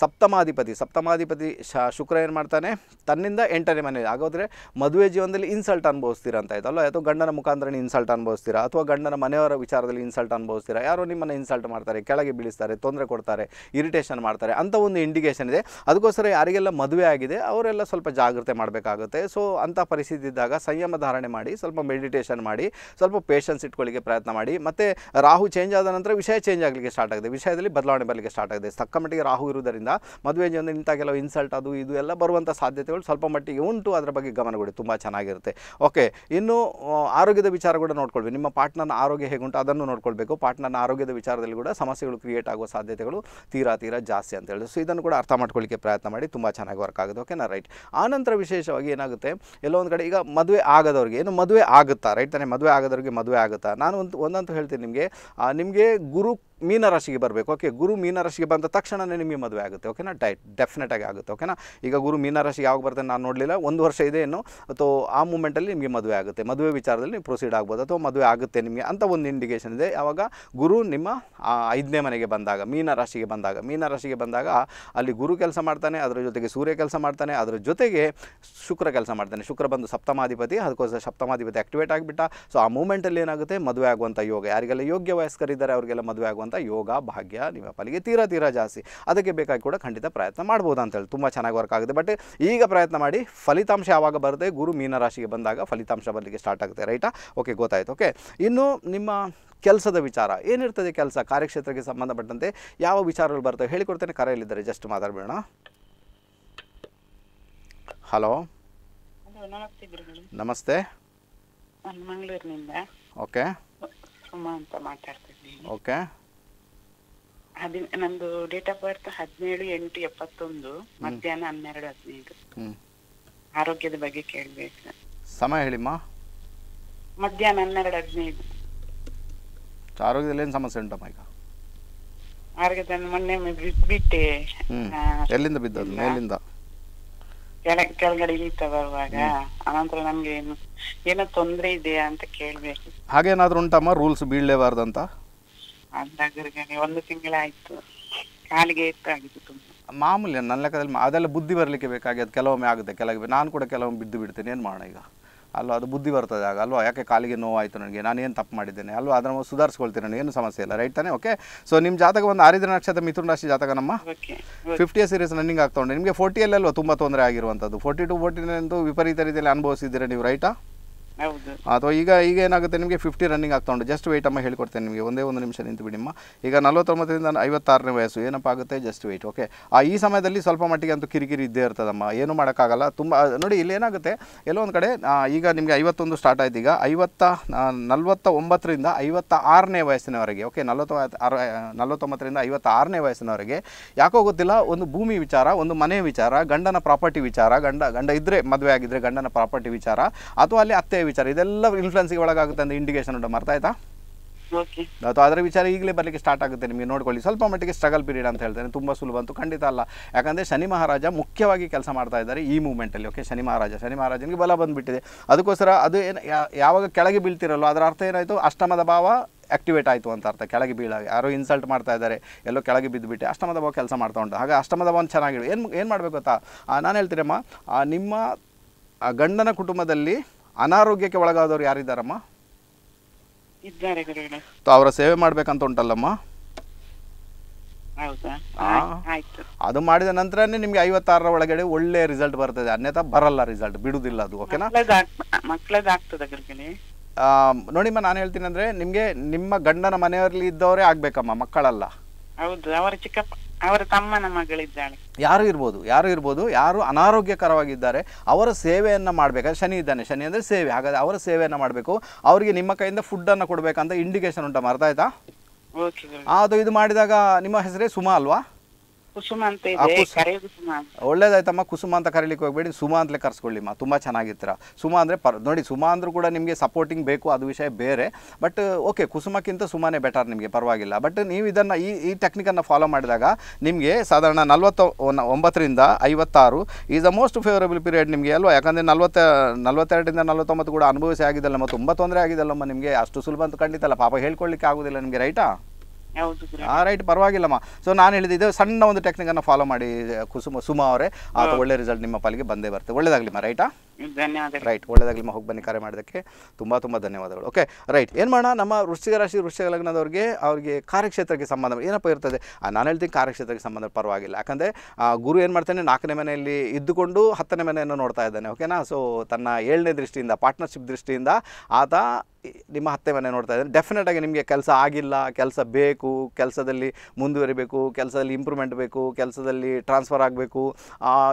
ಸಪ್ತಮಾಧಿಪತಿ ಸಪ್ತಮಾಧಿಪತಿ ಶ ಶುಕ್ರ ಏನು ಮಾಡ್ತಾನೆ ತನ್ನಿಂದ ಎಂಟನೇ ಮನೆ ಹಾಗಾದರೆ ಮದುವೆ ಜೀವನದಲ್ಲಿ ಇನ್ಸಲ್ಟ್ ಅನುಭವಿಸ್ತೀರ ಅಂತ ಆಯ್ತಲ್ಲ ಅಥವಾ ಗಂಡನ ಮುಖಾಂತರ ಇನ್ಸಲ್ಟ್ ಅನುಭವಿಸ್ತೀರಾ ಅಥವಾ ಗಂಡನ ಮನೆಯವರ ವಿಚಾರದಲ್ಲಿ ಇನ್ಸಲ್ಟ್ ಅನುಭವಿಸ್ತೀರಾ ಯಾರೋ ನಿಮ್ಮನ್ನು ಇನ್ಸಲ್ಟ್ ಮಾಡ್ತಾರೆ ಕೆಳಗೆ ಬೀಳಿಸ್ತಾರೆ ತೊಂದರೆ ಕೊಡ್ತಾರೆ ಇರಿಟೇಷನ್ ಮಾಡ್ತಾರೆ ಅಂತ ಒಂದು ಇಂಡಿಕೇಷನ್ ಇದೆ ಅದಕ್ಕೋಸ್ಕರ ಯಾರಿಗೆಲ್ಲ ಮದುವೆ ಆಗಿದೆ ಅವರೆಲ್ಲ ಸ್ವಲ್ಪ ಜಾಗ್ರತೆ ಮಾಡಬೇಕಾಗುತ್ತೆ ಸೊ ಅಂಥ ಪರಿಸ್ಥಿತಿ ಇದ್ದಾಗ ಸಂಯಮ ಧಾರಣೆ ಮಾಡಿ ಸ್ವಲ್ಪ ಮೆಡಿಟೇಷನ್ ಮಾಡಿ ಸ್ವಲ್ಪ ಪೇಷನ್ಸ್ ಇಟ್ಕೊಳ್ಳಿಕ್ಕೆ ಪ್ರಯತ್ನ ಮಾಡಿ ಮತ್ತು ರಾಹು ಚೇಂಜ್ ಆದ ನಂತರ ವಿಷಯ ಚೇಂಜ್ ಆಗಲಿಕ್ಕೆ ಸ್ಟಾರ್ಟ್ ಆಗಿದೆ ವಿಷಯದಲ್ಲಿ ಬದಲಾವಣೆ ಬರಲಿಕ್ಕೆ ಸ್ಟಾರ್ಟ್ ಆಗಿದೆ ತಕ್ಕ ಮಟ್ಟಿಗೆ ರಾಹು ಇರುವುದರಿಂದ ಮದುವೆ ಜನ ಇಂಥ ಕೆಲವು ಇನ್ಸಲ್ಟ್ ಅದು ಇದು ಎಲ್ಲ ಬರುವಂಥ ಸಾಧ್ಯತೆಗಳು ಸ್ವಲ್ಪ ಮಟ್ಟಿಗೆ ಉಂಟು ಅದರ ಬಗ್ಗೆ ಗಮನ ಕೊಡಿ ತುಂಬ ಚೆನ್ನಾಗಿರುತ್ತೆ ಓಕೆ ಇನ್ನು ಆರೋಗ್ಯದ ವಿಚಾರ ಕೂಡ ನೋಡ್ಕೊಳ್ಬೇಕು ನಿಮ್ಮ ಪಾರ್ಟ್ನರ್ನ ಆರೋಗ್ಯ ಉಂಟು ಅದನ್ನು ನೋಡ್ಕೊಳ್ಬೇಕು ಪಾರ್ಟ್ನರ್ನ ಆರೋಗ್ಯದ ವಿಚಾರದಲ್ಲಿ ಕೂಡ ಸಮಸ್ಯೆಗಳು ಕ್ರಿಯೇಟ್ ಆಗುವ ಸಾಧ್ಯತೆಗಳು ತೀರಾ ತೀರಾ ಜಾಸ್ತಿ ಅಂತ ಹೇಳಿದ್ರು ಸೊ ಇದನ್ನು ಕೂಡ ಅರ್ಥ ಮಾಡ್ಕೊಳ್ಳಿಕ್ಕೆ ಪ್ರಯತ್ನ ಮಾಡಿ ತುಂಬ ಚೆನ್ನಾಗಿ ವರ್ಕ್ ಆಗುತ್ತೆ ಓಕೆನಾ ರೈಟ್ ಆನಂತರ ವಿಶೇಷವಾಗಿ ಏನಾಗುತ್ತೆ ಏನಾಗುತ್ತೆ ಎಲ್ಲೋ ಒಂದು ಕಡೆ ಈಗ ಮದುವೆ ಆಗದವ್ರಿಗೆ ಏನು ಮದುವೆ ಆಗುತ್ತಾ ರೈಟ್ ತಾನೇ ಮದುವೆ ಆಗದವ್ರಿಗೆ ಮದುವೆ ಆಗುತ್ತಾ ನಾನು ಒಂದು ಒಂದಂತೂ ಹೇಳ್ತೀನಿ ನಿಮಗೆ ನಿಮಗೆ ಗುರು ಮೀನರಾಶಿಗೆ ಬರಬೇಕು ಓಕೆ ಗುರು ಮೀನರಾಶಿಗೆ ಬಂದ ತಕ್ಷಣವೇ ನಿಮಗೆ ಮದುವೆ ಆಗುತ್ತೆ ಓಕೆನಾ ಡೆಫಿನೆಟ್ ಆಗಿ ಆಗುತ್ತೆ ಓಕೆನಾ ಈಗ ಗುರು ಮೀನರಾಶಿಗೆ ಯಾವಾಗ ಬರ್ತದೆ ನಾನು ನೋಡಲಿಲ್ಲ ಒಂದು ವರ್ಷ ಇದೆ ಏನು ಅಥವಾ ಆ ಮೂಮೆಂಟಲ್ಲಿ ನಿಮಗೆ ಮದುವೆ ಆಗುತ್ತೆ ಮದುವೆ ವಿಚಾರದಲ್ಲಿ ನೀವು ಪ್ರೊಸೀಡ್ ಆಗ್ಬೋದು ಅಥವಾ ಮದುವೆ ಆಗುತ್ತೆ ನಿಮಗೆ ಅಂತ ಒಂದು ಇಂಡಿಕೇಶನ್ ಇದೆ ಯಾವಾಗ ಗುರು ನಿಮ್ಮ ಐದನೇ ಮನೆಗೆ ಬಂದಾಗ ಮೀನರಾಶಿಗೆ ಬಂದಾಗ ಮೀನರಾಶಿಗೆ ಬಂದಾಗ ಅಲ್ಲಿ ಗುರು ಕೆಲಸ ಮಾಡ್ತಾನೆ ಅದರ ಜೊತೆಗೆ ಸೂರ್ಯ ಕೆಲಸ ಮಾಡ್ತಾನೆ ಅದರ ಜೊತೆಗೆ ಶುಕ್ರ ಕೆಲಸ ಮಾಡ್ತಾನೆ ಶುಕ್ರ ಬಂದು ಸಪ್ತಮಾಧಿಪತಿ ಅದಕ್ಕೋಸ್ಕರ ಸಪ್ತಮಾಧಿಪತಿ ಆಕ್ಟಿವೇಟ್ ಆಗಿಬಿಟ್ಟ ಸೊ ಆ ಮೂಮೆಂಟಲ್ಲಿ ಏನಾಗುತ್ತೆ ಮದುವೆ ಆಗುವಂಥ ಯೋಗ ಯಾರಿಗೆಲ್ಲ ಯೋಗ್ಯ ವಯಸ್ಕರಿದ್ದಾರೆ ಅವರಿಗೆಲ್ಲ ಮದುವೆ ಆಗುವಂಥ ಅಂತ ಯೋಗ ಭಾಗ್ಯ ನಿಮ್ಮ ಪಾಲಿಗೆ ತೀರಾ ತೀರಾ ಜಾಸ್ತಿ ಅದಕ್ಕೆ ಬೇಕಾಗಿ ಕೂಡ ಖಂಡಿತ ಪ್ರಯತ್ನ ಮಾಡ್ಬೋದು ಅಂತ ಹೇಳಿ ತುಂಬ ಚೆನ್ನಾಗಿ ವರ್ಕ್ ಆಗುತ್ತೆ ಬಟ್ ಈಗ ಪ್ರಯತ್ನ ಮಾಡಿ ಫಲಿತಾಂಶ ಯಾವಾಗ ಬರುತ್ತೆ ಗುರು ಮೀನರಾಶಿಗೆ ಬಂದಾಗ ಫಲಿತಾಂಶ ಬರಲಿಕ್ಕೆ ಸ್ಟಾರ್ಟ್ ಆಗುತ್ತೆ ರೈಟಾ ಓಕೆ ಗೊತ್ತಾಯ್ತು ಓಕೆ ಇನ್ನು ನಿಮ್ಮ ಕೆಲಸದ ವಿಚಾರ ಏನಿರ್ತದೆ ಕೆಲಸ ಕಾರ್ಯಕ್ಷೇತ್ರಕ್ಕೆ ಸಂಬಂಧಪಟ್ಟಂತೆ ಯಾವ ವಿಚಾರಗಳು ಬರ್ತವೆ ಹೇಳಿಕೊಡ್ತೇನೆ ಕರೆಯಲ್ಲಿದ್ದಾರೆ ಜಸ್ಟ್ ಮಾತಾಡಬೇಡ ಹಲೋ ನಮಸ್ತೆ ಮಂಗಳೂರಿನಿಂದ ಓಕೆ ಸುಮಾ ಅಂತ ಮಾತಾಡ್ತಿದ್ದೀನಿ ಓಕೆ ಹದಿ ನಂದು ಡೇಟ್ ಆಫ್ ಬರ್ತ್ ಹದಿನೇಳು ಎಂಟು ಎಪ್ಪತ್ತೊಂದು ಮಧ್ಯಾಹ್ನ ಹನ್ನೆರಡು ಹದಿನೈದು ಆರೋಗ್ಯದ ಬಗ್ಗೆ ಕೇಳ್ಬೇಕು ಸಮಯ ಹೇಳಿಮ್ಮ ಮಧ್ಯಾಹ್ನ ಹನ್ನೆರಡು ಹದಿನೈದು ಆರೋಗ್ಯದಲ್ಲಿ ಏನು ಸಮಸ್ಯೆ ಉಂಟಮ್ಮ ಈಗ ಆರೋಗ್ಯದಲ್ಲಿ ಮೊನ್ನೆ ಬಿಟ್ಟೆ ಎಲ್ಲಿಂದ ಬಿದ್ದದ್ದು ಮೇಲಿಂದ ಕೆಳ ಕೆಳಗಡೆ ಇಳಿತಾ ಬರುವಾಗ ಅನಂತರ ನಮ್ಗೆ ಏನು ಏನೋ ತೊಂದ್ರೆ ಇದೆಯಾ ಅಂತ ಕೇಳ್ಬೇಕು ಹಾಗೇನಾದ್ರೂ ಉಂಟಮ್ಮ ರೂಲ್ಸ್ ಅಂತ ಅಂದಾಗರಿಗೆ ಒಂದು ಮಾಮೂಲಿ ನನ್ನ ಲೆಕ್ಕದಲ್ಲಿ ಅದೆಲ್ಲ ಬುದ್ಧಿ ಬರಲಿಕ್ಕೆ ಬೇಕಾಗಿ ಅದು ಕೆಲವೊಮ್ಮೆ ಆಗುತ್ತೆ ಕೆಲವೊಮ್ಮೆ ನಾನು ಕೂಡ ಕೆಲವೊಮ್ಮೆ ಬಿದ್ದು ಬಿಡ್ತೇನೆ ಏನು ಮಾಡೋಣ ಈಗ ಅಲ್ವಾ ಅದು ಬುದ್ಧಿ ಬರ್ತದೆ ಆಗ ಅಲ್ವಾ ಯಾಕೆ ಕಾಲಿಗೆ ನೋವಾಯಿತು ನನಗೆ ನಾನು ಏನು ತಪ್ಪು ಮಾಡಿದ್ದೇನೆ ಅಲ್ವಾ ಅದನ್ನು ಸುಧಾರಿಸ್ಕೊಳ್ತೀನಿ ನಾನು ಏನು ಸಮಸ್ಯೆ ಇಲ್ಲ ರೈಟ್ ತಾನೆ ಓಕೆ ಸೊ ನಿಮ್ಮ ಜಾತಕ ಒಂದು ಆರಿದ್ರ ನಕ್ಷತ್ರ ಮಿಥುನ ರಾಶಿ ಜಾತಕ ನಮ್ಮ ಫಿಫ್ಟಿಯ ಸೀರೀಸ್ ರನ್ನಿಂಗ್ ಆಗ್ತಾ ಉಂಟು ನಿಮಗೆ ಫೋರ್ಟಿಯಲ್ಲಿ ಅಲ್ವಾ ತುಂಬ ತೊಂದರೆ ಆಗಿರುವಂಥದ್ದು ಫೋರ್ಟಿ ಟು ಫೋರ್ಟಿನಂದು ವಿಪರೀತ ರೀತಿಯಲ್ಲಿ ಅನುಭವಿಸಿದ್ದೀರಾ ನೀವು ರೈಟಾ ಅಥವಾ ಈಗ ಈಗ ಏನಾಗುತ್ತೆ ನಿಮಗೆ ಫಿಫ್ಟಿ ರನ್ನಿಂಗ್ ಆಗ್ತಾ ಉಂಟು ಜಸ್ಟ್ ವೆಯ್ಟ್ ಅಮ್ಮ ಹೇಳ್ಕೊಡ್ತೇನೆ ನಿಮಗೆ ಒಂದೇ ಒಂದು ನಿಮಿಷ ನಿಂತು ಬಿಡಿಮ್ಮ ಈಗ ನಲವತ್ತೊಂಬತ್ತರಿಂದ ಐವತ್ತಾರನೇ ವಯಸ್ಸು ಏನಪ್ಪ ಆಗುತ್ತೆ ಜಸ್ಟ್ ವೆಯ್ಟ್ ಓಕೆ ಆ ಈ ಸಮಯದಲ್ಲಿ ಸ್ವಲ್ಪ ಮಟ್ಟಿಗೆ ಅಂತೂ ಕಿರಿಕಿರಿ ಇದ್ದೇ ಇರ್ತದಮ್ಮ ಏನು ಮಾಡೋಕ್ಕಾಗಲ್ಲ ತುಂಬ ನೋಡಿ ಇಲ್ಲಿ ಏನಾಗುತ್ತೆ ಎಲ್ಲೋ ಒಂದು ಕಡೆ ಈಗ ನಿಮಗೆ ಐವತ್ತೊಂದು ಸ್ಟಾರ್ಟ್ ಆಯ್ತು ಈಗ ಐವತ್ತ ನಲವತ್ತ ಒಂಬತ್ತರಿಂದ ಐವತ್ತ ಆರನೇ ವಯಸ್ಸಿನವರೆಗೆ ಓಕೆ ನಲವತ್ತ ನಲವತ್ತೊಂಬತ್ತರಿಂದ ಐವತ್ತ ಆರನೇ ವಯಸ್ಸಿನವರೆಗೆ ಯಾಕೋ ಗೊತ್ತಿಲ್ಲ ಒಂದು ಭೂಮಿ ವಿಚಾರ ಒಂದು ಮನೆ ವಿಚಾರ ಗಂಡನ ಪ್ರಾಪರ್ಟಿ ವಿಚಾರ ಗಂಡ ಗಂಡ ಇದ್ದರೆ ಮದುವೆ ಆಗಿದ್ರೆ ಗಂಡನ ಪ್ರಾಪರ್ಟಿ ವಿಚಾರ ಅಥವಾ ಅಲ್ಲಿ ಅತ್ತೆ ವಿಚಾರ ಇದೆಲ್ಲ ಇನ್ಫ್ಲುಯೆನ್ಸ್ಗೆ ಒಳಗಾಗುತ್ತೆ ಅಂತ ಇಂಡಿಕೇಶನ್ ಉಂಟು ಮರ್ತಾ ಆಯ್ತಾ ಅಥವಾ ಅದರ ವಿಚಾರ ಈಗಲೇ ಬರಲಿಕ್ಕೆ ಸ್ಟಾರ್ಟ್ ಆಗುತ್ತೆ ನಿಮಗೆ ನೋಡ್ಕೊಳ್ಳಿ ಸ್ವಲ್ಪ ಮಟ್ಟಿಗೆ ಸ್ಟ್ರಗಲ್ ಪೀರಿಯಡ್ ಅಂತ ಹೇಳ್ತೇನೆ ತುಂಬ ಸುಲಭ ಅಂತೂ ಖಂಡಿತ ಅಲ್ಲ ಯಾಕಂದರೆ ಶನಿ ಮಹಾರಾಜ ಮುಖ್ಯವಾಗಿ ಕೆಲಸ ಮಾಡ್ತಾ ಇದ್ದಾರೆ ಈ ಮೂಮೆಂಟಲ್ಲಿ ಓಕೆ ಶನಿ ಮಹಾರಾಜ ಶನಿ ಮಹಾರಾಜನಿಗೆ ಬಲ ಬಂದುಬಿಟ್ಟಿದೆ ಅದಕ್ಕೋಸ್ಕರ ಅದು ಏನು ಯಾವಾಗ ಕೆಳಗೆ ಬೀಳ್ತಿರಲ್ಲೋ ಅದರ ಅರ್ಥ ಏನಾಯಿತು ಅಷ್ಟಮದ ಭಾವ ಆಕ್ಟಿವೇಟ್ ಆಯಿತು ಅಂತ ಅರ್ಥ ಕೆಳಗೆ ಬೀಳಾಗಿ ಯಾರೋ ಇನ್ಸಲ್ಟ್ ಮಾಡ್ತಾ ಇದ್ದಾರೆ ಎಲ್ಲೋ ಕೆಳಗೆ ಬಿದ್ದುಬಿಟ್ಟು ಅಷ್ಟಮದ ಭಾವ ಕೆಲಸ ಮಾಡ್ತಾ ಉಂಟು ಹಾಗೆ ಅಷ್ಟಮದ ಭಾವ ಚೆನ್ನಾಗಿಡು ಏನು ಏನು ಮಾಡಬೇಕು ಗೊತ್ತಾ ನಾನು ಹೇಳ್ತೀರಮ್ಮ ನಿಮ್ಮ ಗಂಡನ ಕುಟುಂಬದಲ್ಲಿ ಅನಾರೋಗ್ಯಕ್ಕೆ ಒಳಗಾದವ್ರು ಯಾರಿದ್ದಾರಮ್ಮ ಅವರ ಸೇವೆ ಮಾಡ್ಬೇಕಂತ ಉಂಟಲ್ಲಮ್ಮ ಅದು ಮಾಡಿದ ನಂತರನೇ ನಿಮ್ಗೆ ಐವತ್ತಾರರ ಒಳಗಡೆ ಒಳ್ಳೆ ರಿಸಲ್ಟ್ ಬರ್ತದೆ ಅನ್ಯಥಾ ಬರಲ್ಲ ರಿಸಲ್ಟ್ ಬಿಡುದಿಲ್ಲ ಅದು ಓಕೆನಾ ನೋಡಿಮ್ಮ ನಾನು ಹೇಳ್ತೀನಿ ಅಂದ್ರೆ ನಿಮ್ಗೆ ನಿಮ್ಮ ಗಂಡನ ಮನೆಯವರಲ್ಲಿ ಇದ್ದವರೇ ಆಗ್ಬೇಕಮ್ಮ ಮಕ್ಕಳಲ್ಲ ಹೌದು ಅವರ ಚಿಕ್ಕಪ್ಪ ಅವರ ತಮ್ಮನ ಮಗಳಿದ್ದಾಳೆ ಯಾರು ಇರ್ಬೋದು ಯಾರು ಇರ್ಬೋದು ಯಾರು ಅನಾರೋಗ್ಯಕರವಾಗಿದ್ದಾರೆ ಅವರ ಸೇವೆಯನ್ನು ಮಾಡ್ಬೇಕಾದ್ರೆ ಶನಿ ಇದ್ದಾನೆ ಶನಿ ಅಂದ್ರೆ ಸೇವೆ ಹಾಗಾದ್ರೆ ಅವರ ಸೇವೆಯನ್ನು ಮಾಡಬೇಕು ಅವರಿಗೆ ನಿಮ್ಮ ಕೈಯಿಂದ ಫುಡ್ಡನ್ನು ಕೊಡಬೇಕಂತ ಇಂಡಿಕೇಶನ್ ಉಂಟಾ ಅರ್ಥ ಆಯ್ತಾ ಅದು ಇದು ಮಾಡಿದಾಗ ನಿಮ್ಮ ಹೆಸರೇ ಸುಮಾ ಅಲ್ವಾ ಒಳ್ಳೇದಾಯ್ತು ಅಂತ ಕುಸುಮ ಒಳ್ಳೇದಾಯ್ತಮ್ಮ ಕುಸುಮ ಅಂತ ಕರೀಲಿಕ್ಕೆ ಹೋಗ್ಬೇಡಿ ಸುಮಾ ಅಂತಲೇ ಕರ್ಸ್ಕೊಳ್ಳಿಮ್ಮ ತುಂಬ ಚೆನ್ನಾಗಿರ್ತೀರ ಸುಮಾ ಅಂದರೆ ಪರ್ ನೋಡಿ ಸುಮಾ ಅಂದರೂ ಕೂಡ ನಿಮಗೆ ಸಪೋರ್ಟಿಂಗ್ ಬೇಕು ಅದು ವಿಷಯ ಬೇರೆ ಬಟ್ ಓಕೆ ಕುಸುಮಕ್ಕಿಂತ ಸುಮಾನೇ ಬೆಟರ್ ನಿಮಗೆ ಪರವಾಗಿಲ್ಲ ಬಟ್ ನೀವು ಇದನ್ನು ಈ ಈ ಟೆಕ್ನಿಕನ್ನು ಫಾಲೋ ಮಾಡಿದಾಗ ನಿಮಗೆ ಸಾಧಾರಣ ನಲ್ವತ್ತ ಒಂಬತ್ತರಿಂದ ಐವತ್ತಾರು is a most favourable period ನಿಮಗೆ ಅಲ್ವಾ ಯಾಕಂದರೆ ನಲ್ವತ್ತ ನಲ್ವತ್ತೆರಡರಿಂದ ನಲವತ್ತೊಂಬತ್ತು ಕೂಡ ಅನುಭವಿಸಿ ಆಗಿದ್ದಲ್ಲ ಮತ್ತು ತುಂಬ ತೊಂದರೆ ಆಗಿದ್ದಲ್ಲಮ್ಮ ನಿಮಗೆ ಅಷ್ಟು ಸುಲಭ ಅಂತ ಖಂಡಿತಲ್ಲ ಪಾಪ ಹೇಳ್ಕೊಳ್ಳಿಕ್ಕೆ ಆಗೋದಿಲ್ಲ ನಿಮಗೆ ರೈಟಾ ರೈಟ್ ಪರವಾಗಿಲ್ಲಮ್ಮ ಸೊ ನಾನು ಹೇಳಿದ್ದು ಸಣ್ಣ ಒಂದು ಟೆಕ್ನಿಕನ್ನು ಫಾಲೋ ಮಾಡಿ ಕುಸುಮ ಸುಮಾ ಅವರೇ ಆತ ಒಳ್ಳೆ ರಿಸಲ್ಟ್ ನಿಮ್ಮ ಪಾಲಿಗೆ ಬಂದೇ ಬರ್ತದೆ ಒಳ್ಳೇದಾಗ್ಲಿಮ್ಮ ರೈಟಾ ಧನ್ಯವಾದ ರೈಟ್ ಒಳ್ಳೇದಾಗ್ಲಿಮ್ಮ ಹೋಗಿ ಬನ್ನಿ ಕರೆ ಮಾಡೋದಕ್ಕೆ ತುಂಬ ತುಂಬ ಧನ್ಯವಾದಗಳು ಓಕೆ ರೈಟ್ ಏನು ಮಾಡೋಣ ನಮ್ಮ ವೃಷ್ಟಿಕ ರಾಶಿ ವೃಷ್ಟಿಕ ಲಗ್ನದವ್ರಿಗೆ ಅವ್ರಿಗೆ ಕಾರ್ಯಕ್ಷೇತ್ರಕ್ಕೆ ಸಂಬಂಧ ಏನಪ್ಪ ಇರ್ತದೆ ನಾನು ಹೇಳ್ತೀನಿ ಕಾರ್ಯಕ್ಷೇತ್ರಕ್ಕೆ ಸಂಬಂಧ ಪರವಾಗಿಲ್ಲ ಯಾಕಂದರೆ ಗುರು ಏನು ಮಾಡ್ತಾನೆ ನಾಲ್ಕನೇ ಮನೆಯಲ್ಲಿ ಇದ್ದುಕೊಂಡು ಹತ್ತನೇ ಮನೆಯನ್ನು ನೋಡ್ತಾ ಇದ್ದಾನೆ ಓಕೆನಾ ಸೊ ತನ್ನ ಏಳನೇ ದೃಷ್ಟಿಯಿಂದ ಪಾರ್ಟ್ನರ್ಶಿಪ್ ದೃಷ್ಟಿಯಿಂದ ಆತ ನಿಮ್ಮ ಹತ್ತೆ ಮನೆ ನೋಡ್ತಾ ಇದ್ದಾರೆ ಡೆಫಿನೆಟ್ ಆಗಿ ನಿಮಗೆ ಕೆಲಸ ಆಗಿಲ್ಲ ಕೆಲಸ ಬೇಕು ಕೆಲಸದಲ್ಲಿ ಮುಂದುವರಿಬೇಕು ಕೆಲಸದಲ್ಲಿ ಇಂಪ್ರೂವ್ಮೆಂಟ್ ಬೇಕು ಕೆಲಸದಲ್ಲಿ ಟ್ರಾನ್ಸ್ಫರ್ ಆಗಬೇಕು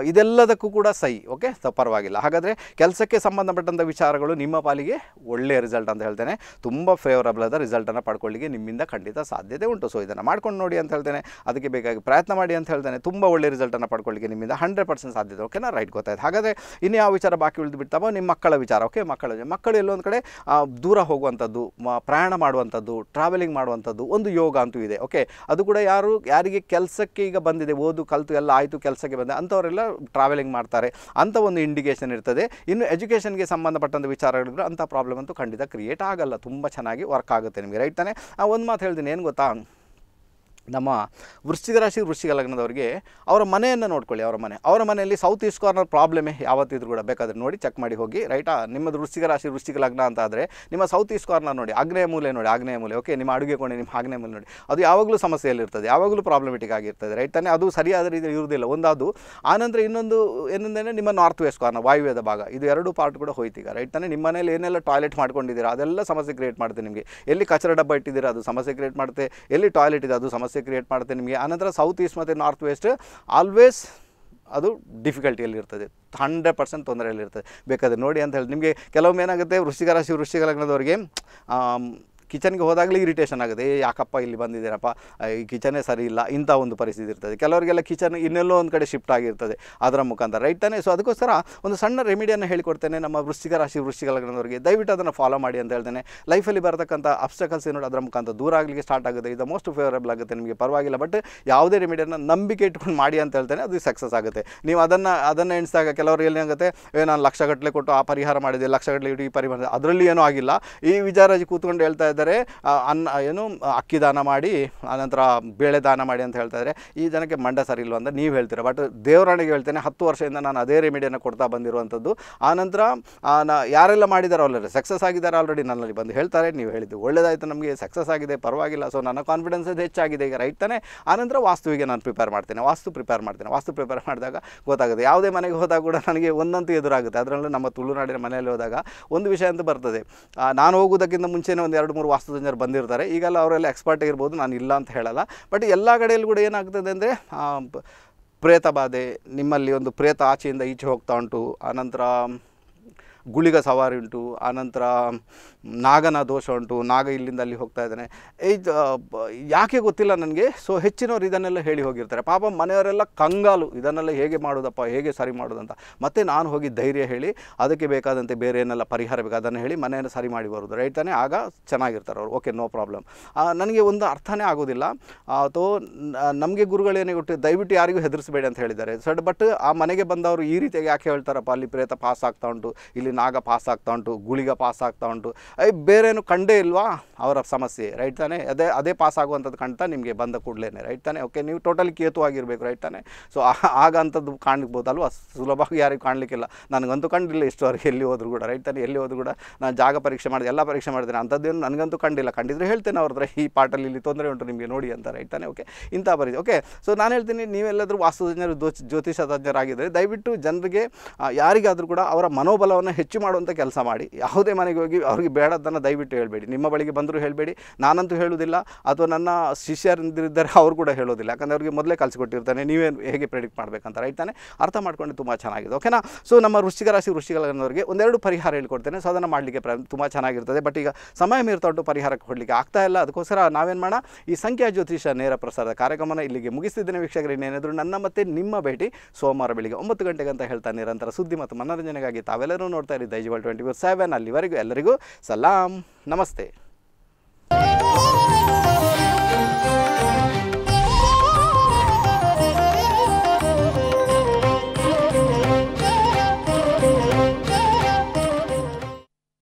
ಇದೆಲ್ಲದಕ್ಕೂ ಕೂಡ ಸೈ ಓಕೆ ಸೊ ಪರವಾಗಿಲ್ಲ ಹಾಗಾದರೆ ಕೆಲಸಕ್ಕೆ ಸಂಬಂಧಪಟ್ಟಂಥ ವಿಚಾರಗಳು ನಿಮ್ಮ ಪಾಲಿಗೆ ಒಳ್ಳೆಯ ರಿಸಲ್ಟ್ ಅಂತ ಹೇಳ್ತೇನೆ ತುಂಬ ಫೇವರಬಲ್ ಆದ ರಿಸಲ್ಟನ್ನು ಪಡ್ಕೊಳ್ಳಿಕ್ಕೆ ನಿಮ್ಮಿಂದ ಖಂಡಿತ ಸಾಧ್ಯತೆ ಉಂಟು ಸೊ ಇದನ್ನು ಮಾಡ್ಕೊಂಡು ನೋಡಿ ಅಂತ ಹೇಳ್ತೇನೆ ಅದಕ್ಕೆ ಬೇಕಾಗಿ ಪ್ರಯತ್ನ ಮಾಡಿ ಅಂತ ಹೇಳ್ತೇನೆ ತುಂಬ ಒಳ್ಳೆ ರಿಸಲ್ಟನ್ನು ಪಡ್ಕೊಳ್ಳಿಗೆ ನಿಮ್ಮಿಂದ ಹಂಡ್ರೆಡ್ ಪರ್ಸೆಂಟ್ ಸಾಧ್ಯತೆ ಓಕೆನಾ ರೈಟ್ ಗೊತ್ತಾಯ್ತು ಹಾಗಾದರೆ ಇನ್ನು ಯಾವ ವಿಚಾರ ಬಾಕಿ ಉಳಿದು ಬಿಡ್ತಾವೋ ನಿಮ್ಮ ಮಕ್ಕಳ ವಿಚಾರ ಓಕೆ ಮಕ್ಕಳ ಮಕ್ಕಳು ಎಲ್ಲೊಂದು ಕಡೆ ದೂರ ದೂರ ಹೋಗುವಂಥದ್ದು ಪ್ರಯಾಣ ಮಾಡುವಂಥದ್ದು ಟ್ರಾವೆಲಿಂಗ್ ಮಾಡುವಂಥದ್ದು ಒಂದು ಯೋಗ ಅಂತೂ ಇದೆ ಓಕೆ ಅದು ಕೂಡ ಯಾರು ಯಾರಿಗೆ ಕೆಲಸಕ್ಕೆ ಈಗ ಬಂದಿದೆ ಓದು ಕಲಿತು ಎಲ್ಲ ಆಯಿತು ಕೆಲಸಕ್ಕೆ ಬಂದೆ ಅಂಥವರೆಲ್ಲ ಟ್ರಾವೆಲಿಂಗ್ ಮಾಡ್ತಾರೆ ಅಂಥ ಒಂದು ಇಂಡಿಕೇಷನ್ ಇರ್ತದೆ ಇನ್ನು ಎಜುಕೇಷನ್ಗೆ ಸಂಬಂಧಪಟ್ಟಂಥ ವಿಚಾರಗಳಿದ್ರೆ ಅಂಥ ಪ್ರಾಬ್ಲಮ್ ಅಂತೂ ಖಂಡಿತ ಕ್ರಿಯೇಟ್ ಆಗಲ್ಲ ತುಂಬ ಚೆನ್ನಾಗಿ ವರ್ಕ್ ಆಗುತ್ತೆ ನಿಮಗೆ ರೈಟ್ ತಾನೆ ಒಂದು ಮಾತು ಹೇಳ್ತೀನಿ ಏನು ಗೊತ್ತಾ ನಮ್ಮ ವೃಶ್ಚಿಕ ರಾಶಿ ವೃಶ್ಚಿಕ ಲಗ್ನದವರಿಗೆ ಅವರ ಮನೆಯನ್ನು ನೋಡ್ಕೊಳ್ಳಿ ಅವರ ಮನೆ ಅವರ ಮನೆಯಲ್ಲಿ ಸೌತ್ ಈಸ್ಟ್ ಕಾರ್ನರ್ ಪ್ರಾಬ್ಲಮೇ ಯಾವತ್ತಿದ್ರು ಕೂಡ ಬೇಕಾದರೆ ನೋಡಿ ಚೆಕ್ ಮಾಡಿ ಹೋಗಿ ರೈಟಾ ನಿಮ್ಮದು ವೃಶ್ಚಿಕ ರಾಶಿ ವೃಶ್ಚಿಕ ಲಗ್ನ ಅಂತ ಆದರೆ ನಿಮ್ಮ ಸೌತ್ ಈಸ್ಟ್ ಕಾರ್ನರ್ ನೋಡಿ ಆಗ್ನೇಯ ಮೂಲೆ ನೋಡಿ ಆಗ್ನೇಯ ಮೂಲೆ ಓಕೆ ನಿಮ್ಮ ಅಡುಗೆ ಕೋಣೆ ನಿಮ್ಮ ಆಗ್ನೇಯ ಮೂಲೆ ನೋಡಿ ಅದು ಯಾವಾಗಲೂ ಸಮಸ್ಯೆಯಲ್ಲಿರ್ತದೆ ಯಾವಾಗಲೂ ಪ್ರಾಬ್ಲಮೆಟಿಕ್ ಆಗಿರ್ತದೆ ರೈಟ್ ತಾನೇ ಅದು ಸರಿಯಾದ ರೀತಿ ಇರುವುದಿಲ್ಲ ಒಂದಾದು ಆನಂತರ ಇನ್ನೊಂದು ಏನಂದರೆ ನಿಮ್ಮ ನಾರ್ತ್ ವೆಸ್ಟ್ ಕಾರ್ನರ್ ವಾಯುವ್ಯದ ಭಾಗ ಇದು ಎರಡು ಪಾರ್ಟ್ ಕೂಡ ಹೋಯ್ತೀಗ ರೈಟ್ ತಾನೇ ನಿಮ್ಮ ಮನೇಲಿ ಏನೆಲ್ಲ ಟಾಯ್ಲೆಟ್ ಮಾಡ್ಕೊಂಡಿದ್ದೀರಾ ಅದೆಲ್ಲ ಸಮಸ್ಯೆ ಕ್ರಿಯೇಟ್ ಮಾಡುತ್ತೆ ನಿಮಗೆ ಎಲ್ಲಿ ಕಚರ ಡಬ್ಬ ಇಟ್ಟಿದ್ದೀರಾ ಅದು ಸಮಸ್ಯೆ ಕ್ರಿಯೇಟ್ ಮಾಡುತ್ತೆ ಎಲ್ಲಿ ಟಾಯ್ಲೆಟ್ ಇದೆ ಅದು ಸಮಸ್ಯೆ ಸಮಸ್ಯೆ ಕ್ರಿಯೇಟ್ ಮಾಡುತ್ತೆ ನಿಮಗೆ ಆನಂತರ ಸೌತ್ ಈಸ್ಟ್ ಮತ್ತು ನಾರ್ತ್ ವೆಸ್ಟ್ ಆಲ್ವೇಸ್ ಅದು ಡಿಫಿಕಲ್ಟಿಯಲ್ಲಿರ್ತದೆ ಹಂಡ್ರೆಡ್ ಪರ್ಸೆಂಟ್ ತೊಂದರೆಯಲ್ಲಿರ್ತದೆ ಬೇಕಾದ್ರೆ ನೋಡಿ ಅಂತ ಹೇಳಿ ನಿಮಗೆ ಕೆಲವೊಮ್ಮೆ ಏನಾಗುತ್ತೆ ವೃಷ್ಟಿಕ ರಾಶಿ ವೃಶ್ಚಿಕ ಲಗ್ನದವರಿಗೆ ಕಿಚನ್ಗೆ ಹೋದಾಗಲೇ ಇರಿಟೇಷನ್ ಆಗುತ್ತೆ ಏ ಯಾಕಪ್ಪ ಇಲ್ಲಿ ಬಂದಿದ್ದೀರಪ್ಪ ಈ ಕಿಚನೇ ಸರಿ ಇಲ್ಲ ಇಂಥ ಒಂದು ಪರಿಸ್ಥಿತಿ ಇರ್ತದೆ ಕೆಲವರಿಗೆಲ್ಲ ಕಿಚನ್ ಇನ್ನೆಲ್ಲೋ ಒಂದು ಕಡೆ ಶಿಫ್ಟ್ ಆಗಿರ್ತದೆ ಅದರ ಮುಖಾಂತರ ರೈಟ್ ತಾನೇ ಸೊ ಅದಕ್ಕೋಸ್ಕರ ಒಂದು ಸಣ್ಣ ರೆಮಿಡಿಯನ್ನು ಹೇಳಿಕೊಡ್ತೇನೆ ನಮ್ಮ ವೃಷ್ಟಿಕ ರಾಶಿ ವೃಶ್ಚಿಕ ದಯವಿಟ್ಟು ಅದನ್ನು ಫಾಲೋ ಮಾಡಿ ಅಂತ ಹೇಳ್ತೇನೆ ಲೈಫಲ್ಲಿ ಬರತಕ್ಕಂಥ ಅಬ್ಸ್ಟಕಲ್ಸ್ ಏನೋ ಅದರ ಮುಖಾಂತರ ದೂರ ಆಗಲಿಕ್ಕೆ ಸ್ಟಾರ್ಟ್ ಆಗುತ್ತೆ ಇದು ಮೋಸ್ಟ್ ಫೇವರೇಬಲ್ ಆಗುತ್ತೆ ನಿಮಗೆ ಪರವಾಗಿಲ್ಲ ಬಟ್ ಯಾವುದೇ ರೆಮಿಡಿಯನ್ನು ನಂಬಿಕೆ ಇಟ್ಕೊಂಡು ಮಾಡಿ ಅಂತ ಹೇಳ್ತೇನೆ ಅದು ಸಕ್ಸಸ್ ಆಗುತ್ತೆ ನೀವು ಅದನ್ನು ಅದನ್ನು ಎಣಿಸಿದಾಗ ಕೆಲವರು ಏನಾಗುತ್ತೆ ನಾನು ಲಕ್ಷಗಟ್ಟಲೆ ಕೊಟ್ಟು ಆ ಪರಿಹಾರ ಮಾಡಿದೆ ಲಕ್ಷಗಟ್ಟಲೆ ಇಟ್ಟು ಈ ಪರಿಹಾರ ಅದರಲ್ಲಿ ಏನೂ ಆಗಿಲ್ಲ ಈ ವಿಚಾರ ಕೂತ್ಕೊಂಡು ಹೇಳ್ತಾ ಇದ್ದಾರೆ ಅನ್ನ ಏನು ಅಕ್ಕಿ ದಾನ ಮಾಡಿ ಆನಂತರ ಬೇಳೆ ದಾನ ಮಾಡಿ ಅಂತ ಹೇಳ್ತಾ ಇದ್ದಾರೆ ಈ ಜನಕ್ಕೆ ಮಂಡ ಸರಿ ಇಲ್ವ ಅಂತ ನೀವು ಹೇಳ್ತೀರ ಬಟ್ ದೇವರಾಣಿಗೆ ಹೇಳ್ತೇನೆ ಹತ್ತು ವರ್ಷದಿಂದ ನಾನು ಅದೇ ರೆಮಿಡಿಯನ್ನು ಕೊಡ್ತಾ ಬಂದಿರುವಂಥದ್ದು ಆನಂತರ ಯಾರೆಲ್ಲ ಮಾಡಿದಾರೋ ಆಲ್ರೆಡಿ ಸಕ್ಸಸ್ ಆಗಿದ್ದಾರೆ ಆಲ್ರೆಡಿ ನನ್ನಲ್ಲಿ ಬಂದು ಹೇಳ್ತಾರೆ ನೀವು ಹೇಳಿದ್ದು ಒಳ್ಳೆಯದಾಯಿತು ನಮಗೆ ಸಕ್ಸಸ್ ಆಗಿದೆ ಪರವಾಗಿಲ್ಲ ಸೊ ನನ್ನ ಕಾನ್ಫಿಡೆನ್ಸ್ ಹೆಚ್ಚಾಗಿದೆ ಈಗ ರೈಟ್ ತಾನೆ ಆನಂತರ ವಾಸ್ತುವಿಗೆ ನಾನು ಪ್ರಿಪೇರ್ ಮಾಡ್ತೇನೆ ವಾಸ್ತು ಪ್ರಿಪೇರ್ ಮಾಡ್ತೇನೆ ವಾಸ್ತು ಪ್ರಿಪೇರ್ ಮಾಡಿದಾಗ ಗೊತ್ತಾಗುತ್ತೆ ಯಾವುದೇ ಮನೆಗೆ ಹೋದಾಗ ಕೂಡ ನನಗೆ ಒಂದಂತೂ ಎದುರಾಗುತ್ತೆ ಅದರಲ್ಲೂ ನಮ್ಮ ತುಳುನಾಡಿನ ಮನೆಯಲ್ಲಿ ಹೋದಾಗ ಒಂದು ವಿಷಯ ಅಂತ ಬರ್ತದೆ ನಾನು ಹೋಗುವುದಕ್ಕಿಂತ ಮುಂಚೆನೇ ಒಂದು ಎರಡು ಮೂರು ವಾಸ್ತುತಜ್ಞರು ಬಂದಿರ್ತಾರೆ ಈಗೆಲ್ಲ ಅವರೆಲ್ಲ ಎಕ್ಸ್ಪರ್ಟ್ ಆಗಿರ್ಬೋದು ನಾನು ಇಲ್ಲ ಅಂತ ಹೇಳಲ್ಲ ಬಟ್ ಎಲ್ಲ ಕಡೆಯಲ್ಲಿ ಕೂಡ ಏನಾಗ್ತದೆ ಅಂದರೆ ಪ್ರೇತ ಬಾಧೆ ನಿಮ್ಮಲ್ಲಿ ಒಂದು ಪ್ರೇತ ಆಚೆಯಿಂದ ಈಚೆ ಹೋಗ್ತಾ ಉಂಟು ಆನಂತರ ಗುಳಿಗ ಸವಾರಿ ಉಂಟು ಆನಂತರ ನಾಗನ ದೋಷ ಉಂಟು ನಾಗ ಇಲ್ಲಿಂದ ಅಲ್ಲಿ ಹೋಗ್ತಾ ಇದ್ದಾನೆ ಇದು ಯಾಕೆ ಗೊತ್ತಿಲ್ಲ ನನಗೆ ಸೊ ಹೆಚ್ಚಿನವ್ರು ಇದನ್ನೆಲ್ಲ ಹೇಳಿ ಹೋಗಿರ್ತಾರೆ ಪಾಪ ಮನೆಯವರೆಲ್ಲ ಕಂಗಾಲು ಇದನ್ನೆಲ್ಲ ಹೇಗೆ ಮಾಡೋದಪ್ಪ ಹೇಗೆ ಸರಿ ಮಾಡೋದಂತ ಮತ್ತೆ ನಾನು ಹೋಗಿ ಧೈರ್ಯ ಹೇಳಿ ಅದಕ್ಕೆ ಬೇಕಾದಂತೆ ಬೇರೆ ಏನೆಲ್ಲ ಪರಿಹಾರ ಬೇಕು ಅದನ್ನು ಹೇಳಿ ಮನೆಯನ್ನು ಸರಿ ಮಾಡಿ ಬರೋದು ರೈಟ್ ತಾನೇ ಆಗ ಚೆನ್ನಾಗಿರ್ತಾರೆ ಅವರು ಓಕೆ ನೋ ಪ್ರಾಬ್ಲಮ್ ನನಗೆ ಒಂದು ಅರ್ಥನೇ ಆಗೋದಿಲ್ಲ ಅಥವಾ ನಮಗೆ ಗುರುಗಳೇನೇ ಕೊಟ್ಟು ದಯವಿಟ್ಟು ಯಾರಿಗೂ ಹೆದರಿಸಬೇಡಿ ಅಂತ ಹೇಳಿದ್ದಾರೆ ಸಡ್ ಬಟ್ ಆ ಮನೆಗೆ ಬಂದವರು ಈ ರೀತಿಯಾಗಿ ಯಾಕೆ ಹೇಳ್ತಾರಪ್ಪ ಅಲ್ಲಿ ಪ್ರೇತ ಪಾಸ್ ಆಗ್ತಾ ಉಂಟು ಇಲ್ಲಿ ನಾಗ ಪಾಸ್ ಆಗ್ತಾ ಉಂಟು ಗುಳಿಗ ಪಾಸ್ ಆಗ್ತಾ ಉಂಟು ಐ ಬೇರೇನು ಕಂಡೇ ಇಲ್ವಾ ಅವರ ಸಮಸ್ಯೆ ರೈಟ್ ತಾನೆ ಅದೇ ಅದೇ ಪಾಸ್ ಆಗುವಂಥದ್ದು ಕಾಣ್ತಾ ನಿಮಗೆ ಬಂದ ಕೂಡಲೇ ರೈಟ್ ತಾನೆ ಓಕೆ ನೀವು ಟೋಟಲಿ ಆಗಿರಬೇಕು ರೈಟ್ ತಾನೆ ಸೊ ಆಗ ಅಂಥದ್ದು ಅಲ್ವಾ ಸುಲಭವಾಗಿ ಯಾರಿಗೂ ಕಾಣಲಿಕ್ಕಿಲ್ಲ ನನಗಂತೂ ಕಂಡಿಲ್ಲ ಇಷ್ಟವರೆಗೆ ಎಲ್ಲಿ ಹೋದ್ರು ಕೂಡ ರೈಟ್ ತಾನೆ ಎಲ್ಲಿ ಹೋದ್ರು ಕೂಡ ನಾನು ಜಾಗ ಪರೀಕ್ಷೆ ಮಾಡಿದೆ ಎಲ್ಲ ಪರೀಕ್ಷೆ ಮಾಡಿದ್ದೇನೆ ಅಂಥದ್ದೇನು ನನಗಂತೂ ಕಂಡಿಲ್ಲ ಕಂಡಿದ್ರೆ ಹೇಳ್ತೇನೆ ಹತ್ರ ಈ ಪಾಟಲ್ಲಿ ಇಲ್ಲಿ ತೊಂದರೆ ಉಂಟು ನಿಮಗೆ ನೋಡಿ ಅಂತ ರೈಟ್ ತಾನೆ ಓಕೆ ಇಂಥ ಬರೀ ಓಕೆ ಸೊ ನಾನು ಹೇಳ್ತೀನಿ ನೀವೆಲ್ಲಾದರೂ ವಾಸ್ತುತಜ್ಞರು ಜ್ಯೋತಿಷ ತಜ್ಞರಾಗಿದ್ದರೆ ದಯವಿಟ್ಟು ಜನರಿಗೆ ಯಾರಿಗಾದರೂ ಕೂಡ ಅವರ ಮನೋಬಲವನ್ನು ಹೆಚ್ಚು ಹೆಚ್ಚು ಮಾಡುವಂಥ ಕೆಲಸ ಮಾಡಿ ಯಾವುದೇ ಮನೆಗೆ ಹೋಗಿ ಅವ್ರಿಗೆ ಬೇಡದನ್ನು ದಯವಿಟ್ಟು ಹೇಳಬೇಡಿ ನಿಮ್ಮ ಬಳಿಗೆ ಬಂದರೂ ಹೇಳಬೇಡಿ ನಾನಂತೂ ಹೇಳುವುದಿಲ್ಲ ಅಥವಾ ನನ್ನ ಶಿಷ್ಯರಿಂದಿದ್ದರೆ ಅವರು ಕೂಡ ಹೇಳೋದಿಲ್ಲ ಯಾಕಂದರೆ ಅವ್ರಿಗೆ ಮೊದಲೇ ಕಲಿಸಿಕೊಟ್ಟಿರ್ತಾನೆ ನೀವೇನು ಹೇಗೆ ಪ್ರೆಡಿಕ್ಟ್ ಮಾಡಬೇಕಂತ ರೈತಾನೆ ಅರ್ಥ ಮಾಡ್ಕೊಂಡು ತುಂಬ ಚೆನ್ನಾಗಿದೆ ಓಕೆನಾ ಸೊ ನಮ್ಮ ವೃಷ್ಟಿಕ ರಾಶಿ ವೃಶ್ಚಿಕ ಒಂದೆರಡು ಪರಿಹಾರ ಹೇಳ್ಕೊಡ್ತೇನೆ ಸೊ ಅದನ್ನು ಮಾಡಲಿಕ್ಕೆ ಪ್ರ ತುಂಬ ಚೆನ್ನಾಗಿರ್ತದೆ ಬಟ್ ಈಗ ಸಮಯ ಉಂಟು ಪರಿಹಾರಕ್ಕೆ ಕೊಡಲಿಕ್ಕೆ ಆಗ್ತಾ ಇಲ್ಲ ಅದಕ್ಕೋಸ್ಕರ ನಾವೇನು ಮಾಡೋಣ ಈ ಸಂಖ್ಯಾ ಜ್ಯೋತಿಷ ನೇರ ಪ್ರಸಾರದ ಕಾರ್ಯಕ್ರಮನ ಇಲ್ಲಿಗೆ ಮುಗಿಸ್ತಿದ್ದೇನೆ ವೀಕ್ಷಕರು ಇನ್ನೇನಾದರೂ ನನ್ನ ಮತ್ತೆ ನಿಮ್ಮ ಭೇಟಿ ಸೋಮವಾರ ಬೆಳಿಗ್ಗೆ ಒಂಬತ್ತು ಗಂಟೆಗೆ ಅಂತ ಹೇಳ್ತಾ ನಿರಂತರ ಸುದ್ದಿ ಮತ್ತು ಮನೋರಂಜನೆಗಾಗಿ ತಾವೆಲ್ಲರೂ ನೋಡ್ತಾ ಇರಿ ಟ್ವೆಂಟಿ ಫೋರ್ ಸೆವೆನ್ ಅಲ್ಲಿವರೆಗೂ ಎಲ್ಲರಿಗೂ ಸಲಾಂ ನಮಸ್ತೆ